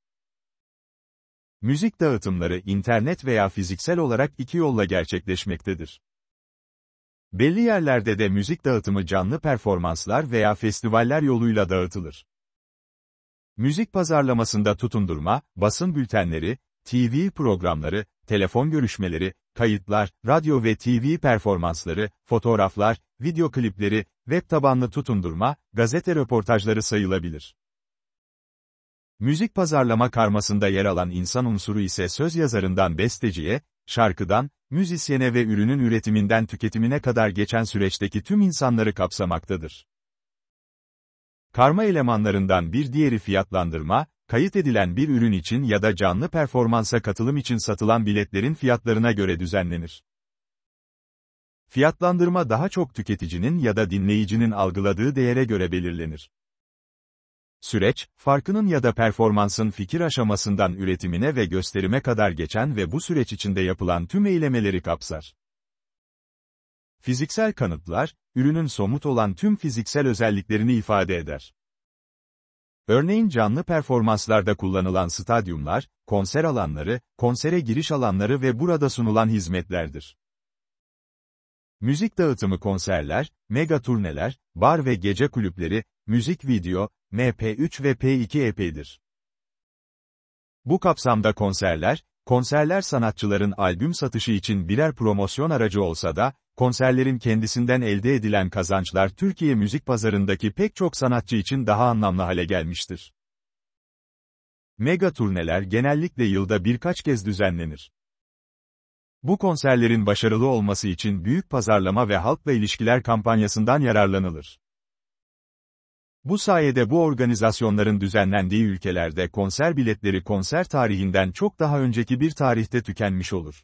Müzik dağıtımları internet veya fiziksel olarak iki yolla gerçekleşmektedir. Belli yerlerde de müzik dağıtımı canlı performanslar veya festivaller yoluyla dağıtılır. Müzik pazarlamasında tutundurma, basın bültenleri, TV programları, telefon görüşmeleri, kayıtlar, radyo ve TV performansları, fotoğraflar, video klipleri, web tabanlı tutundurma, gazete röportajları sayılabilir. Müzik pazarlama karmasında yer alan insan unsuru ise söz yazarından besteciye, şarkıdan, müzisyene ve ürünün üretiminden tüketimine kadar geçen süreçteki tüm insanları kapsamaktadır. Karma elemanlarından bir diğeri fiyatlandırma, kayıt edilen bir ürün için ya da canlı performansa katılım için satılan biletlerin fiyatlarına göre düzenlenir. Fiyatlandırma daha çok tüketicinin ya da dinleyicinin algıladığı değere göre belirlenir. Süreç, farkının ya da performansın fikir aşamasından üretimine ve gösterime kadar geçen ve bu süreç içinde yapılan tüm eylemeleri kapsar. Fiziksel kanıtlar, ürünün somut olan tüm fiziksel özelliklerini ifade eder. Örneğin canlı performanslarda kullanılan stadyumlar, konser alanları, konsere giriş alanları ve burada sunulan hizmetlerdir. Müzik dağıtımı konserler, mega turneler, bar ve gece kulüpleri, müzik video, MP3 ve P2 EP'dir. Bu kapsamda konserler, konserler sanatçıların albüm satışı için birer promosyon aracı olsa da, konserlerin kendisinden elde edilen kazançlar Türkiye müzik pazarındaki pek çok sanatçı için daha anlamlı hale gelmiştir. Mega turneler genellikle yılda birkaç kez düzenlenir. Bu konserlerin başarılı olması için büyük pazarlama ve halkla ilişkiler kampanyasından yararlanılır. Bu sayede bu organizasyonların düzenlendiği ülkelerde konser biletleri konser tarihinden çok daha önceki bir tarihte tükenmiş olur.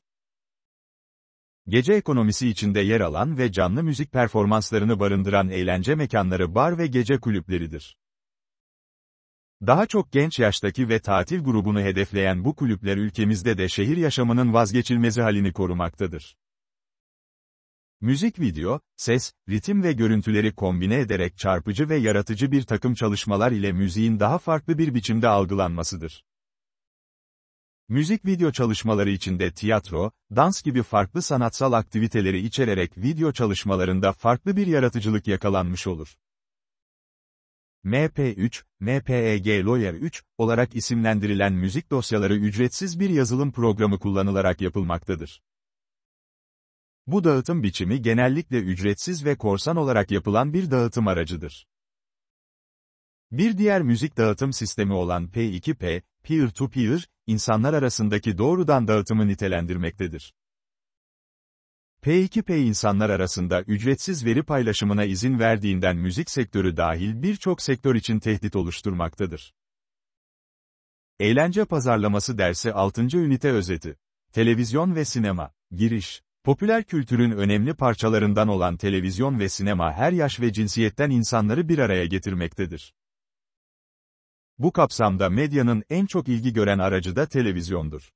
Gece ekonomisi içinde yer alan ve canlı müzik performanslarını barındıran eğlence mekanları bar ve gece kulüpleridir. Daha çok genç yaştaki ve tatil grubunu hedefleyen bu kulüpler ülkemizde de şehir yaşamının vazgeçilmezi halini korumaktadır. Müzik video, ses, ritim ve görüntüleri kombine ederek çarpıcı ve yaratıcı bir takım çalışmalar ile müziğin daha farklı bir biçimde algılanmasıdır. Müzik video çalışmaları içinde tiyatro, dans gibi farklı sanatsal aktiviteleri içererek video çalışmalarında farklı bir yaratıcılık yakalanmış olur. MP3, MPEG Lawyer 3 olarak isimlendirilen müzik dosyaları ücretsiz bir yazılım programı kullanılarak yapılmaktadır. Bu dağıtım biçimi genellikle ücretsiz ve korsan olarak yapılan bir dağıtım aracıdır. Bir diğer müzik dağıtım sistemi olan P2P, peer-to-peer, -peer, insanlar arasındaki doğrudan dağıtımı nitelendirmektedir. P2P insanlar arasında ücretsiz veri paylaşımına izin verdiğinden müzik sektörü dahil birçok sektör için tehdit oluşturmaktadır. Eğlence pazarlaması dersi 6. ünite özeti. Televizyon ve sinema. Giriş Popüler kültürün önemli parçalarından olan televizyon ve sinema her yaş ve cinsiyetten insanları bir araya getirmektedir. Bu kapsamda medyanın en çok ilgi gören aracı da televizyondur.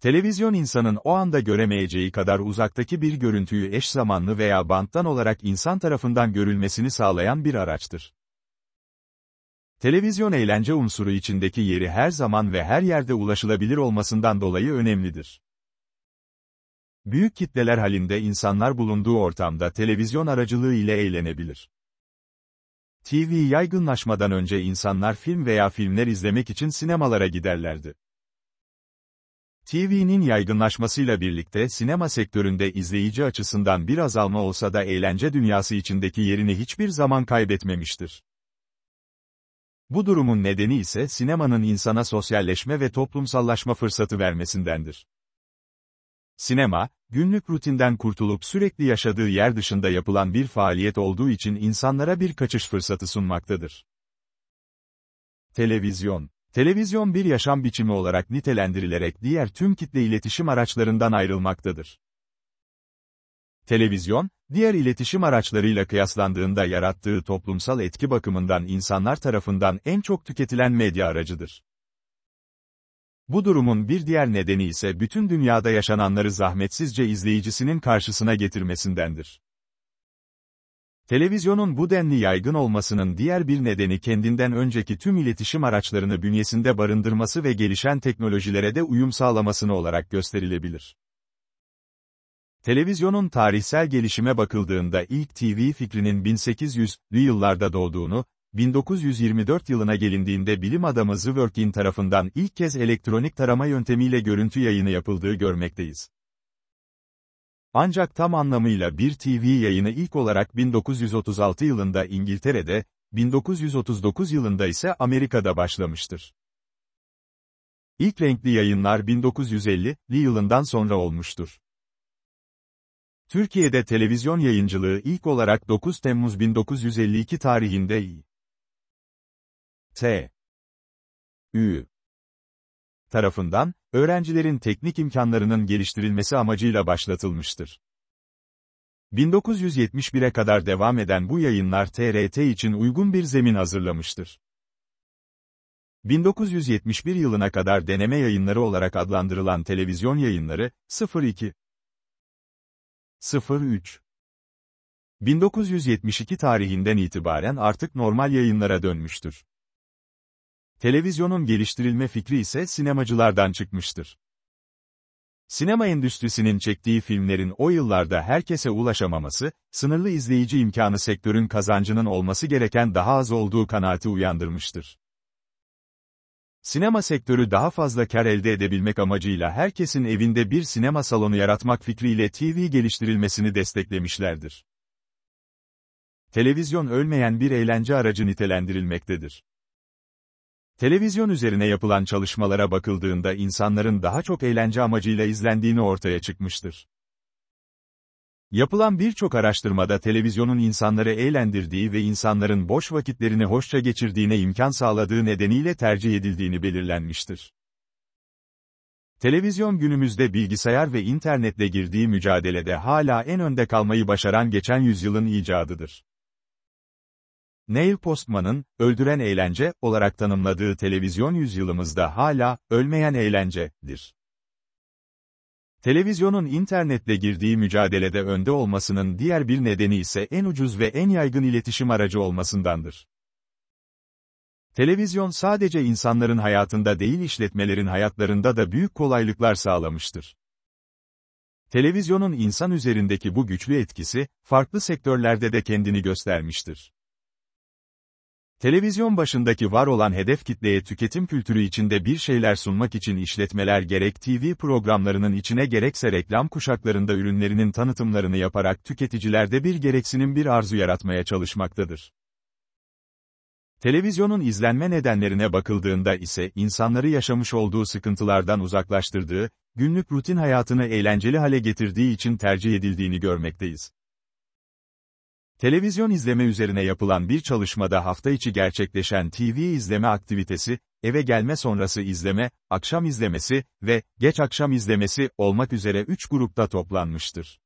Televizyon insanın o anda göremeyeceği kadar uzaktaki bir görüntüyü eş zamanlı veya banttan olarak insan tarafından görülmesini sağlayan bir araçtır. Televizyon eğlence unsuru içindeki yeri her zaman ve her yerde ulaşılabilir olmasından dolayı önemlidir. Büyük kitleler halinde insanlar bulunduğu ortamda televizyon aracılığı ile eğlenebilir. TV yaygınlaşmadan önce insanlar film veya filmler izlemek için sinemalara giderlerdi. TV'nin yaygınlaşmasıyla birlikte sinema sektöründe izleyici açısından bir azalma olsa da eğlence dünyası içindeki yerini hiçbir zaman kaybetmemiştir. Bu durumun nedeni ise sinemanın insana sosyalleşme ve toplumsallaşma fırsatı vermesindendir. Sinema, günlük rutinden kurtulup sürekli yaşadığı yer dışında yapılan bir faaliyet olduğu için insanlara bir kaçış fırsatı sunmaktadır. Televizyon Televizyon bir yaşam biçimi olarak nitelendirilerek diğer tüm kitle iletişim araçlarından ayrılmaktadır. Televizyon, diğer iletişim araçlarıyla kıyaslandığında yarattığı toplumsal etki bakımından insanlar tarafından en çok tüketilen medya aracıdır. Bu durumun bir diğer nedeni ise bütün dünyada yaşananları zahmetsizce izleyicisinin karşısına getirmesindendir. Televizyonun bu denli yaygın olmasının diğer bir nedeni kendinden önceki tüm iletişim araçlarını bünyesinde barındırması ve gelişen teknolojilere de uyum sağlamasını olarak gösterilebilir. Televizyonun tarihsel gelişime bakıldığında ilk TV fikrinin 1800'lü yıllarda doğduğunu, 1924 yılına gelindiğinde bilim adamı Zwerkin tarafından ilk kez elektronik tarama yöntemiyle görüntü yayını yapıldığı görmekteyiz. Ancak tam anlamıyla bir TV yayını ilk olarak 1936 yılında İngiltere'de, 1939 yılında ise Amerika'da başlamıştır. İlk renkli yayınlar 1950'li yılından sonra olmuştur. Türkiye'de televizyon yayıncılığı ilk olarak 9 Temmuz 1952 tarihinde T. Ü tarafından, öğrencilerin teknik imkanlarının geliştirilmesi amacıyla başlatılmıştır. 1971'e kadar devam eden bu yayınlar TRT için uygun bir zemin hazırlamıştır. 1971 yılına kadar deneme yayınları olarak adlandırılan televizyon yayınları, 02 03 1972 tarihinden itibaren artık normal yayınlara dönmüştür. Televizyonun geliştirilme fikri ise sinemacılardan çıkmıştır. Sinema endüstrisinin çektiği filmlerin o yıllarda herkese ulaşamaması, sınırlı izleyici imkanı sektörün kazancının olması gereken daha az olduğu kanaati uyandırmıştır. Sinema sektörü daha fazla kar elde edebilmek amacıyla herkesin evinde bir sinema salonu yaratmak fikriyle TV geliştirilmesini desteklemişlerdir. Televizyon ölmeyen bir eğlence aracı nitelendirilmektedir. Televizyon üzerine yapılan çalışmalara bakıldığında insanların daha çok eğlence amacıyla izlendiğini ortaya çıkmıştır. Yapılan birçok araştırmada televizyonun insanları eğlendirdiği ve insanların boş vakitlerini hoşça geçirdiğine imkan sağladığı nedeniyle tercih edildiğini belirlenmiştir. Televizyon günümüzde bilgisayar ve internetle girdiği mücadelede hala en önde kalmayı başaran geçen yüzyılın icadıdır. Neil Postman'ın, öldüren eğlence olarak tanımladığı televizyon yüzyılımızda hala, ölmeyen eğlencedir. Televizyonun internetle girdiği mücadelede önde olmasının diğer bir nedeni ise en ucuz ve en yaygın iletişim aracı olmasındandır. Televizyon sadece insanların hayatında değil işletmelerin hayatlarında da büyük kolaylıklar sağlamıştır. Televizyonun insan üzerindeki bu güçlü etkisi, farklı sektörlerde de kendini göstermiştir. Televizyon başındaki var olan hedef kitleye tüketim kültürü içinde bir şeyler sunmak için işletmeler gerek TV programlarının içine gerekse reklam kuşaklarında ürünlerinin tanıtımlarını yaparak tüketicilerde bir gereksinim bir arzu yaratmaya çalışmaktadır. Televizyonun izlenme nedenlerine bakıldığında ise insanları yaşamış olduğu sıkıntılardan uzaklaştırdığı, günlük rutin hayatını eğlenceli hale getirdiği için tercih edildiğini görmekteyiz. Televizyon izleme üzerine yapılan bir çalışmada hafta içi gerçekleşen TV izleme aktivitesi, eve gelme sonrası izleme, akşam izlemesi ve geç akşam izlemesi olmak üzere 3 grupta toplanmıştır.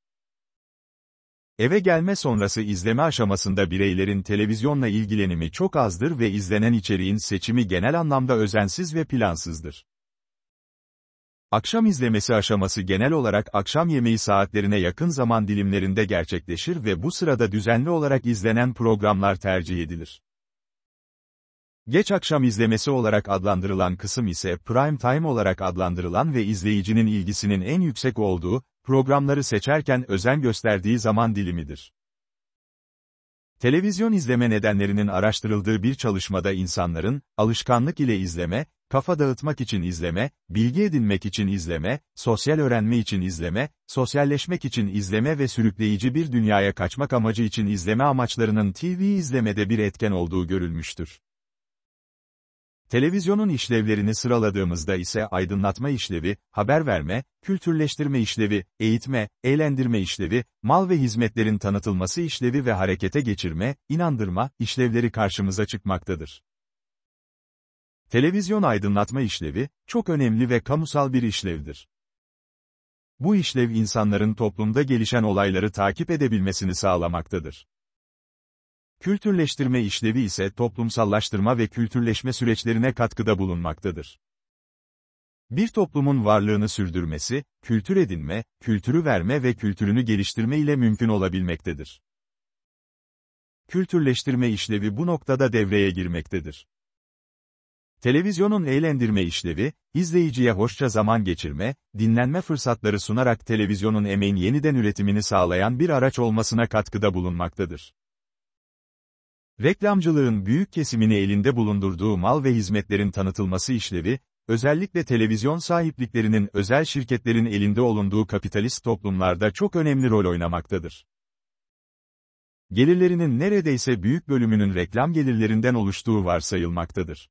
Eve gelme sonrası izleme aşamasında bireylerin televizyonla ilgilenimi çok azdır ve izlenen içeriğin seçimi genel anlamda özensiz ve plansızdır. Akşam izlemesi aşaması genel olarak akşam yemeği saatlerine yakın zaman dilimlerinde gerçekleşir ve bu sırada düzenli olarak izlenen programlar tercih edilir. Geç akşam izlemesi olarak adlandırılan kısım ise prime time olarak adlandırılan ve izleyicinin ilgisinin en yüksek olduğu, programları seçerken özen gösterdiği zaman dilimidir. Televizyon izleme nedenlerinin araştırıldığı bir çalışmada insanların, alışkanlık ile izleme, kafa dağıtmak için izleme, bilgi edinmek için izleme, sosyal öğrenme için izleme, sosyalleşmek için izleme ve sürükleyici bir dünyaya kaçmak amacı için izleme amaçlarının TV izlemede bir etken olduğu görülmüştür. Televizyonun işlevlerini sıraladığımızda ise aydınlatma işlevi, haber verme, kültürleştirme işlevi, eğitme, eğlendirme işlevi, mal ve hizmetlerin tanıtılması işlevi ve harekete geçirme, inandırma işlevleri karşımıza çıkmaktadır. Televizyon aydınlatma işlevi, çok önemli ve kamusal bir işlevdir. Bu işlev insanların toplumda gelişen olayları takip edebilmesini sağlamaktadır. Kültürleştirme işlevi ise toplumsallaştırma ve kültürleşme süreçlerine katkıda bulunmaktadır. Bir toplumun varlığını sürdürmesi, kültür edinme, kültürü verme ve kültürünü geliştirme ile mümkün olabilmektedir. Kültürleştirme işlevi bu noktada devreye girmektedir. Televizyonun eğlendirme işlevi, izleyiciye hoşça zaman geçirme, dinlenme fırsatları sunarak televizyonun emeğin yeniden üretimini sağlayan bir araç olmasına katkıda bulunmaktadır. Reklamcılığın büyük kesimini elinde bulundurduğu mal ve hizmetlerin tanıtılması işlevi, özellikle televizyon sahipliklerinin özel şirketlerin elinde olunduğu kapitalist toplumlarda çok önemli rol oynamaktadır. Gelirlerinin neredeyse büyük bölümünün reklam gelirlerinden oluştuğu varsayılmaktadır.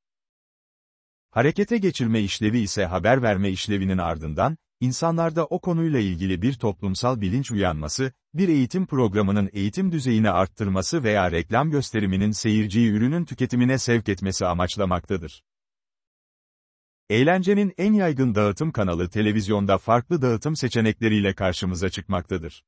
Harekete geçirme işlevi ise haber verme işlevinin ardından, insanlarda o konuyla ilgili bir toplumsal bilinç uyanması, bir eğitim programının eğitim düzeyini arttırması veya reklam gösteriminin seyirciyi ürünün tüketimine sevk etmesi amaçlamaktadır. Eğlencenin en yaygın dağıtım kanalı televizyonda farklı dağıtım seçenekleriyle karşımıza çıkmaktadır.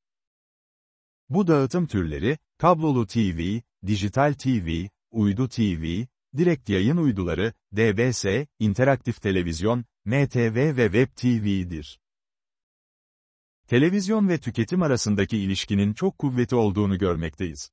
Bu dağıtım türleri, kablolu TV, dijital TV, uydu TV, Direkt yayın uyduları, DBS, interaktif televizyon, MTV ve Web TV'dir. Televizyon ve tüketim arasındaki ilişkinin çok kuvveti olduğunu görmekteyiz.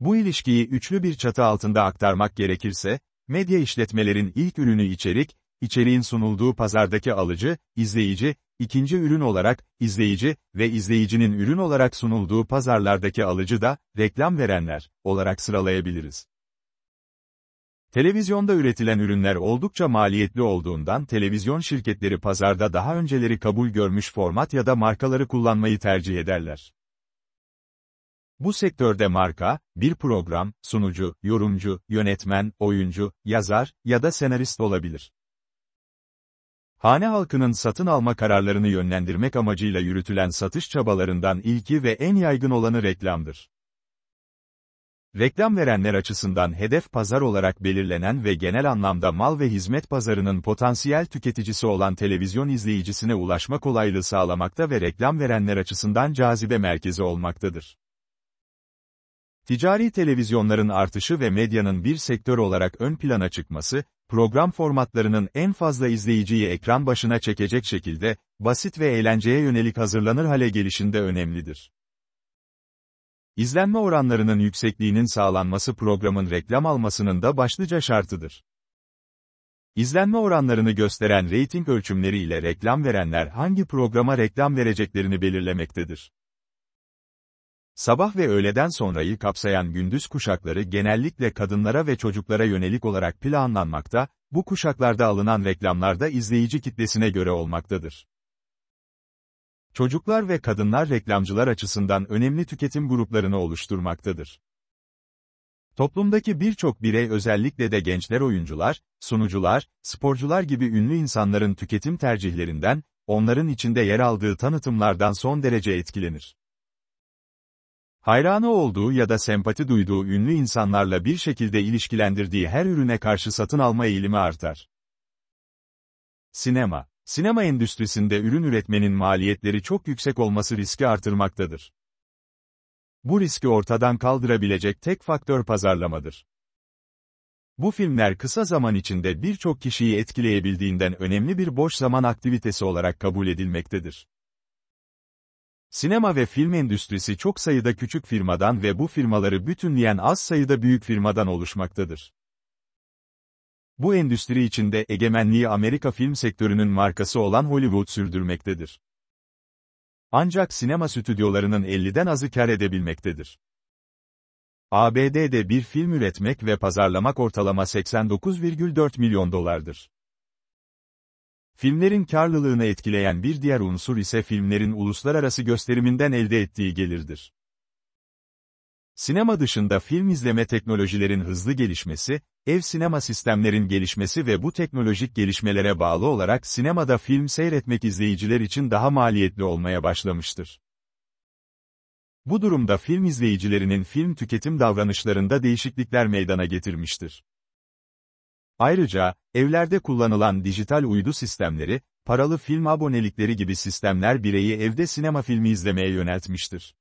Bu ilişkiyi üçlü bir çatı altında aktarmak gerekirse, medya işletmelerin ilk ürünü içerik, içeriğin sunulduğu pazardaki alıcı, izleyici, ikinci ürün olarak, izleyici ve izleyicinin ürün olarak sunulduğu pazarlardaki alıcı da, reklam verenler, olarak sıralayabiliriz. Televizyonda üretilen ürünler oldukça maliyetli olduğundan televizyon şirketleri pazarda daha önceleri kabul görmüş format ya da markaları kullanmayı tercih ederler. Bu sektörde marka, bir program, sunucu, yorumcu, yönetmen, oyuncu, yazar ya da senarist olabilir. Hane halkının satın alma kararlarını yönlendirmek amacıyla yürütülen satış çabalarından ilki ve en yaygın olanı reklamdır. Reklam verenler açısından hedef pazar olarak belirlenen ve genel anlamda mal ve hizmet pazarının potansiyel tüketicisi olan televizyon izleyicisine ulaşma kolaylığı sağlamakta ve reklam verenler açısından cazibe merkezi olmaktadır. Ticari televizyonların artışı ve medyanın bir sektör olarak ön plana çıkması, program formatlarının en fazla izleyiciyi ekran başına çekecek şekilde, basit ve eğlenceye yönelik hazırlanır hale gelişinde önemlidir. İzlenme oranlarının yüksekliğinin sağlanması programın reklam almasının da başlıca şartıdır. İzlenme oranlarını gösteren reyting ölçümleri ile reklam verenler hangi programa reklam vereceklerini belirlemektedir. Sabah ve öğleden sonrayı kapsayan gündüz kuşakları genellikle kadınlara ve çocuklara yönelik olarak planlanmakta, bu kuşaklarda alınan reklamlar da izleyici kitlesine göre olmaktadır. Çocuklar ve kadınlar reklamcılar açısından önemli tüketim gruplarını oluşturmaktadır. Toplumdaki birçok birey özellikle de gençler oyuncular, sunucular, sporcular gibi ünlü insanların tüketim tercihlerinden, onların içinde yer aldığı tanıtımlardan son derece etkilenir. Hayranı olduğu ya da sempati duyduğu ünlü insanlarla bir şekilde ilişkilendirdiği her ürüne karşı satın alma eğilimi artar. Sinema Sinema endüstrisinde ürün üretmenin maliyetleri çok yüksek olması riski artırmaktadır. Bu riski ortadan kaldırabilecek tek faktör pazarlamadır. Bu filmler kısa zaman içinde birçok kişiyi etkileyebildiğinden önemli bir boş zaman aktivitesi olarak kabul edilmektedir. Sinema ve film endüstrisi çok sayıda küçük firmadan ve bu firmaları bütünleyen az sayıda büyük firmadan oluşmaktadır. Bu endüstri içinde egemenliği Amerika film sektörünün markası olan Hollywood sürdürmektedir. Ancak sinema stüdyolarının 50'den azı kar edebilmektedir. ABD'de bir film üretmek ve pazarlamak ortalama 89,4 milyon dolardır. Filmlerin karlılığını etkileyen bir diğer unsur ise filmlerin uluslararası gösteriminden elde ettiği gelirdir. Sinema dışında film izleme teknolojilerin hızlı gelişmesi, Ev sinema sistemlerin gelişmesi ve bu teknolojik gelişmelere bağlı olarak sinemada film seyretmek izleyiciler için daha maliyetli olmaya başlamıştır. Bu durumda film izleyicilerinin film tüketim davranışlarında değişiklikler meydana getirmiştir. Ayrıca, evlerde kullanılan dijital uydu sistemleri, paralı film abonelikleri gibi sistemler bireyi evde sinema filmi izlemeye yöneltmiştir.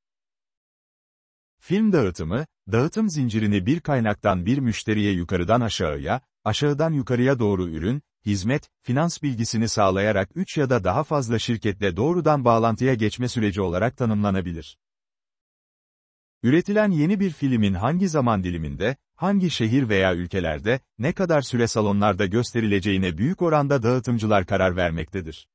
Film dağıtımı, dağıtım zincirini bir kaynaktan bir müşteriye yukarıdan aşağıya, aşağıdan yukarıya doğru ürün, hizmet, finans bilgisini sağlayarak 3 ya da daha fazla şirketle doğrudan bağlantıya geçme süreci olarak tanımlanabilir. Üretilen yeni bir filmin hangi zaman diliminde, hangi şehir veya ülkelerde, ne kadar süre salonlarda gösterileceğine büyük oranda dağıtımcılar karar vermektedir.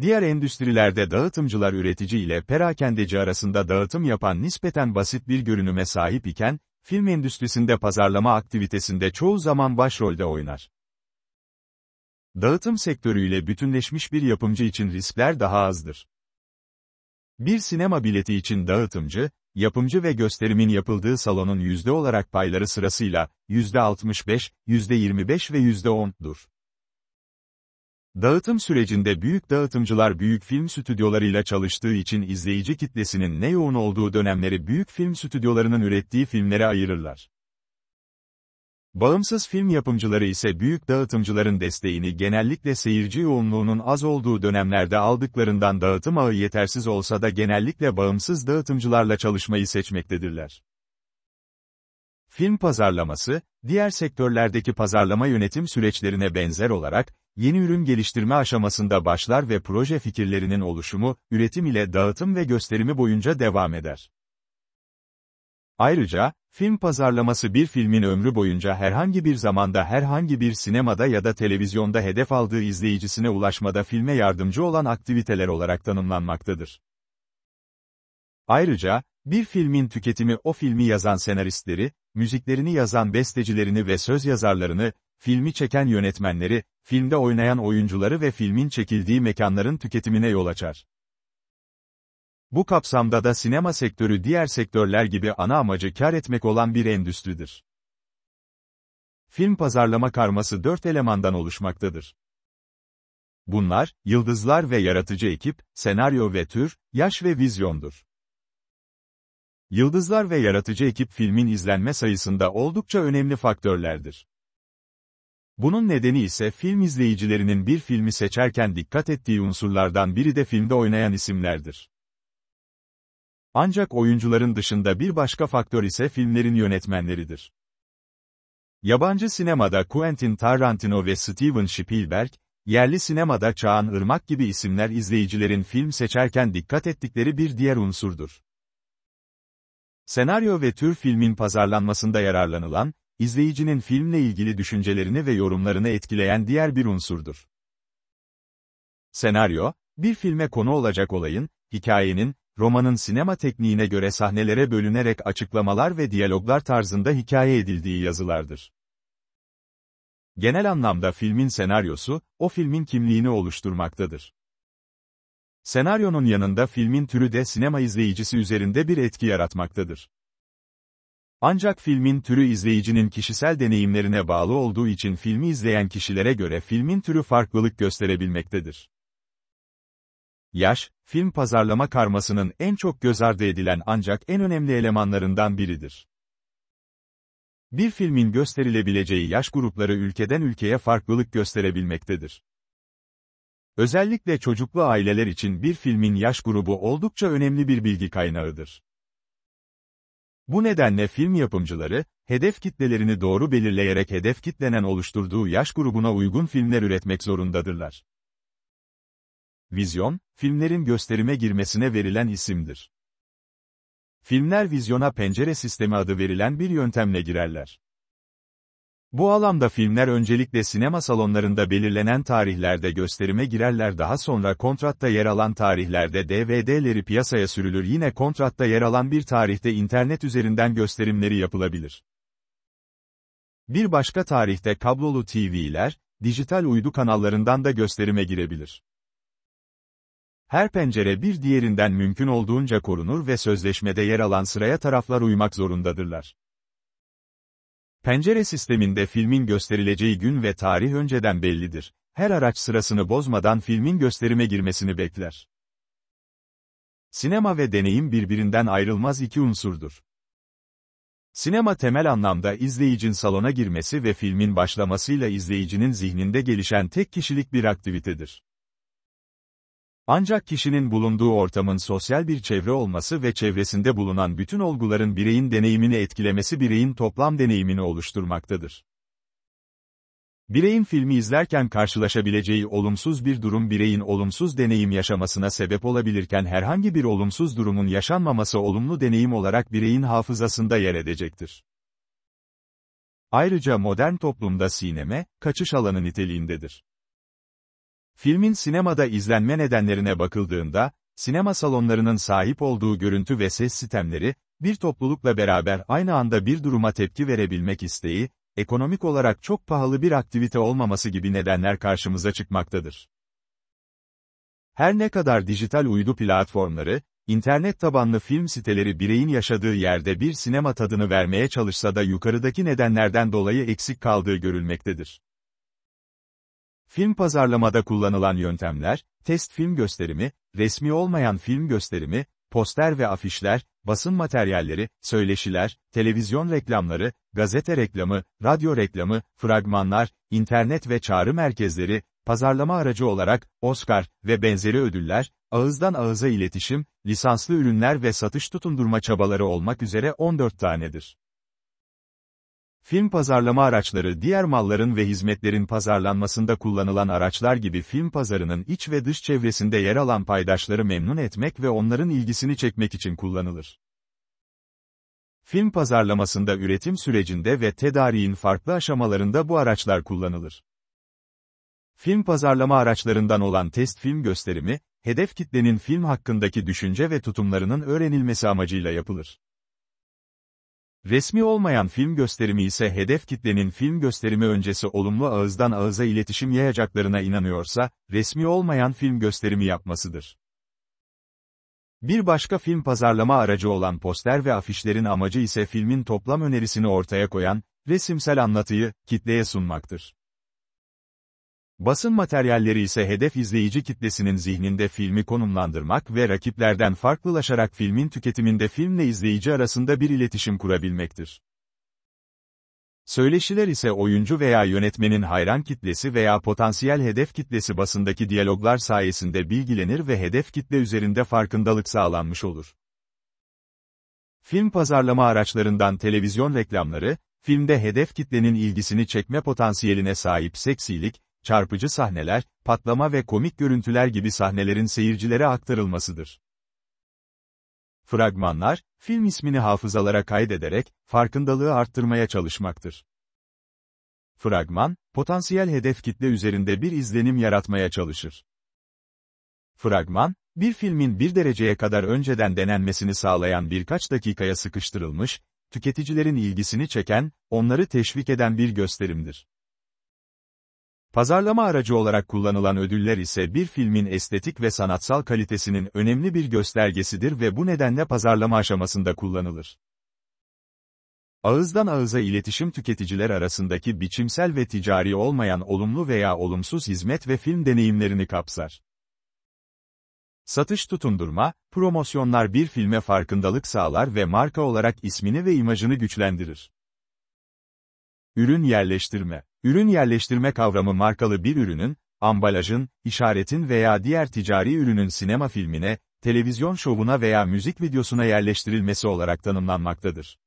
Diğer endüstrilerde dağıtımcılar üretici ile perakendeci arasında dağıtım yapan nispeten basit bir görünüme sahip iken, film endüstrisinde pazarlama aktivitesinde çoğu zaman başrolde oynar. Dağıtım sektörüyle bütünleşmiş bir yapımcı için riskler daha azdır. Bir sinema bileti için dağıtımcı, yapımcı ve gösterimin yapıldığı salonun yüzde olarak payları sırasıyla, yüzde %65, yüzde %25 ve yüzde %10'dur. Dağıtım sürecinde büyük dağıtımcılar büyük film stüdyolarıyla çalıştığı için izleyici kitlesinin ne yoğun olduğu dönemleri büyük film stüdyolarının ürettiği filmlere ayırırlar. Bağımsız film yapımcıları ise büyük dağıtımcıların desteğini genellikle seyirci yoğunluğunun az olduğu dönemlerde aldıklarından dağıtım ağı yetersiz olsa da genellikle bağımsız dağıtımcılarla çalışmayı seçmektedirler. Film pazarlaması, diğer sektörlerdeki pazarlama yönetim süreçlerine benzer olarak, yeni ürün geliştirme aşamasında başlar ve proje fikirlerinin oluşumu, üretim ile dağıtım ve gösterimi boyunca devam eder. Ayrıca, film pazarlaması bir filmin ömrü boyunca herhangi bir zamanda herhangi bir sinemada ya da televizyonda hedef aldığı izleyicisine ulaşmada filme yardımcı olan aktiviteler olarak tanımlanmaktadır. Ayrıca, bir filmin tüketimi o filmi yazan senaristleri, müziklerini yazan bestecilerini ve söz yazarlarını, filmi çeken yönetmenleri, filmde oynayan oyuncuları ve filmin çekildiği mekanların tüketimine yol açar. Bu kapsamda da sinema sektörü diğer sektörler gibi ana amacı kar etmek olan bir endüstridir. Film pazarlama karması dört elemandan oluşmaktadır. Bunlar, yıldızlar ve yaratıcı ekip, senaryo ve tür, yaş ve vizyondur. Yıldızlar ve yaratıcı ekip filmin izlenme sayısında oldukça önemli faktörlerdir. Bunun nedeni ise film izleyicilerinin bir filmi seçerken dikkat ettiği unsurlardan biri de filmde oynayan isimlerdir. Ancak oyuncuların dışında bir başka faktör ise filmlerin yönetmenleridir. Yabancı sinemada Quentin Tarantino ve Steven Spielberg, yerli sinemada Çağan Irmak gibi isimler izleyicilerin film seçerken dikkat ettikleri bir diğer unsurdur. Senaryo ve tür filmin pazarlanmasında yararlanılan, izleyicinin filmle ilgili düşüncelerini ve yorumlarını etkileyen diğer bir unsurdur. Senaryo, bir filme konu olacak olayın, hikayenin, romanın sinema tekniğine göre sahnelere bölünerek açıklamalar ve diyaloglar tarzında hikaye edildiği yazılardır. Genel anlamda filmin senaryosu, o filmin kimliğini oluşturmaktadır. Senaryonun yanında filmin türü de sinema izleyicisi üzerinde bir etki yaratmaktadır. Ancak filmin türü izleyicinin kişisel deneyimlerine bağlı olduğu için filmi izleyen kişilere göre filmin türü farklılık gösterebilmektedir. Yaş, film pazarlama karmasının en çok göz ardı edilen ancak en önemli elemanlarından biridir. Bir filmin gösterilebileceği yaş grupları ülkeden ülkeye farklılık gösterebilmektedir. Özellikle çocuklu aileler için bir filmin yaş grubu oldukça önemli bir bilgi kaynağıdır. Bu nedenle film yapımcıları, hedef kitlelerini doğru belirleyerek hedef kitlenen oluşturduğu yaş grubuna uygun filmler üretmek zorundadırlar. Vizyon, filmlerin gösterime girmesine verilen isimdir. Filmler vizyona pencere sistemi adı verilen bir yöntemle girerler. Bu alanda filmler öncelikle sinema salonlarında belirlenen tarihlerde gösterime girerler daha sonra kontratta yer alan tarihlerde DVD'leri piyasaya sürülür yine kontratta yer alan bir tarihte internet üzerinden gösterimleri yapılabilir. Bir başka tarihte kablolu TV'ler, dijital uydu kanallarından da gösterime girebilir. Her pencere bir diğerinden mümkün olduğunca korunur ve sözleşmede yer alan sıraya taraflar uymak zorundadırlar. Pencere sisteminde filmin gösterileceği gün ve tarih önceden bellidir. Her araç sırasını bozmadan filmin gösterime girmesini bekler. Sinema ve deneyim birbirinden ayrılmaz iki unsurdur. Sinema temel anlamda izleyicinin salona girmesi ve filmin başlamasıyla izleyicinin zihninde gelişen tek kişilik bir aktivitedir. Ancak kişinin bulunduğu ortamın sosyal bir çevre olması ve çevresinde bulunan bütün olguların bireyin deneyimini etkilemesi bireyin toplam deneyimini oluşturmaktadır. Bireyin filmi izlerken karşılaşabileceği olumsuz bir durum bireyin olumsuz deneyim yaşamasına sebep olabilirken herhangi bir olumsuz durumun yaşanmaması olumlu deneyim olarak bireyin hafızasında yer edecektir. Ayrıca modern toplumda sineme, kaçış alanı niteliğindedir. Filmin sinemada izlenme nedenlerine bakıldığında, sinema salonlarının sahip olduğu görüntü ve ses sistemleri, bir toplulukla beraber aynı anda bir duruma tepki verebilmek isteği, ekonomik olarak çok pahalı bir aktivite olmaması gibi nedenler karşımıza çıkmaktadır. Her ne kadar dijital uydu platformları, internet tabanlı film siteleri bireyin yaşadığı yerde bir sinema tadını vermeye çalışsa da yukarıdaki nedenlerden dolayı eksik kaldığı görülmektedir. Film pazarlamada kullanılan yöntemler, test film gösterimi, resmi olmayan film gösterimi, poster ve afişler, basın materyalleri, söyleşiler, televizyon reklamları, gazete reklamı, radyo reklamı, fragmanlar, internet ve çağrı merkezleri, pazarlama aracı olarak Oscar ve benzeri ödüller, ağızdan ağıza iletişim, lisanslı ürünler ve satış tutundurma çabaları olmak üzere 14 tanedir. Film pazarlama araçları diğer malların ve hizmetlerin pazarlanmasında kullanılan araçlar gibi film pazarının iç ve dış çevresinde yer alan paydaşları memnun etmek ve onların ilgisini çekmek için kullanılır. Film pazarlamasında üretim sürecinde ve tedariğin farklı aşamalarında bu araçlar kullanılır. Film pazarlama araçlarından olan test film gösterimi, hedef kitlenin film hakkındaki düşünce ve tutumlarının öğrenilmesi amacıyla yapılır. Resmi olmayan film gösterimi ise hedef kitlenin film gösterimi öncesi olumlu ağızdan ağıza iletişim yayacaklarına inanıyorsa, resmi olmayan film gösterimi yapmasıdır. Bir başka film pazarlama aracı olan poster ve afişlerin amacı ise filmin toplam önerisini ortaya koyan, resimsel anlatıyı, kitleye sunmaktır. Basın materyalleri ise hedef izleyici kitlesinin zihninde filmi konumlandırmak ve rakiplerden farklılaşarak filmin tüketiminde filmle izleyici arasında bir iletişim kurabilmektir. Söyleşiler ise oyuncu veya yönetmenin hayran kitlesi veya potansiyel hedef kitlesi basındaki diyaloglar sayesinde bilgilenir ve hedef kitle üzerinde farkındalık sağlanmış olur. Film pazarlama araçlarından televizyon reklamları, filmde hedef kitlenin ilgisini çekme potansiyeline sahip seksilik, çarpıcı sahneler, patlama ve komik görüntüler gibi sahnelerin seyircilere aktarılmasıdır. Fragmanlar, film ismini hafızalara kaydederek, farkındalığı arttırmaya çalışmaktır. Fragman, potansiyel hedef kitle üzerinde bir izlenim yaratmaya çalışır. Fragman, bir filmin bir dereceye kadar önceden denenmesini sağlayan birkaç dakikaya sıkıştırılmış, tüketicilerin ilgisini çeken, onları teşvik eden bir gösterimdir. Pazarlama aracı olarak kullanılan ödüller ise bir filmin estetik ve sanatsal kalitesinin önemli bir göstergesidir ve bu nedenle pazarlama aşamasında kullanılır. Ağızdan ağıza iletişim tüketiciler arasındaki biçimsel ve ticari olmayan olumlu veya olumsuz hizmet ve film deneyimlerini kapsar. Satış tutundurma, promosyonlar bir filme farkındalık sağlar ve marka olarak ismini ve imajını güçlendirir. Ürün yerleştirme Ürün yerleştirme kavramı markalı bir ürünün, ambalajın, işaretin veya diğer ticari ürünün sinema filmine, televizyon şovuna veya müzik videosuna yerleştirilmesi olarak tanımlanmaktadır.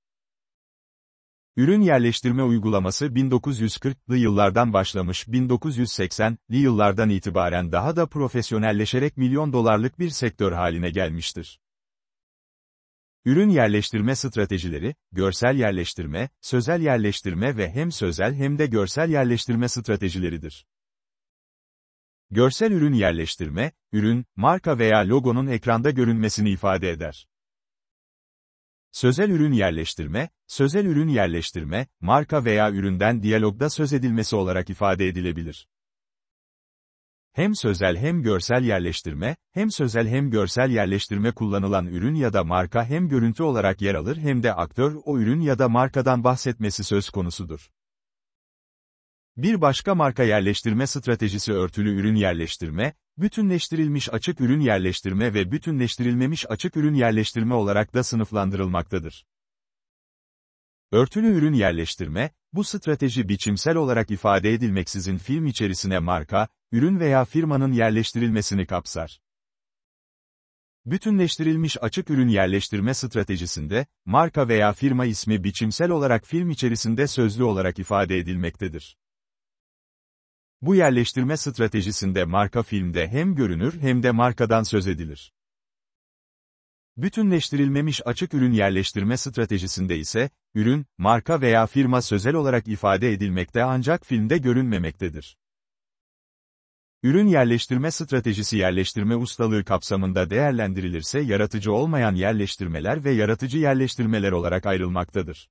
Ürün yerleştirme uygulaması 1940'lı yıllardan başlamış 1980'li yıllardan itibaren daha da profesyonelleşerek milyon dolarlık bir sektör haline gelmiştir. Ürün yerleştirme stratejileri, görsel yerleştirme, sözel yerleştirme ve hem sözel hem de görsel yerleştirme stratejileridir. Görsel ürün yerleştirme, ürün, marka veya logonun ekranda görünmesini ifade eder. Sözel ürün yerleştirme, sözel ürün yerleştirme, marka veya üründen diyalogda söz edilmesi olarak ifade edilebilir. Hem sözel hem görsel yerleştirme, hem sözel hem görsel yerleştirme kullanılan ürün ya da marka hem görüntü olarak yer alır hem de aktör o ürün ya da markadan bahsetmesi söz konusudur. Bir başka marka yerleştirme stratejisi örtülü ürün yerleştirme, bütünleştirilmiş açık ürün yerleştirme ve bütünleştirilmemiş açık ürün yerleştirme olarak da sınıflandırılmaktadır. Örtülü ürün yerleştirme, bu strateji biçimsel olarak ifade edilmeksizin film içerisine marka, ürün veya firmanın yerleştirilmesini kapsar. Bütünleştirilmiş açık ürün yerleştirme stratejisinde, marka veya firma ismi biçimsel olarak film içerisinde sözlü olarak ifade edilmektedir. Bu yerleştirme stratejisinde marka filmde hem görünür hem de markadan söz edilir. Bütünleştirilmemiş açık ürün yerleştirme stratejisinde ise, ürün, marka veya firma sözel olarak ifade edilmekte ancak filmde görünmemektedir. Ürün yerleştirme stratejisi yerleştirme ustalığı kapsamında değerlendirilirse yaratıcı olmayan yerleştirmeler ve yaratıcı yerleştirmeler olarak ayrılmaktadır.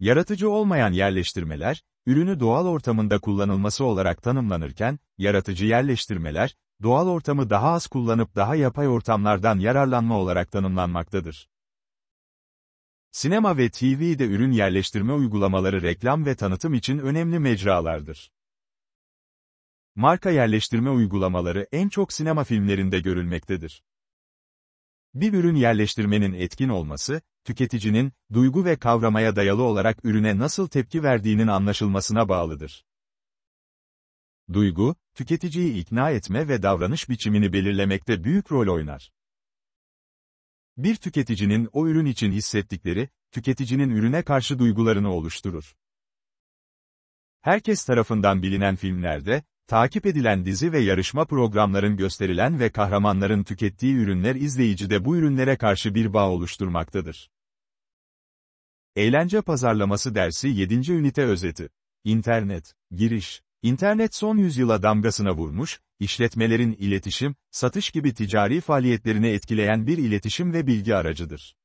Yaratıcı olmayan yerleştirmeler, ürünü doğal ortamında kullanılması olarak tanımlanırken, yaratıcı yerleştirmeler, doğal ortamı daha az kullanıp daha yapay ortamlardan yararlanma olarak tanımlanmaktadır. Sinema ve TV'de ürün yerleştirme uygulamaları reklam ve tanıtım için önemli mecralardır. Marka yerleştirme uygulamaları en çok sinema filmlerinde görülmektedir. Bir ürün yerleştirmenin etkin olması, tüketicinin, duygu ve kavramaya dayalı olarak ürüne nasıl tepki verdiğinin anlaşılmasına bağlıdır. Duygu, tüketiciyi ikna etme ve davranış biçimini belirlemekte büyük rol oynar. Bir tüketicinin o ürün için hissettikleri, tüketicinin ürüne karşı duygularını oluşturur. Herkes tarafından bilinen filmlerde, takip edilen dizi ve yarışma programların gösterilen ve kahramanların tükettiği ürünler izleyicide bu ürünlere karşı bir bağ oluşturmaktadır. Eğlence Pazarlaması Dersi 7. Ünite Özeti İnternet, Giriş İnternet son yüzyıla damgasına vurmuş, işletmelerin iletişim, satış gibi ticari faaliyetlerini etkileyen bir iletişim ve bilgi aracıdır.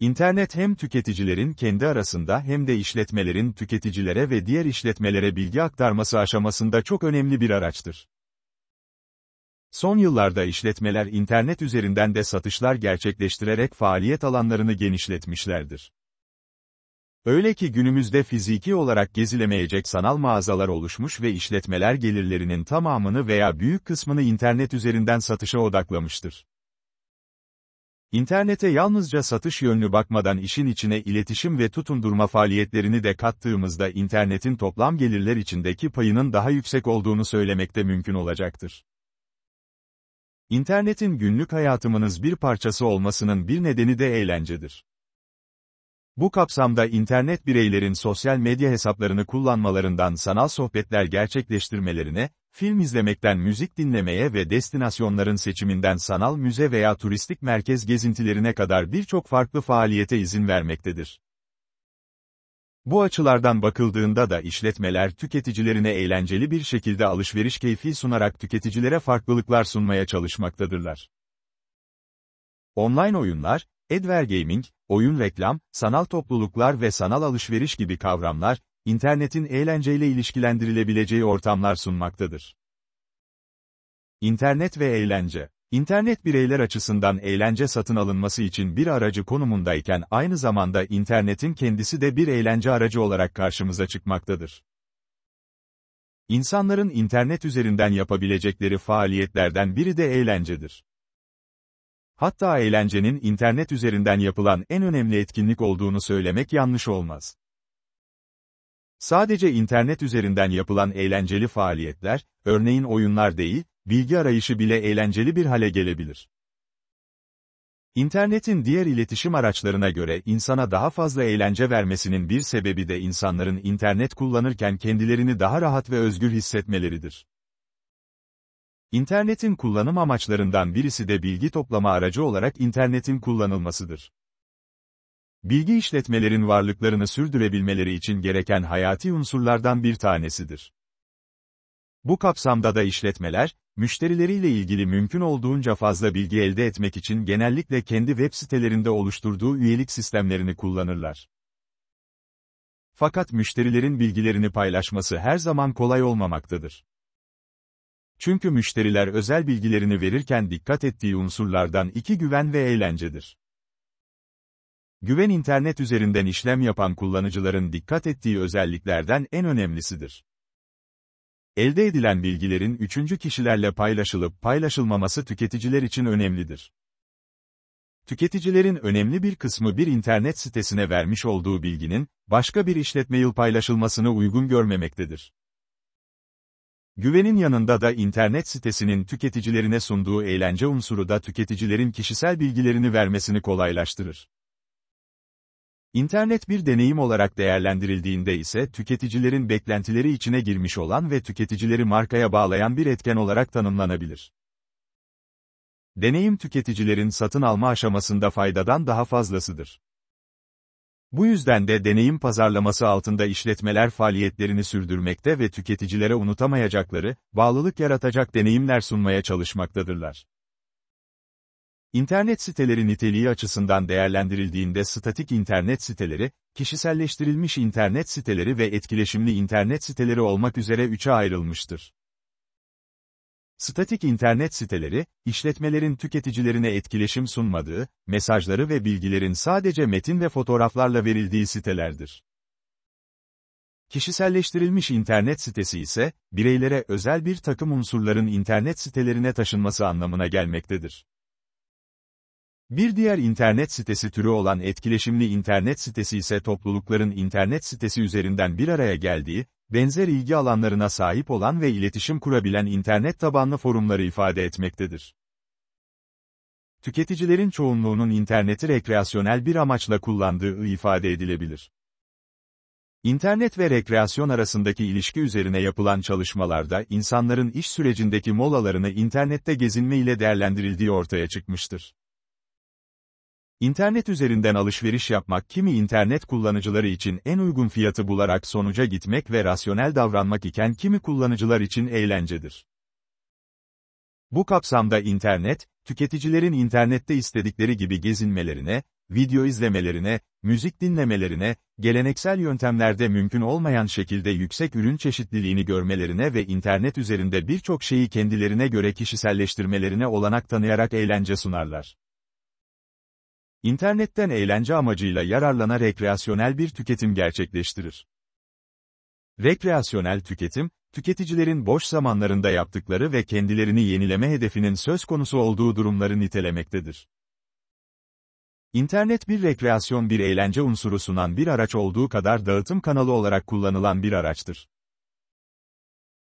İnternet hem tüketicilerin kendi arasında hem de işletmelerin tüketicilere ve diğer işletmelere bilgi aktarması aşamasında çok önemli bir araçtır. Son yıllarda işletmeler internet üzerinden de satışlar gerçekleştirerek faaliyet alanlarını genişletmişlerdir. Öyle ki günümüzde fiziki olarak gezilemeyecek sanal mağazalar oluşmuş ve işletmeler gelirlerinin tamamını veya büyük kısmını internet üzerinden satışa odaklamıştır. İnternete yalnızca satış yönlü bakmadan işin içine iletişim ve tutundurma faaliyetlerini de kattığımızda internetin toplam gelirler içindeki payının daha yüksek olduğunu söylemek de mümkün olacaktır. İnternetin günlük hayatımızın bir parçası olmasının bir nedeni de eğlencedir. Bu kapsamda internet bireylerin sosyal medya hesaplarını kullanmalarından sanal sohbetler gerçekleştirmelerine, film izlemekten müzik dinlemeye ve destinasyonların seçiminden sanal müze veya turistik merkez gezintilerine kadar birçok farklı faaliyete izin vermektedir. Bu açılardan bakıldığında da işletmeler tüketicilerine eğlenceli bir şekilde alışveriş keyfi sunarak tüketicilere farklılıklar sunmaya çalışmaktadırlar. Online oyunlar, Edver Gaming, oyun reklam, sanal topluluklar ve sanal alışveriş gibi kavramlar, internetin eğlenceyle ilişkilendirilebileceği ortamlar sunmaktadır. İnternet ve eğlence İnternet bireyler açısından eğlence satın alınması için bir aracı konumundayken aynı zamanda internetin kendisi de bir eğlence aracı olarak karşımıza çıkmaktadır. İnsanların internet üzerinden yapabilecekleri faaliyetlerden biri de eğlencedir hatta eğlencenin internet üzerinden yapılan en önemli etkinlik olduğunu söylemek yanlış olmaz. Sadece internet üzerinden yapılan eğlenceli faaliyetler, örneğin oyunlar değil, bilgi arayışı bile eğlenceli bir hale gelebilir. İnternetin diğer iletişim araçlarına göre insana daha fazla eğlence vermesinin bir sebebi de insanların internet kullanırken kendilerini daha rahat ve özgür hissetmeleridir. İnternetin kullanım amaçlarından birisi de bilgi toplama aracı olarak internetin kullanılmasıdır. Bilgi işletmelerin varlıklarını sürdürebilmeleri için gereken hayati unsurlardan bir tanesidir. Bu kapsamda da işletmeler, müşterileriyle ilgili mümkün olduğunca fazla bilgi elde etmek için genellikle kendi web sitelerinde oluşturduğu üyelik sistemlerini kullanırlar. Fakat müşterilerin bilgilerini paylaşması her zaman kolay olmamaktadır. Çünkü müşteriler özel bilgilerini verirken dikkat ettiği unsurlardan iki güven ve eğlencedir. Güven internet üzerinden işlem yapan kullanıcıların dikkat ettiği özelliklerden en önemlisidir. Elde edilen bilgilerin üçüncü kişilerle paylaşılıp paylaşılmaması tüketiciler için önemlidir. Tüketicilerin önemli bir kısmı bir internet sitesine vermiş olduğu bilginin, başka bir işletme yıl paylaşılmasını uygun görmemektedir. Güvenin yanında da internet sitesinin tüketicilerine sunduğu eğlence unsuru da tüketicilerin kişisel bilgilerini vermesini kolaylaştırır. İnternet bir deneyim olarak değerlendirildiğinde ise tüketicilerin beklentileri içine girmiş olan ve tüketicileri markaya bağlayan bir etken olarak tanımlanabilir. Deneyim tüketicilerin satın alma aşamasında faydadan daha fazlasıdır. Bu yüzden de deneyim pazarlaması altında işletmeler faaliyetlerini sürdürmekte ve tüketicilere unutamayacakları, bağlılık yaratacak deneyimler sunmaya çalışmaktadırlar. İnternet siteleri niteliği açısından değerlendirildiğinde statik internet siteleri, kişiselleştirilmiş internet siteleri ve etkileşimli internet siteleri olmak üzere üçe ayrılmıştır. Statik internet siteleri, işletmelerin tüketicilerine etkileşim sunmadığı, mesajları ve bilgilerin sadece metin ve fotoğraflarla verildiği sitelerdir. Kişiselleştirilmiş internet sitesi ise, bireylere özel bir takım unsurların internet sitelerine taşınması anlamına gelmektedir. Bir diğer internet sitesi türü olan etkileşimli internet sitesi ise toplulukların internet sitesi üzerinden bir araya geldiği, benzer ilgi alanlarına sahip olan ve iletişim kurabilen internet tabanlı forumları ifade etmektedir. Tüketicilerin çoğunluğunun interneti rekreasyonel bir amaçla kullandığı ifade edilebilir. İnternet ve rekreasyon arasındaki ilişki üzerine yapılan çalışmalarda insanların iş sürecindeki molalarını internette gezinme ile değerlendirildiği ortaya çıkmıştır. İnternet üzerinden alışveriş yapmak kimi internet kullanıcıları için en uygun fiyatı bularak sonuca gitmek ve rasyonel davranmak iken kimi kullanıcılar için eğlencedir. Bu kapsamda internet, tüketicilerin internette istedikleri gibi gezinmelerine, video izlemelerine, müzik dinlemelerine, geleneksel yöntemlerde mümkün olmayan şekilde yüksek ürün çeşitliliğini görmelerine ve internet üzerinde birçok şeyi kendilerine göre kişiselleştirmelerine olanak tanıyarak eğlence sunarlar. İnternetten eğlence amacıyla yararlana rekreasyonel bir tüketim gerçekleştirir. Rekreasyonel tüketim, tüketicilerin boş zamanlarında yaptıkları ve kendilerini yenileme hedefinin söz konusu olduğu durumları nitelemektedir. İnternet bir rekreasyon bir eğlence unsuru sunan bir araç olduğu kadar dağıtım kanalı olarak kullanılan bir araçtır.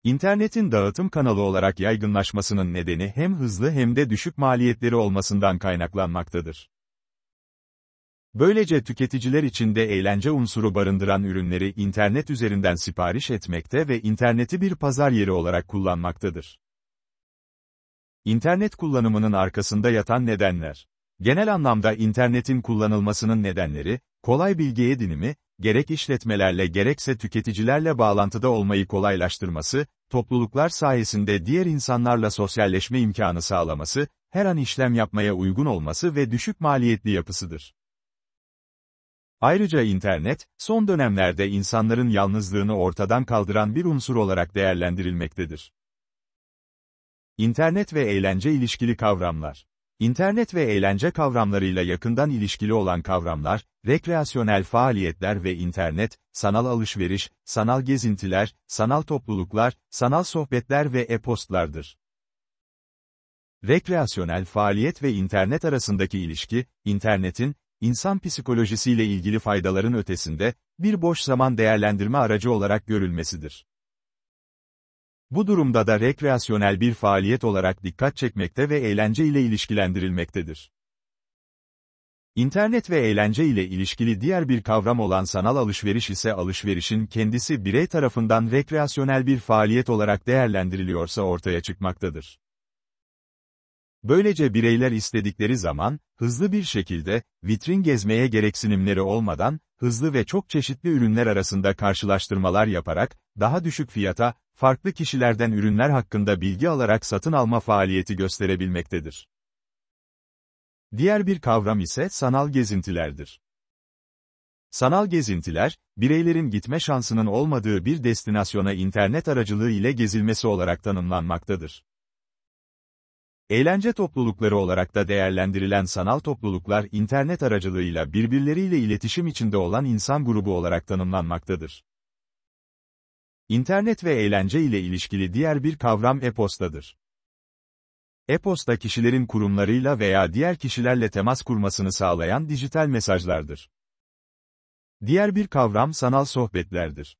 İnternetin dağıtım kanalı olarak yaygınlaşmasının nedeni hem hızlı hem de düşük maliyetleri olmasından kaynaklanmaktadır. Böylece tüketiciler içinde eğlence unsuru barındıran ürünleri internet üzerinden sipariş etmekte ve interneti bir pazar yeri olarak kullanmaktadır. İnternet kullanımının arkasında yatan nedenler. Genel anlamda internetin kullanılmasının nedenleri, kolay bilgi edinimi, gerek işletmelerle gerekse tüketicilerle bağlantıda olmayı kolaylaştırması, topluluklar sayesinde diğer insanlarla sosyalleşme imkanı sağlaması, her an işlem yapmaya uygun olması ve düşük maliyetli yapısıdır. Ayrıca internet, son dönemlerde insanların yalnızlığını ortadan kaldıran bir unsur olarak değerlendirilmektedir. İnternet ve eğlence ilişkili kavramlar İnternet ve eğlence kavramlarıyla yakından ilişkili olan kavramlar, rekreasyonel faaliyetler ve internet, sanal alışveriş, sanal gezintiler, sanal topluluklar, sanal sohbetler ve e-postlardır. Rekreasyonel faaliyet ve internet arasındaki ilişki, internetin, insan psikolojisiyle ilgili faydaların ötesinde, bir boş zaman değerlendirme aracı olarak görülmesidir. Bu durumda da rekreasyonel bir faaliyet olarak dikkat çekmekte ve eğlence ile ilişkilendirilmektedir. İnternet ve eğlence ile ilişkili diğer bir kavram olan sanal alışveriş ise alışverişin kendisi birey tarafından rekreasyonel bir faaliyet olarak değerlendiriliyorsa ortaya çıkmaktadır. Böylece bireyler istedikleri zaman, hızlı bir şekilde, vitrin gezmeye gereksinimleri olmadan, hızlı ve çok çeşitli ürünler arasında karşılaştırmalar yaparak, daha düşük fiyata, farklı kişilerden ürünler hakkında bilgi alarak satın alma faaliyeti gösterebilmektedir. Diğer bir kavram ise sanal gezintilerdir. Sanal gezintiler, bireylerin gitme şansının olmadığı bir destinasyona internet aracılığı ile gezilmesi olarak tanımlanmaktadır. Eğlence toplulukları olarak da değerlendirilen sanal topluluklar internet aracılığıyla birbirleriyle iletişim içinde olan insan grubu olarak tanımlanmaktadır. İnternet ve eğlence ile ilişkili diğer bir kavram e-postadır. E-posta kişilerin kurumlarıyla veya diğer kişilerle temas kurmasını sağlayan dijital mesajlardır. Diğer bir kavram sanal sohbetlerdir.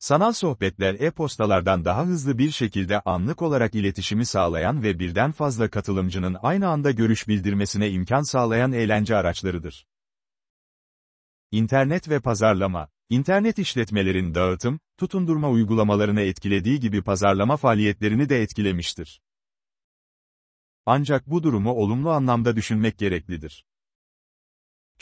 Sanal sohbetler e-postalardan daha hızlı bir şekilde anlık olarak iletişimi sağlayan ve birden fazla katılımcının aynı anda görüş bildirmesine imkan sağlayan eğlence araçlarıdır. İnternet ve pazarlama İnternet işletmelerin dağıtım, tutundurma uygulamalarını etkilediği gibi pazarlama faaliyetlerini de etkilemiştir. Ancak bu durumu olumlu anlamda düşünmek gereklidir.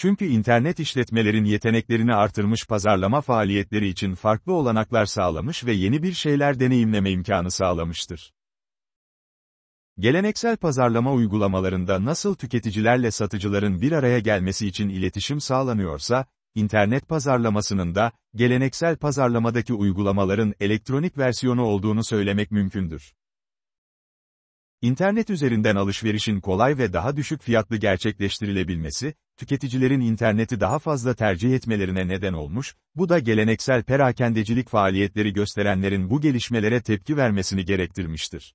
Çünkü internet işletmelerin yeteneklerini artırmış pazarlama faaliyetleri için farklı olanaklar sağlamış ve yeni bir şeyler deneyimleme imkanı sağlamıştır. Geleneksel pazarlama uygulamalarında nasıl tüketicilerle satıcıların bir araya gelmesi için iletişim sağlanıyorsa, internet pazarlamasının da, geleneksel pazarlamadaki uygulamaların elektronik versiyonu olduğunu söylemek mümkündür. İnternet üzerinden alışverişin kolay ve daha düşük fiyatlı gerçekleştirilebilmesi, tüketicilerin interneti daha fazla tercih etmelerine neden olmuş, bu da geleneksel perakendecilik faaliyetleri gösterenlerin bu gelişmelere tepki vermesini gerektirmiştir.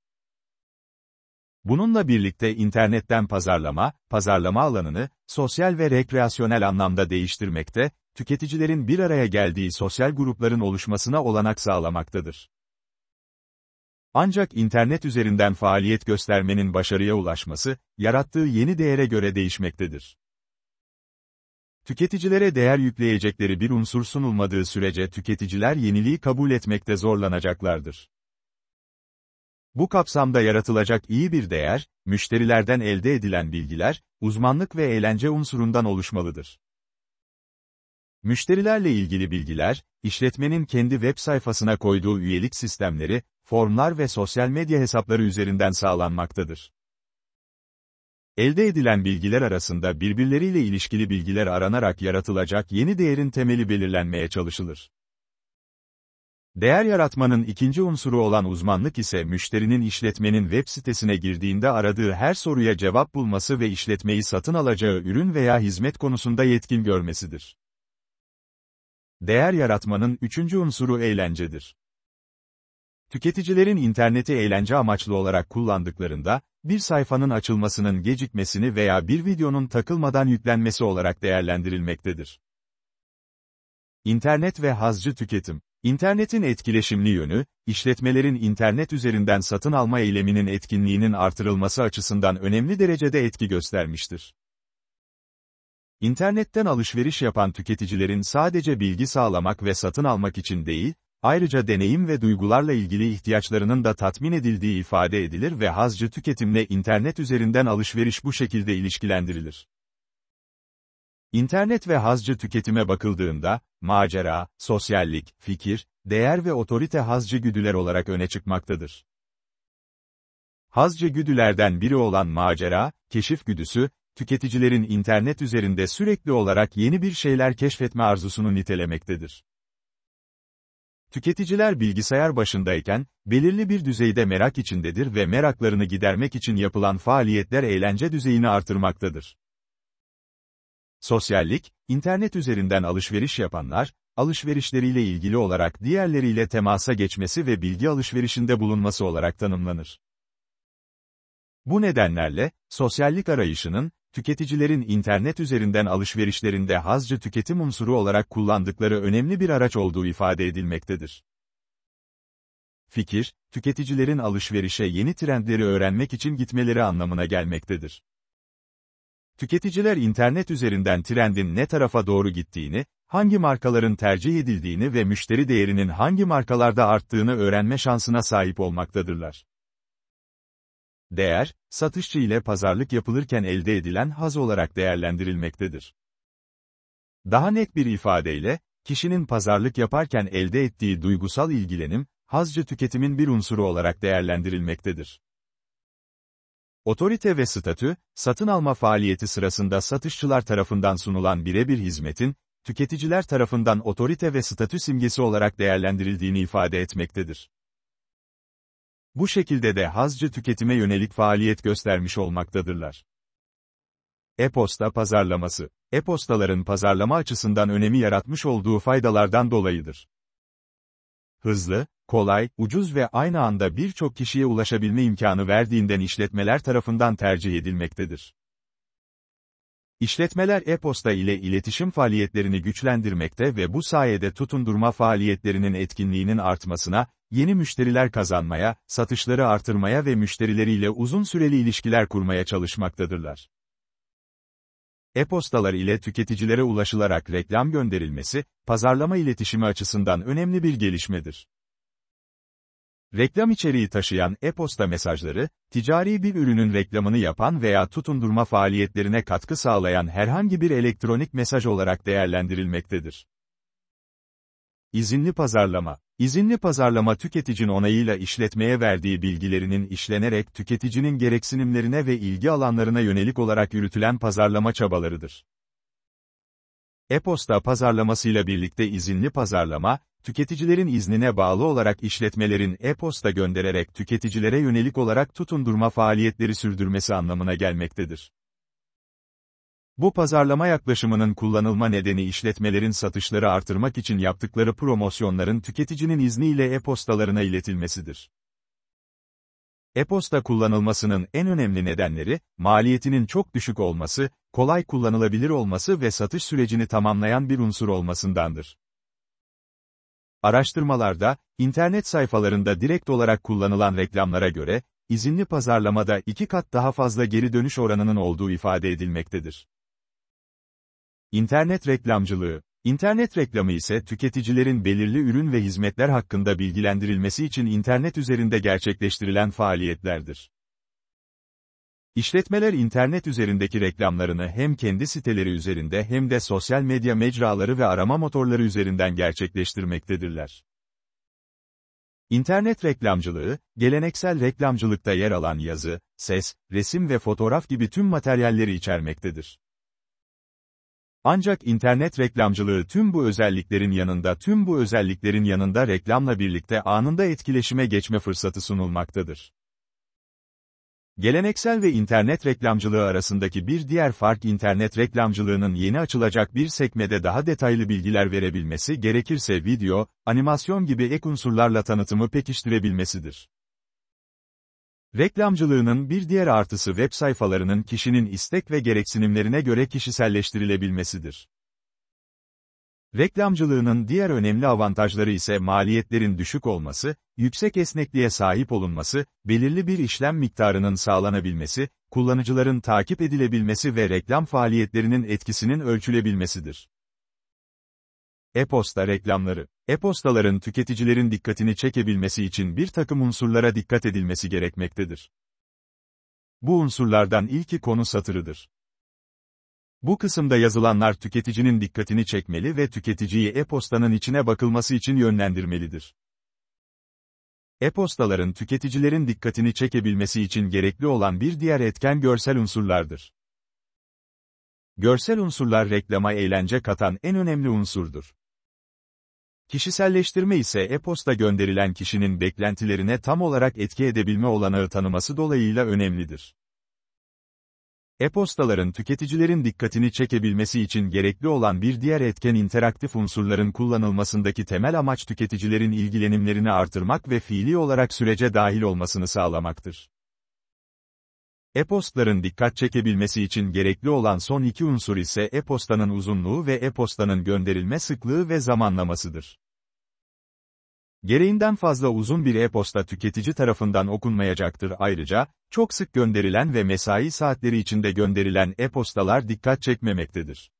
Bununla birlikte internetten pazarlama, pazarlama alanını, sosyal ve rekreasyonel anlamda değiştirmekte, tüketicilerin bir araya geldiği sosyal grupların oluşmasına olanak sağlamaktadır. Ancak internet üzerinden faaliyet göstermenin başarıya ulaşması, yarattığı yeni değere göre değişmektedir. Tüketicilere değer yükleyecekleri bir unsur sunulmadığı sürece tüketiciler yeniliği kabul etmekte zorlanacaklardır. Bu kapsamda yaratılacak iyi bir değer, müşterilerden elde edilen bilgiler, uzmanlık ve eğlence unsurundan oluşmalıdır. Müşterilerle ilgili bilgiler, işletmenin kendi web sayfasına koyduğu üyelik sistemleri, formlar ve sosyal medya hesapları üzerinden sağlanmaktadır. Elde edilen bilgiler arasında birbirleriyle ilişkili bilgiler aranarak yaratılacak yeni değerin temeli belirlenmeye çalışılır. Değer yaratmanın ikinci unsuru olan uzmanlık ise müşterinin işletmenin web sitesine girdiğinde aradığı her soruya cevap bulması ve işletmeyi satın alacağı ürün veya hizmet konusunda yetkin görmesidir. Değer yaratmanın üçüncü unsuru eğlencedir. Tüketicilerin interneti eğlence amaçlı olarak kullandıklarında, bir sayfanın açılmasının gecikmesini veya bir videonun takılmadan yüklenmesi olarak değerlendirilmektedir. İnternet ve hazcı tüketim İnternetin etkileşimli yönü, işletmelerin internet üzerinden satın alma eyleminin etkinliğinin artırılması açısından önemli derecede etki göstermiştir. İnternetten alışveriş yapan tüketicilerin sadece bilgi sağlamak ve satın almak için değil, Ayrıca deneyim ve duygularla ilgili ihtiyaçlarının da tatmin edildiği ifade edilir ve hazcı tüketimle internet üzerinden alışveriş bu şekilde ilişkilendirilir. İnternet ve hazcı tüketime bakıldığında, macera, sosyallik, fikir, değer ve otorite hazcı güdüler olarak öne çıkmaktadır. Hazcı güdülerden biri olan macera, keşif güdüsü, tüketicilerin internet üzerinde sürekli olarak yeni bir şeyler keşfetme arzusunu nitelemektedir. Tüketiciler bilgisayar başındayken, belirli bir düzeyde merak içindedir ve meraklarını gidermek için yapılan faaliyetler eğlence düzeyini artırmaktadır. Sosyallik, internet üzerinden alışveriş yapanlar, alışverişleriyle ilgili olarak diğerleriyle temasa geçmesi ve bilgi alışverişinde bulunması olarak tanımlanır. Bu nedenlerle, sosyallik arayışının, tüketicilerin internet üzerinden alışverişlerinde hazcı tüketim unsuru olarak kullandıkları önemli bir araç olduğu ifade edilmektedir. Fikir, tüketicilerin alışverişe yeni trendleri öğrenmek için gitmeleri anlamına gelmektedir. Tüketiciler internet üzerinden trendin ne tarafa doğru gittiğini, hangi markaların tercih edildiğini ve müşteri değerinin hangi markalarda arttığını öğrenme şansına sahip olmaktadırlar. Değer, satışçı ile pazarlık yapılırken elde edilen haz olarak değerlendirilmektedir. Daha net bir ifadeyle, kişinin pazarlık yaparken elde ettiği duygusal ilgilenim, hazcı tüketimin bir unsuru olarak değerlendirilmektedir. Otorite ve statü, satın alma faaliyeti sırasında satışçılar tarafından sunulan birebir hizmetin, tüketiciler tarafından otorite ve statü simgesi olarak değerlendirildiğini ifade etmektedir. Bu şekilde de hazcı tüketime yönelik faaliyet göstermiş olmaktadırlar. E-posta pazarlaması, e-postaların pazarlama açısından önemi yaratmış olduğu faydalardan dolayıdır. Hızlı, kolay, ucuz ve aynı anda birçok kişiye ulaşabilme imkanı verdiğinden işletmeler tarafından tercih edilmektedir. İşletmeler e-posta ile iletişim faaliyetlerini güçlendirmekte ve bu sayede tutundurma faaliyetlerinin etkinliğinin artmasına, yeni müşteriler kazanmaya, satışları artırmaya ve müşterileriyle uzun süreli ilişkiler kurmaya çalışmaktadırlar. E-postalar ile tüketicilere ulaşılarak reklam gönderilmesi, pazarlama iletişimi açısından önemli bir gelişmedir. Reklam içeriği taşıyan e-posta mesajları, ticari bir ürünün reklamını yapan veya tutundurma faaliyetlerine katkı sağlayan herhangi bir elektronik mesaj olarak değerlendirilmektedir. İzinli pazarlama İzinli pazarlama tüketicinin onayıyla işletmeye verdiği bilgilerinin işlenerek tüketicinin gereksinimlerine ve ilgi alanlarına yönelik olarak yürütülen pazarlama çabalarıdır. E-posta pazarlamasıyla birlikte izinli pazarlama, tüketicilerin iznine bağlı olarak işletmelerin e-posta göndererek tüketicilere yönelik olarak tutundurma faaliyetleri sürdürmesi anlamına gelmektedir. Bu pazarlama yaklaşımının kullanılma nedeni işletmelerin satışları artırmak için yaptıkları promosyonların tüketicinin izniyle e-postalarına iletilmesidir. E-posta kullanılmasının en önemli nedenleri, maliyetinin çok düşük olması, kolay kullanılabilir olması ve satış sürecini tamamlayan bir unsur olmasındandır. Araştırmalarda, internet sayfalarında direkt olarak kullanılan reklamlara göre, izinli pazarlamada iki kat daha fazla geri dönüş oranının olduğu ifade edilmektedir. İnternet reklamcılığı İnternet reklamı ise tüketicilerin belirli ürün ve hizmetler hakkında bilgilendirilmesi için internet üzerinde gerçekleştirilen faaliyetlerdir. İşletmeler internet üzerindeki reklamlarını hem kendi siteleri üzerinde hem de sosyal medya mecraları ve arama motorları üzerinden gerçekleştirmektedirler. İnternet reklamcılığı, geleneksel reklamcılıkta yer alan yazı, ses, resim ve fotoğraf gibi tüm materyalleri içermektedir. Ancak internet reklamcılığı tüm bu özelliklerin yanında tüm bu özelliklerin yanında reklamla birlikte anında etkileşime geçme fırsatı sunulmaktadır. Geleneksel ve internet reklamcılığı arasındaki bir diğer fark internet reklamcılığının yeni açılacak bir sekmede daha detaylı bilgiler verebilmesi gerekirse video, animasyon gibi ek unsurlarla tanıtımı pekiştirebilmesidir. Reklamcılığının bir diğer artısı web sayfalarının kişinin istek ve gereksinimlerine göre kişiselleştirilebilmesidir. Reklamcılığının diğer önemli avantajları ise maliyetlerin düşük olması, yüksek esnekliğe sahip olunması, belirli bir işlem miktarının sağlanabilmesi, kullanıcıların takip edilebilmesi ve reklam faaliyetlerinin etkisinin ölçülebilmesidir. E-posta reklamları E-postaların tüketicilerin dikkatini çekebilmesi için bir takım unsurlara dikkat edilmesi gerekmektedir. Bu unsurlardan ilki konu satırıdır. Bu kısımda yazılanlar tüketicinin dikkatini çekmeli ve tüketiciyi e-postanın içine bakılması için yönlendirmelidir. E-postaların tüketicilerin dikkatini çekebilmesi için gerekli olan bir diğer etken görsel unsurlardır. Görsel unsurlar reklama eğlence katan en önemli unsurdur. Kişiselleştirme ise e-posta gönderilen kişinin beklentilerine tam olarak etki edebilme olanağı tanıması dolayıyla önemlidir. E-postaların tüketicilerin dikkatini çekebilmesi için gerekli olan bir diğer etken interaktif unsurların kullanılmasındaki temel amaç tüketicilerin ilgilenimlerini artırmak ve fiili olarak sürece dahil olmasını sağlamaktır. E-postların dikkat çekebilmesi için gerekli olan son iki unsur ise e-postanın uzunluğu ve e-postanın gönderilme sıklığı ve zamanlamasıdır. Gereğinden fazla uzun bir e-posta tüketici tarafından okunmayacaktır ayrıca, çok sık gönderilen ve mesai saatleri içinde gönderilen e-postalar dikkat çekmemektedir.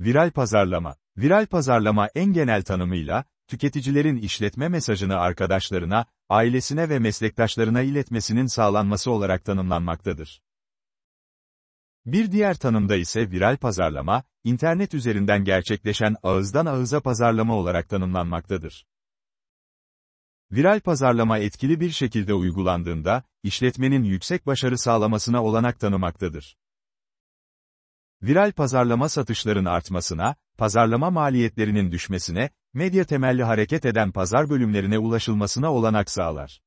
Viral pazarlama Viral pazarlama en genel tanımıyla, tüketicilerin işletme mesajını arkadaşlarına, ailesine ve meslektaşlarına iletmesinin sağlanması olarak tanımlanmaktadır. Bir diğer tanımda ise viral pazarlama, internet üzerinden gerçekleşen ağızdan ağıza pazarlama olarak tanımlanmaktadır. Viral pazarlama etkili bir şekilde uygulandığında, işletmenin yüksek başarı sağlamasına olanak tanımaktadır. Viral pazarlama satışların artmasına, pazarlama maliyetlerinin düşmesine, medya temelli hareket eden pazar bölümlerine ulaşılmasına olanak sağlar.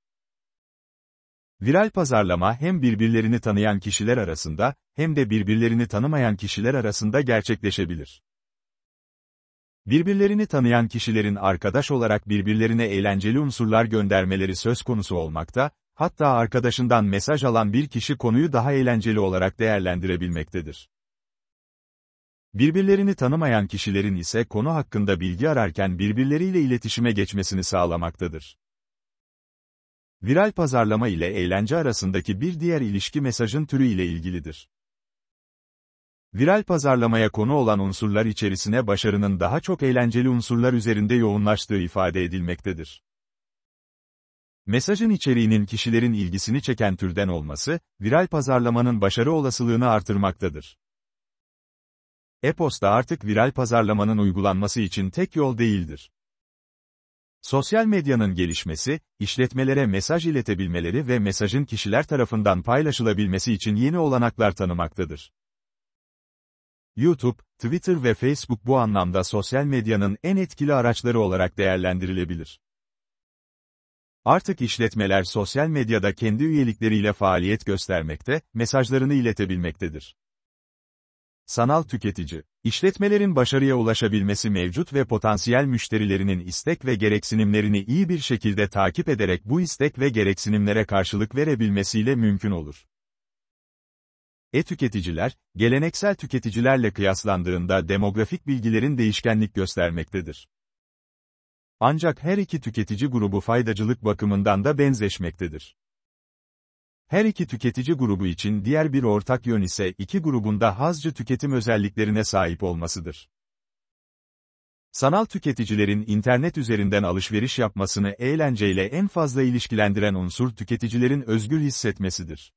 Viral pazarlama hem birbirlerini tanıyan kişiler arasında, hem de birbirlerini tanımayan kişiler arasında gerçekleşebilir. Birbirlerini tanıyan kişilerin arkadaş olarak birbirlerine eğlenceli unsurlar göndermeleri söz konusu olmakta, hatta arkadaşından mesaj alan bir kişi konuyu daha eğlenceli olarak değerlendirebilmektedir. Birbirlerini tanımayan kişilerin ise konu hakkında bilgi ararken birbirleriyle iletişime geçmesini sağlamaktadır. Viral pazarlama ile eğlence arasındaki bir diğer ilişki mesajın türü ile ilgilidir. Viral pazarlamaya konu olan unsurlar içerisine başarının daha çok eğlenceli unsurlar üzerinde yoğunlaştığı ifade edilmektedir. Mesajın içeriğinin kişilerin ilgisini çeken türden olması, viral pazarlamanın başarı olasılığını artırmaktadır. E-posta artık viral pazarlamanın uygulanması için tek yol değildir. Sosyal medyanın gelişmesi, işletmelere mesaj iletebilmeleri ve mesajın kişiler tarafından paylaşılabilmesi için yeni olanaklar tanımaktadır. YouTube, Twitter ve Facebook bu anlamda sosyal medyanın en etkili araçları olarak değerlendirilebilir. Artık işletmeler sosyal medyada kendi üyelikleriyle faaliyet göstermekte, mesajlarını iletebilmektedir. Sanal tüketici İşletmelerin başarıya ulaşabilmesi mevcut ve potansiyel müşterilerinin istek ve gereksinimlerini iyi bir şekilde takip ederek bu istek ve gereksinimlere karşılık verebilmesiyle mümkün olur. E-tüketiciler, geleneksel tüketicilerle kıyaslandığında demografik bilgilerin değişkenlik göstermektedir. Ancak her iki tüketici grubu faydacılık bakımından da benzeşmektedir. Her iki tüketici grubu için diğer bir ortak yön ise iki grubunda hazcı tüketim özelliklerine sahip olmasıdır. Sanal tüketicilerin internet üzerinden alışveriş yapmasını eğlenceyle en fazla ilişkilendiren unsur tüketicilerin özgür hissetmesidir.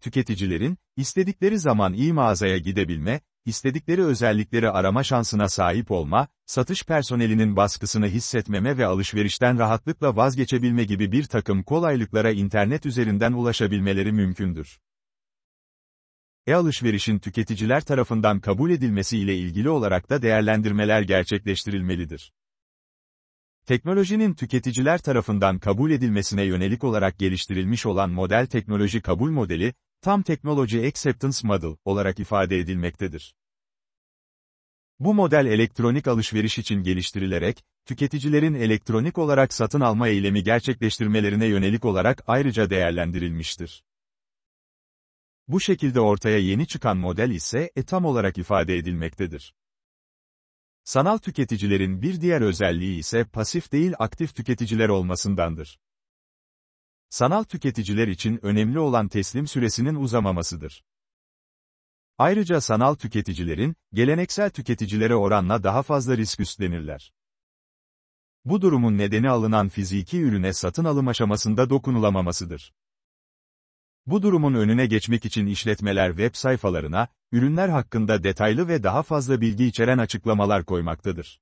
Tüketicilerin, istedikleri zaman iyi mağazaya gidebilme, istedikleri özellikleri arama şansına sahip olma, satış personelinin baskısını hissetmeme ve alışverişten rahatlıkla vazgeçebilme gibi bir takım kolaylıklara internet üzerinden ulaşabilmeleri mümkündür. E-alışverişin tüketiciler tarafından kabul edilmesi ile ilgili olarak da değerlendirmeler gerçekleştirilmelidir. Teknolojinin tüketiciler tarafından kabul edilmesine yönelik olarak geliştirilmiş olan model teknoloji kabul modeli, tam Technology Acceptance Model olarak ifade edilmektedir. Bu model elektronik alışveriş için geliştirilerek, tüketicilerin elektronik olarak satın alma eylemi gerçekleştirmelerine yönelik olarak ayrıca değerlendirilmiştir. Bu şekilde ortaya yeni çıkan model ise etam olarak ifade edilmektedir. Sanal tüketicilerin bir diğer özelliği ise pasif değil aktif tüketiciler olmasındandır sanal tüketiciler için önemli olan teslim süresinin uzamamasıdır. Ayrıca sanal tüketicilerin, geleneksel tüketicilere oranla daha fazla risk üstlenirler. Bu durumun nedeni alınan fiziki ürüne satın alım aşamasında dokunulamamasıdır. Bu durumun önüne geçmek için işletmeler web sayfalarına, ürünler hakkında detaylı ve daha fazla bilgi içeren açıklamalar koymaktadır.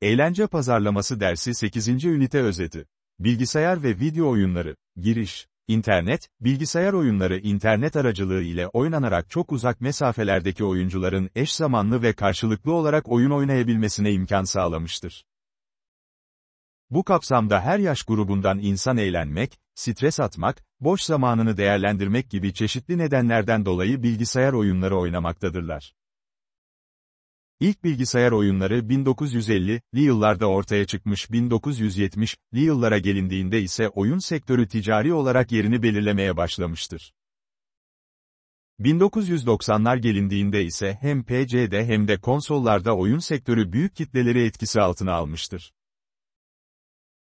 Eğlence Pazarlaması Dersi 8. Ünite Özeti Bilgisayar ve video oyunları, giriş, internet, bilgisayar oyunları internet aracılığı ile oynanarak çok uzak mesafelerdeki oyuncuların eş zamanlı ve karşılıklı olarak oyun oynayabilmesine imkan sağlamıştır. Bu kapsamda her yaş grubundan insan eğlenmek, stres atmak, boş zamanını değerlendirmek gibi çeşitli nedenlerden dolayı bilgisayar oyunları oynamaktadırlar. İlk bilgisayar oyunları 1950'li yıllarda ortaya çıkmış 1970'li yıllara gelindiğinde ise oyun sektörü ticari olarak yerini belirlemeye başlamıştır. 1990'lar gelindiğinde ise hem PC'de hem de konsollarda oyun sektörü büyük kitleleri etkisi altına almıştır.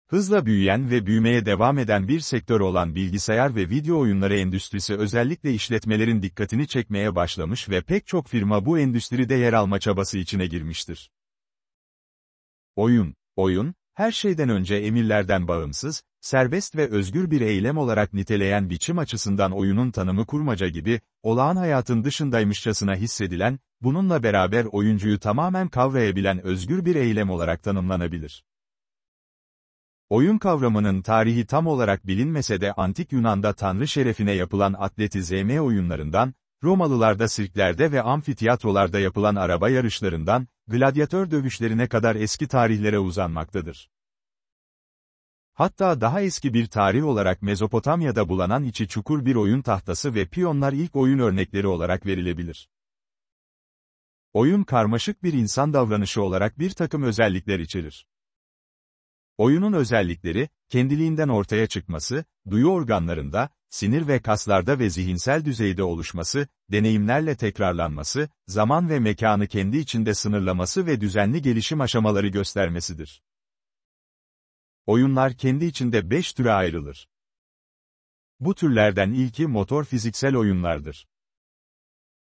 Hızla büyüyen ve büyümeye devam eden bir sektör olan bilgisayar ve video oyunları endüstrisi özellikle işletmelerin dikkatini çekmeye başlamış ve pek çok firma bu endüstride yer alma çabası içine girmiştir. Oyun, oyun, her şeyden önce emirlerden bağımsız, serbest ve özgür bir eylem olarak niteleyen biçim açısından oyunun tanımı kurmaca gibi, olağan hayatın dışındaymışçasına hissedilen, bununla beraber oyuncuyu tamamen kavrayabilen özgür bir eylem olarak tanımlanabilir. Oyun kavramının tarihi tam olarak bilinmese de antik Yunan'da tanrı şerefine yapılan atletizm oyunlarından, Romalılarda sirklerde ve amfitiyatrolarda yapılan araba yarışlarından, gladyatör dövüşlerine kadar eski tarihlere uzanmaktadır. Hatta daha eski bir tarih olarak Mezopotamya'da bulanan içi çukur bir oyun tahtası ve piyonlar ilk oyun örnekleri olarak verilebilir. Oyun karmaşık bir insan davranışı olarak bir takım özellikler içerir. Oyunun özellikleri, kendiliğinden ortaya çıkması, duyu organlarında, sinir ve kaslarda ve zihinsel düzeyde oluşması, deneyimlerle tekrarlanması, zaman ve mekanı kendi içinde sınırlaması ve düzenli gelişim aşamaları göstermesidir. Oyunlar kendi içinde beş türe ayrılır. Bu türlerden ilki motor fiziksel oyunlardır.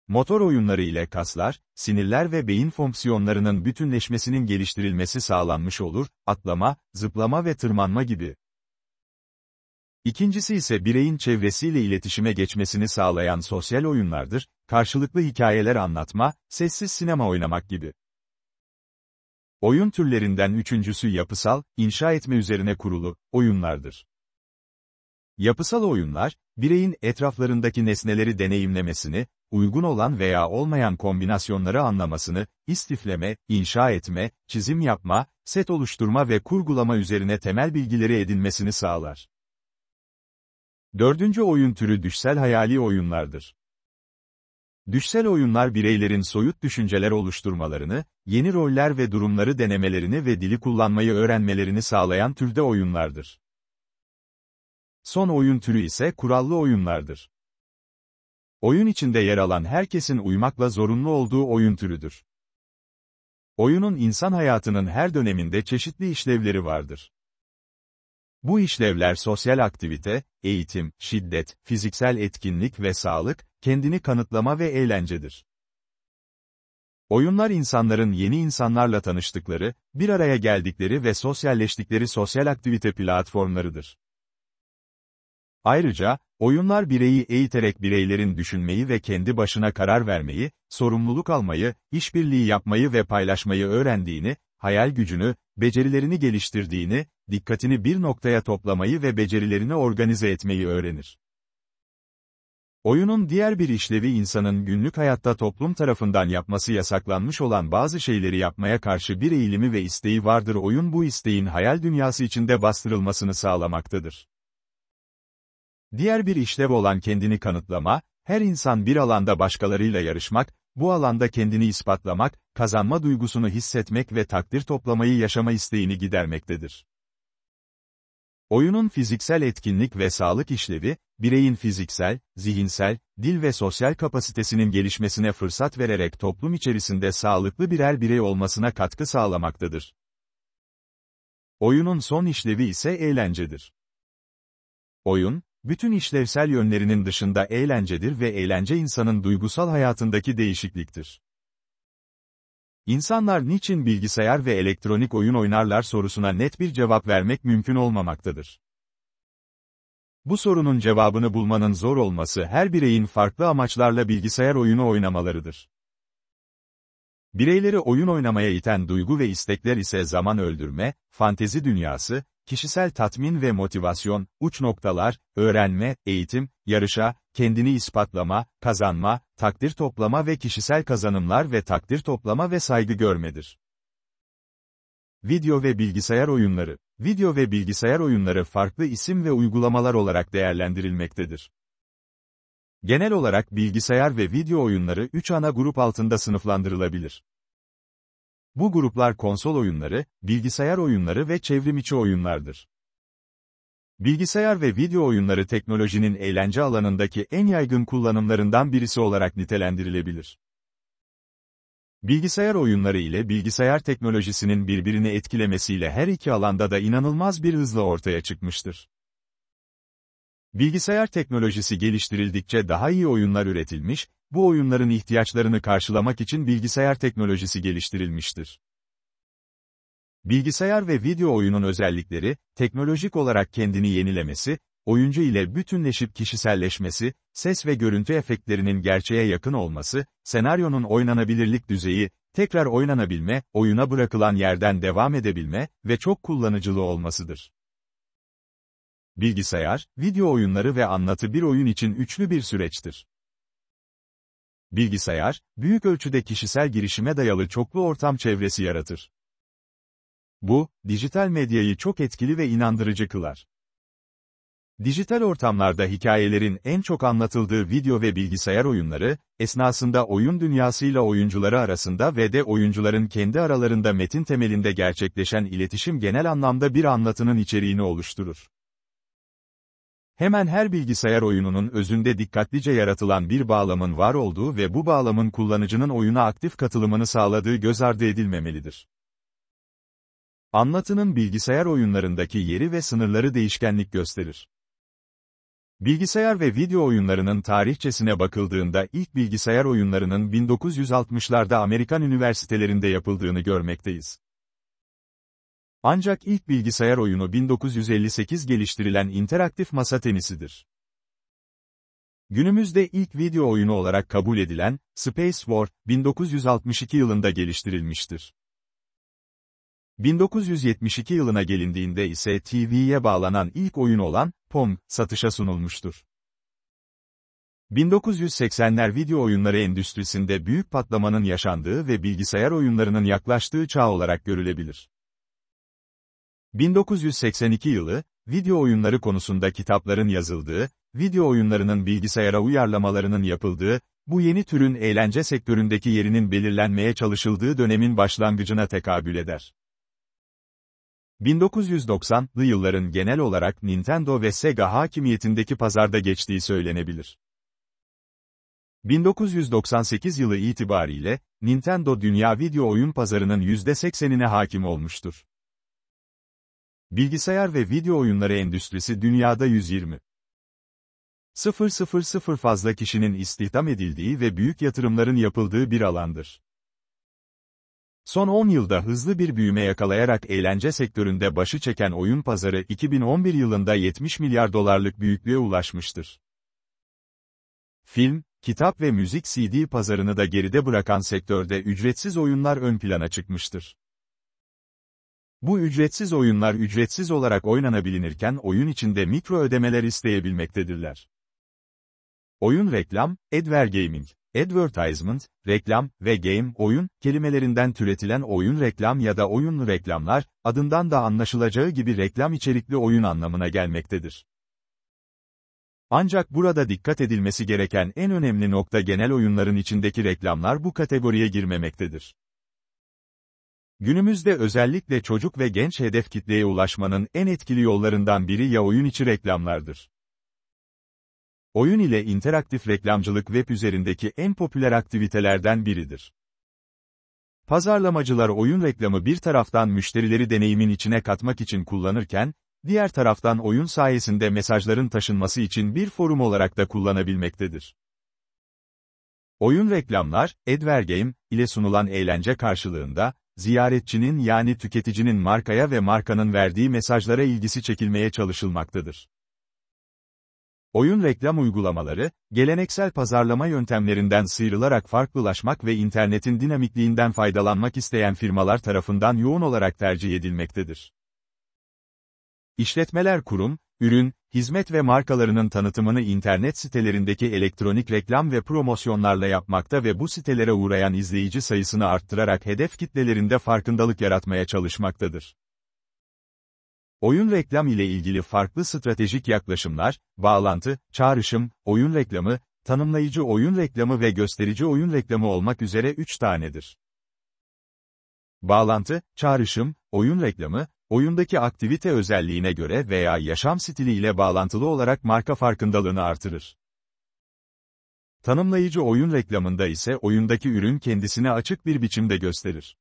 Motor oyunları ile kaslar, sinirler ve beyin fonksiyonlarının bütünleşmesinin geliştirilmesi sağlanmış olur, atlama, zıplama ve tırmanma gibi. İkincisi ise bireyin çevresiyle iletişime geçmesini sağlayan sosyal oyunlardır, karşılıklı hikayeler anlatma, sessiz sinema oynamak gibi. Oyun türlerinden üçüncüsü yapısal, inşa etme üzerine kurulu, oyunlardır. Yapısal oyunlar, bireyin etraflarındaki nesneleri deneyimlemesini, uygun olan veya olmayan kombinasyonları anlamasını, istifleme, inşa etme, çizim yapma, set oluşturma ve kurgulama üzerine temel bilgileri edinmesini sağlar. Dördüncü oyun türü düşsel hayali oyunlardır. Düşsel oyunlar bireylerin soyut düşünceler oluşturmalarını, yeni roller ve durumları denemelerini ve dili kullanmayı öğrenmelerini sağlayan türde oyunlardır. Son oyun türü ise kurallı oyunlardır oyun içinde yer alan herkesin uymakla zorunlu olduğu oyun türüdür. Oyunun insan hayatının her döneminde çeşitli işlevleri vardır. Bu işlevler sosyal aktivite, eğitim, şiddet, fiziksel etkinlik ve sağlık, kendini kanıtlama ve eğlencedir. Oyunlar insanların yeni insanlarla tanıştıkları, bir araya geldikleri ve sosyalleştikleri sosyal aktivite platformlarıdır. Ayrıca, Oyunlar bireyi eğiterek bireylerin düşünmeyi ve kendi başına karar vermeyi, sorumluluk almayı, işbirliği yapmayı ve paylaşmayı öğrendiğini, hayal gücünü, becerilerini geliştirdiğini, dikkatini bir noktaya toplamayı ve becerilerini organize etmeyi öğrenir. Oyunun diğer bir işlevi insanın günlük hayatta toplum tarafından yapması yasaklanmış olan bazı şeyleri yapmaya karşı bir eğilimi ve isteği vardır. Oyun bu isteğin hayal dünyası içinde bastırılmasını sağlamaktadır. Diğer bir işlev olan kendini kanıtlama, her insan bir alanda başkalarıyla yarışmak, bu alanda kendini ispatlamak, kazanma duygusunu hissetmek ve takdir toplamayı yaşama isteğini gidermektedir. Oyunun fiziksel etkinlik ve sağlık işlevi, bireyin fiziksel, zihinsel, dil ve sosyal kapasitesinin gelişmesine fırsat vererek toplum içerisinde sağlıklı birer birey olmasına katkı sağlamaktadır. Oyunun son işlevi ise eğlencedir. Oyun, bütün işlevsel yönlerinin dışında eğlencedir ve eğlence insanın duygusal hayatındaki değişikliktir. İnsanlar niçin bilgisayar ve elektronik oyun oynarlar sorusuna net bir cevap vermek mümkün olmamaktadır. Bu sorunun cevabını bulmanın zor olması her bireyin farklı amaçlarla bilgisayar oyunu oynamalarıdır. Bireyleri oyun oynamaya iten duygu ve istekler ise zaman öldürme, fantezi dünyası, kişisel tatmin ve motivasyon, uç noktalar, öğrenme, eğitim, yarışa, kendini ispatlama, kazanma, takdir toplama ve kişisel kazanımlar ve takdir toplama ve saygı görmedir. Video ve bilgisayar oyunları Video ve bilgisayar oyunları farklı isim ve uygulamalar olarak değerlendirilmektedir. Genel olarak bilgisayar ve video oyunları 3 ana grup altında sınıflandırılabilir. Bu gruplar konsol oyunları, bilgisayar oyunları ve çevrimiçi oyunlardır. Bilgisayar ve video oyunları teknolojinin eğlence alanındaki en yaygın kullanımlarından birisi olarak nitelendirilebilir. Bilgisayar oyunları ile bilgisayar teknolojisinin birbirini etkilemesiyle her iki alanda da inanılmaz bir hızla ortaya çıkmıştır. Bilgisayar teknolojisi geliştirildikçe daha iyi oyunlar üretilmiş, bu oyunların ihtiyaçlarını karşılamak için bilgisayar teknolojisi geliştirilmiştir. Bilgisayar ve video oyunun özellikleri, teknolojik olarak kendini yenilemesi, oyuncu ile bütünleşip kişiselleşmesi, ses ve görüntü efektlerinin gerçeğe yakın olması, senaryonun oynanabilirlik düzeyi, tekrar oynanabilme, oyuna bırakılan yerden devam edebilme ve çok kullanıcılı olmasıdır. Bilgisayar, video oyunları ve anlatı bir oyun için üçlü bir süreçtir. Bilgisayar, büyük ölçüde kişisel girişime dayalı çoklu ortam çevresi yaratır. Bu, dijital medyayı çok etkili ve inandırıcı kılar. Dijital ortamlarda hikayelerin en çok anlatıldığı video ve bilgisayar oyunları, esnasında oyun dünyasıyla oyuncuları arasında ve de oyuncuların kendi aralarında metin temelinde gerçekleşen iletişim genel anlamda bir anlatının içeriğini oluşturur. Hemen her bilgisayar oyununun özünde dikkatlice yaratılan bir bağlamın var olduğu ve bu bağlamın kullanıcının oyuna aktif katılımını sağladığı göz ardı edilmemelidir. Anlatının bilgisayar oyunlarındaki yeri ve sınırları değişkenlik gösterir. Bilgisayar ve video oyunlarının tarihçesine bakıldığında ilk bilgisayar oyunlarının 1960'larda Amerikan üniversitelerinde yapıldığını görmekteyiz. Ancak ilk bilgisayar oyunu 1958 geliştirilen interaktif masa tenisidir. Günümüzde ilk video oyunu olarak kabul edilen, Space War, 1962 yılında geliştirilmiştir. 1972 yılına gelindiğinde ise TV'ye bağlanan ilk oyun olan, Pong, satışa sunulmuştur. 1980'ler video oyunları endüstrisinde büyük patlamanın yaşandığı ve bilgisayar oyunlarının yaklaştığı çağ olarak görülebilir. 1982 yılı, video oyunları konusunda kitapların yazıldığı, video oyunlarının bilgisayara uyarlamalarının yapıldığı, bu yeni türün eğlence sektöründeki yerinin belirlenmeye çalışıldığı dönemin başlangıcına tekabül eder. 1990'lı yılların genel olarak Nintendo ve Sega hakimiyetindeki pazarda geçtiği söylenebilir. 1998 yılı itibariyle, Nintendo dünya video oyun pazarının %80'ine hakim olmuştur. Bilgisayar ve video oyunları endüstrisi dünyada 120. 000 fazla kişinin istihdam edildiği ve büyük yatırımların yapıldığı bir alandır. Son 10 yılda hızlı bir büyüme yakalayarak eğlence sektöründe başı çeken oyun pazarı 2011 yılında 70 milyar dolarlık büyüklüğe ulaşmıştır. Film, kitap ve müzik CD pazarını da geride bırakan sektörde ücretsiz oyunlar ön plana çıkmıştır. Bu ücretsiz oyunlar ücretsiz olarak oynanabilinirken oyun içinde mikro ödemeler isteyebilmektedirler. Oyun reklam, Gaming, advertisement, reklam ve game oyun kelimelerinden türetilen oyun reklam ya da oyunlu reklamlar, adından da anlaşılacağı gibi reklam içerikli oyun anlamına gelmektedir. Ancak burada dikkat edilmesi gereken en önemli nokta genel oyunların içindeki reklamlar bu kategoriye girmemektedir. Günümüzde özellikle çocuk ve genç hedef kitleye ulaşmanın en etkili yollarından biri ya oyun içi reklamlardır. Oyun ile interaktif reklamcılık web üzerindeki en popüler aktivitelerden biridir. Pazarlamacılar oyun reklamı bir taraftan müşterileri deneyimin içine katmak için kullanırken, diğer taraftan oyun sayesinde mesajların taşınması için bir forum olarak da kullanabilmektedir. Oyun reklamlar, Advergame ile sunulan eğlence karşılığında, ziyaretçinin yani tüketicinin markaya ve markanın verdiği mesajlara ilgisi çekilmeye çalışılmaktadır. Oyun reklam uygulamaları, geleneksel pazarlama yöntemlerinden sıyrılarak farklılaşmak ve internetin dinamikliğinden faydalanmak isteyen firmalar tarafından yoğun olarak tercih edilmektedir. İşletmeler kurum, ürün, hizmet ve markalarının tanıtımını internet sitelerindeki elektronik reklam ve promosyonlarla yapmakta ve bu sitelere uğrayan izleyici sayısını arttırarak hedef kitlelerinde farkındalık yaratmaya çalışmaktadır. Oyun reklam ile ilgili farklı stratejik yaklaşımlar, bağlantı, çağrışım, oyun reklamı, tanımlayıcı oyun reklamı ve gösterici oyun reklamı olmak üzere 3 tanedir. Bağlantı, çağrışım, oyun reklamı, oyundaki aktivite özelliğine göre veya yaşam stiliyle bağlantılı olarak marka farkındalığını artırır. Tanımlayıcı oyun reklamında ise oyundaki ürün kendisini açık bir biçimde gösterir.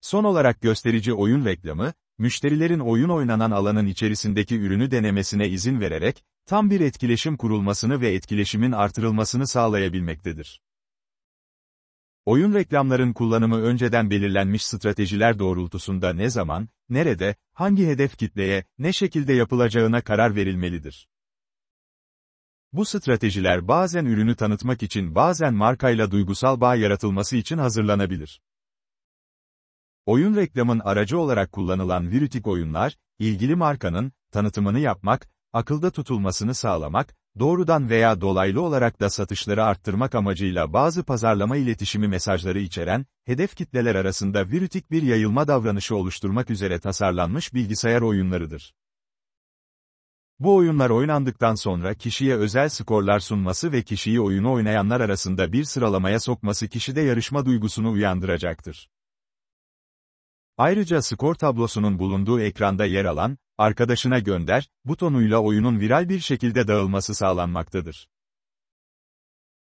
Son olarak gösterici oyun reklamı, müşterilerin oyun oynanan alanın içerisindeki ürünü denemesine izin vererek, tam bir etkileşim kurulmasını ve etkileşimin artırılmasını sağlayabilmektedir. Oyun reklamların kullanımı önceden belirlenmiş stratejiler doğrultusunda ne zaman, nerede, hangi hedef kitleye, ne şekilde yapılacağına karar verilmelidir. Bu stratejiler bazen ürünü tanıtmak için bazen markayla duygusal bağ yaratılması için hazırlanabilir. Oyun reklamın aracı olarak kullanılan virütik oyunlar, ilgili markanın, tanıtımını yapmak, akılda tutulmasını sağlamak, doğrudan veya dolaylı olarak da satışları arttırmak amacıyla bazı pazarlama iletişimi mesajları içeren, hedef kitleler arasında virütik bir yayılma davranışı oluşturmak üzere tasarlanmış bilgisayar oyunlarıdır. Bu oyunlar oynandıktan sonra kişiye özel skorlar sunması ve kişiyi oyunu oynayanlar arasında bir sıralamaya sokması kişide yarışma duygusunu uyandıracaktır. Ayrıca skor tablosunun bulunduğu ekranda yer alan, arkadaşına gönder, butonuyla oyunun viral bir şekilde dağılması sağlanmaktadır.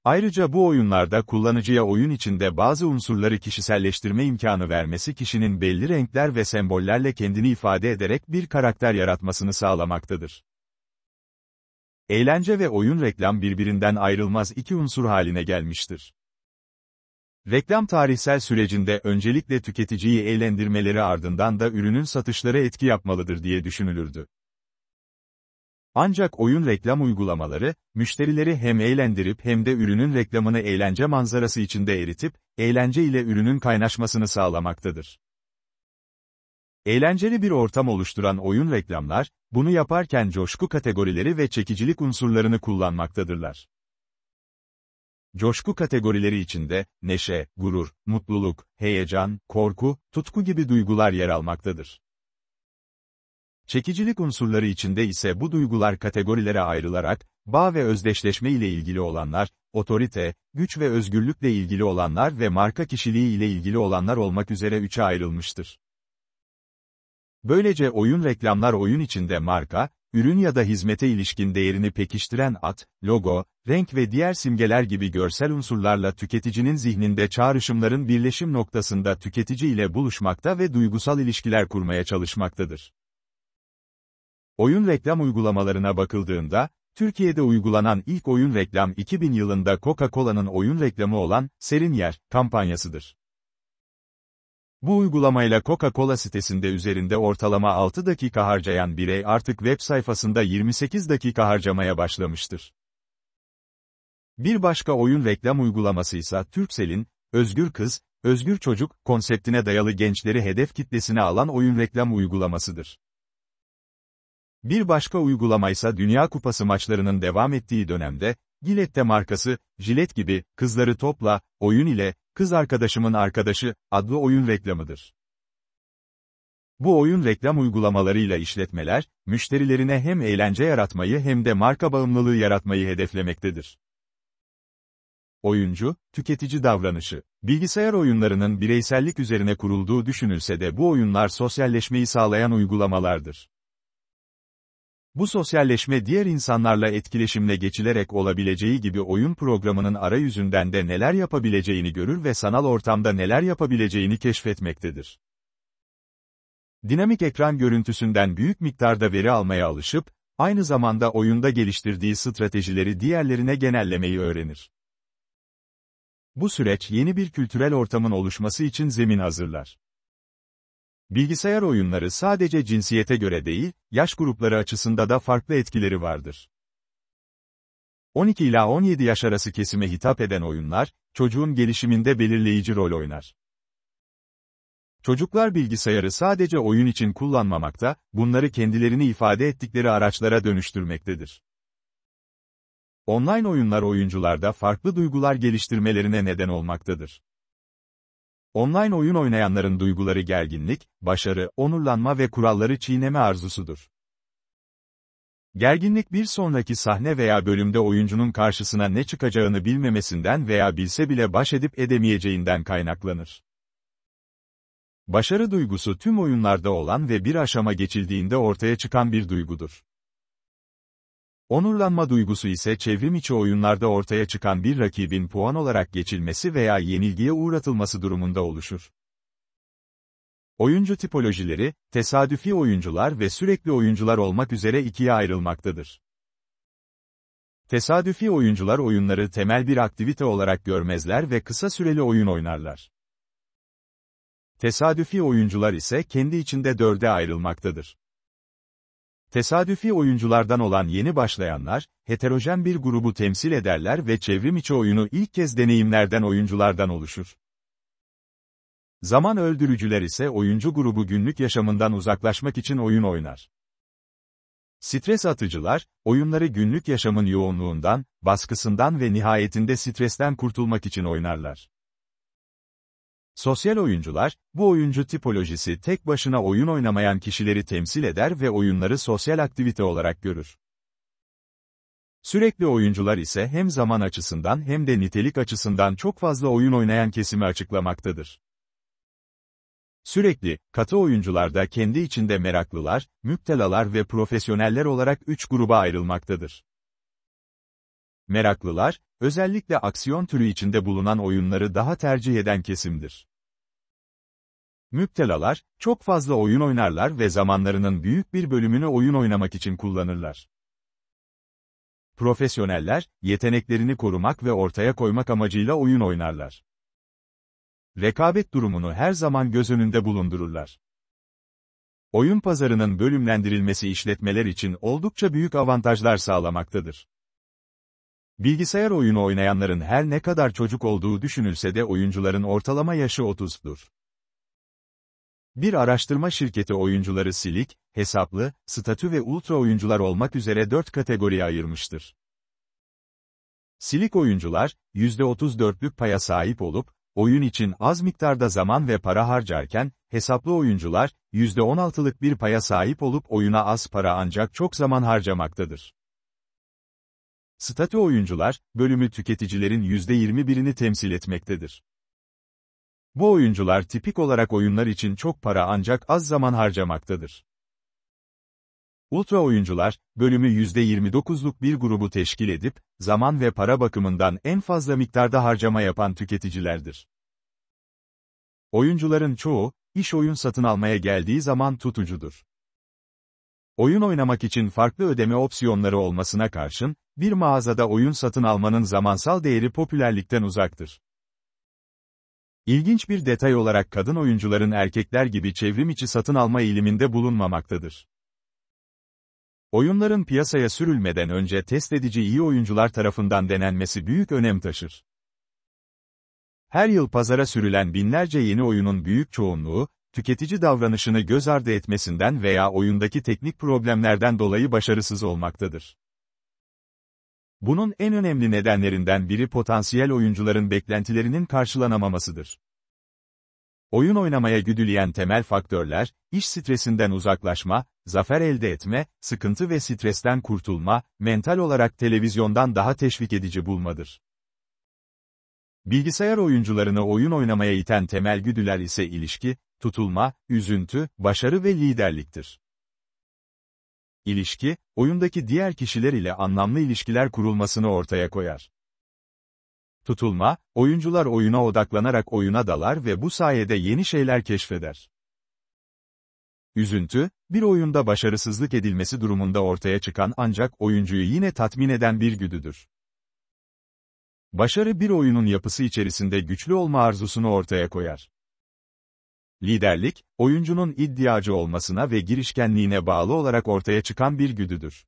Ayrıca bu oyunlarda kullanıcıya oyun içinde bazı unsurları kişiselleştirme imkanı vermesi kişinin belli renkler ve sembollerle kendini ifade ederek bir karakter yaratmasını sağlamaktadır. Eğlence ve oyun reklam birbirinden ayrılmaz iki unsur haline gelmiştir. Reklam tarihsel sürecinde öncelikle tüketiciyi eğlendirmeleri ardından da ürünün satışlara etki yapmalıdır diye düşünülürdü. Ancak oyun reklam uygulamaları, müşterileri hem eğlendirip hem de ürünün reklamını eğlence manzarası içinde eritip, eğlence ile ürünün kaynaşmasını sağlamaktadır. Eğlenceli bir ortam oluşturan oyun reklamlar, bunu yaparken coşku kategorileri ve çekicilik unsurlarını kullanmaktadırlar. Coşku kategorileri içinde, neşe, gurur, mutluluk, heyecan, korku, tutku gibi duygular yer almaktadır. Çekicilik unsurları içinde ise bu duygular kategorilere ayrılarak, bağ ve özdeşleşme ile ilgili olanlar, otorite, güç ve özgürlükle ilgili olanlar ve marka kişiliği ile ilgili olanlar olmak üzere üçe ayrılmıştır. Böylece oyun reklamlar oyun içinde marka, ürün ya da hizmete ilişkin değerini pekiştiren at, logo, renk ve diğer simgeler gibi görsel unsurlarla tüketicinin zihninde çağrışımların birleşim noktasında tüketici ile buluşmakta ve duygusal ilişkiler kurmaya çalışmaktadır. Oyun reklam uygulamalarına bakıldığında, Türkiye'de uygulanan ilk oyun reklam 2000 yılında Coca-Cola'nın oyun reklamı olan Serin Yer kampanyasıdır. Bu uygulamayla Coca-Cola sitesinde üzerinde ortalama 6 dakika harcayan birey artık web sayfasında 28 dakika harcamaya başlamıştır. Bir başka oyun reklam uygulaması ise Turkcell'in, Özgür Kız, Özgür Çocuk konseptine dayalı gençleri hedef kitlesine alan oyun reklam uygulamasıdır. Bir başka uygulamaysa Dünya Kupası maçlarının devam ettiği dönemde, Gillette markası, Jilet gibi, kızları topla, oyun ile, kız arkadaşımın arkadaşı, adlı oyun reklamıdır. Bu oyun reklam uygulamalarıyla işletmeler, müşterilerine hem eğlence yaratmayı hem de marka bağımlılığı yaratmayı hedeflemektedir oyuncu, tüketici davranışı. Bilgisayar oyunlarının bireysellik üzerine kurulduğu düşünülse de bu oyunlar sosyalleşmeyi sağlayan uygulamalardır. Bu sosyalleşme diğer insanlarla etkileşimle geçilerek olabileceği gibi oyun programının arayüzünden de neler yapabileceğini görür ve sanal ortamda neler yapabileceğini keşfetmektedir. Dinamik ekran görüntüsünden büyük miktarda veri almaya alışıp, aynı zamanda oyunda geliştirdiği stratejileri diğerlerine genellemeyi öğrenir. Bu süreç yeni bir kültürel ortamın oluşması için zemin hazırlar. Bilgisayar oyunları sadece cinsiyete göre değil, yaş grupları açısında da farklı etkileri vardır. 12 ila 17 yaş arası kesime hitap eden oyunlar, çocuğun gelişiminde belirleyici rol oynar. Çocuklar bilgisayarı sadece oyun için kullanmamakta, bunları kendilerini ifade ettikleri araçlara dönüştürmektedir online oyunlar oyuncularda farklı duygular geliştirmelerine neden olmaktadır. Online oyun oynayanların duyguları gerginlik, başarı, onurlanma ve kuralları çiğneme arzusudur. Gerginlik bir sonraki sahne veya bölümde oyuncunun karşısına ne çıkacağını bilmemesinden veya bilse bile baş edip edemeyeceğinden kaynaklanır. Başarı duygusu tüm oyunlarda olan ve bir aşama geçildiğinde ortaya çıkan bir duygudur. Onurlanma duygusu ise çevrim içi oyunlarda ortaya çıkan bir rakibin puan olarak geçilmesi veya yenilgiye uğratılması durumunda oluşur. Oyuncu tipolojileri, tesadüfi oyuncular ve sürekli oyuncular olmak üzere ikiye ayrılmaktadır. Tesadüfi oyuncular oyunları temel bir aktivite olarak görmezler ve kısa süreli oyun oynarlar. Tesadüfi oyuncular ise kendi içinde dörde ayrılmaktadır. Tesadüfi oyunculardan olan yeni başlayanlar, heterojen bir grubu temsil ederler ve çevrim içi oyunu ilk kez deneyimlerden oyunculardan oluşur. Zaman öldürücüler ise oyuncu grubu günlük yaşamından uzaklaşmak için oyun oynar. Stres atıcılar, oyunları günlük yaşamın yoğunluğundan, baskısından ve nihayetinde stresten kurtulmak için oynarlar. Sosyal oyuncular, bu oyuncu tipolojisi tek başına oyun oynamayan kişileri temsil eder ve oyunları sosyal aktivite olarak görür. Sürekli oyuncular ise hem zaman açısından hem de nitelik açısından çok fazla oyun oynayan kesimi açıklamaktadır. Sürekli, katı oyuncularda kendi içinde meraklılar, müptelalar ve profesyoneller olarak üç gruba ayrılmaktadır. Meraklılar, özellikle aksiyon türü içinde bulunan oyunları daha tercih eden kesimdir. Müptelalar, çok fazla oyun oynarlar ve zamanlarının büyük bir bölümünü oyun oynamak için kullanırlar. Profesyoneller, yeteneklerini korumak ve ortaya koymak amacıyla oyun oynarlar. Rekabet durumunu her zaman göz önünde bulundururlar. Oyun pazarının bölümlendirilmesi işletmeler için oldukça büyük avantajlar sağlamaktadır. Bilgisayar oyunu oynayanların her ne kadar çocuk olduğu düşünülse de oyuncuların ortalama yaşı 30'dur. Bir araştırma şirketi oyuncuları silik, hesaplı, statü ve ultra oyuncular olmak üzere 4 kategoriye ayırmıştır. Silik oyuncular, %34'lük paya sahip olup, oyun için az miktarda zaman ve para harcarken, hesaplı oyuncular, %16'lık bir paya sahip olup oyuna az para ancak çok zaman harcamaktadır. Statü oyuncular, bölümü tüketicilerin %21'ini temsil etmektedir. Bu oyuncular tipik olarak oyunlar için çok para ancak az zaman harcamaktadır. Ultra oyuncular, bölümü %29'luk bir grubu teşkil edip, zaman ve para bakımından en fazla miktarda harcama yapan tüketicilerdir. Oyuncuların çoğu, iş oyun satın almaya geldiği zaman tutucudur. Oyun oynamak için farklı ödeme opsiyonları olmasına karşın, bir mağazada oyun satın almanın zamansal değeri popülerlikten uzaktır. İlginç bir detay olarak kadın oyuncuların erkekler gibi çevrim içi satın alma eğiliminde bulunmamaktadır. Oyunların piyasaya sürülmeden önce test edici iyi oyuncular tarafından denenmesi büyük önem taşır. Her yıl pazara sürülen binlerce yeni oyunun büyük çoğunluğu, tüketici davranışını göz ardı etmesinden veya oyundaki teknik problemlerden dolayı başarısız olmaktadır. Bunun en önemli nedenlerinden biri potansiyel oyuncuların beklentilerinin karşılanamamasıdır. Oyun oynamaya güdüleyen temel faktörler, iş stresinden uzaklaşma, zafer elde etme, sıkıntı ve stresten kurtulma, mental olarak televizyondan daha teşvik edici bulmadır. Bilgisayar oyuncularını oyun oynamaya iten temel güdüler ise ilişki, tutulma, üzüntü, başarı ve liderliktir ilişki, oyundaki diğer kişiler ile anlamlı ilişkiler kurulmasını ortaya koyar. Tutulma, oyuncular oyuna odaklanarak oyuna dalar ve bu sayede yeni şeyler keşfeder. Üzüntü, bir oyunda başarısızlık edilmesi durumunda ortaya çıkan ancak oyuncuyu yine tatmin eden bir güdüdür. Başarı bir oyunun yapısı içerisinde güçlü olma arzusunu ortaya koyar. Liderlik, oyuncunun iddiacı olmasına ve girişkenliğine bağlı olarak ortaya çıkan bir güdüdür.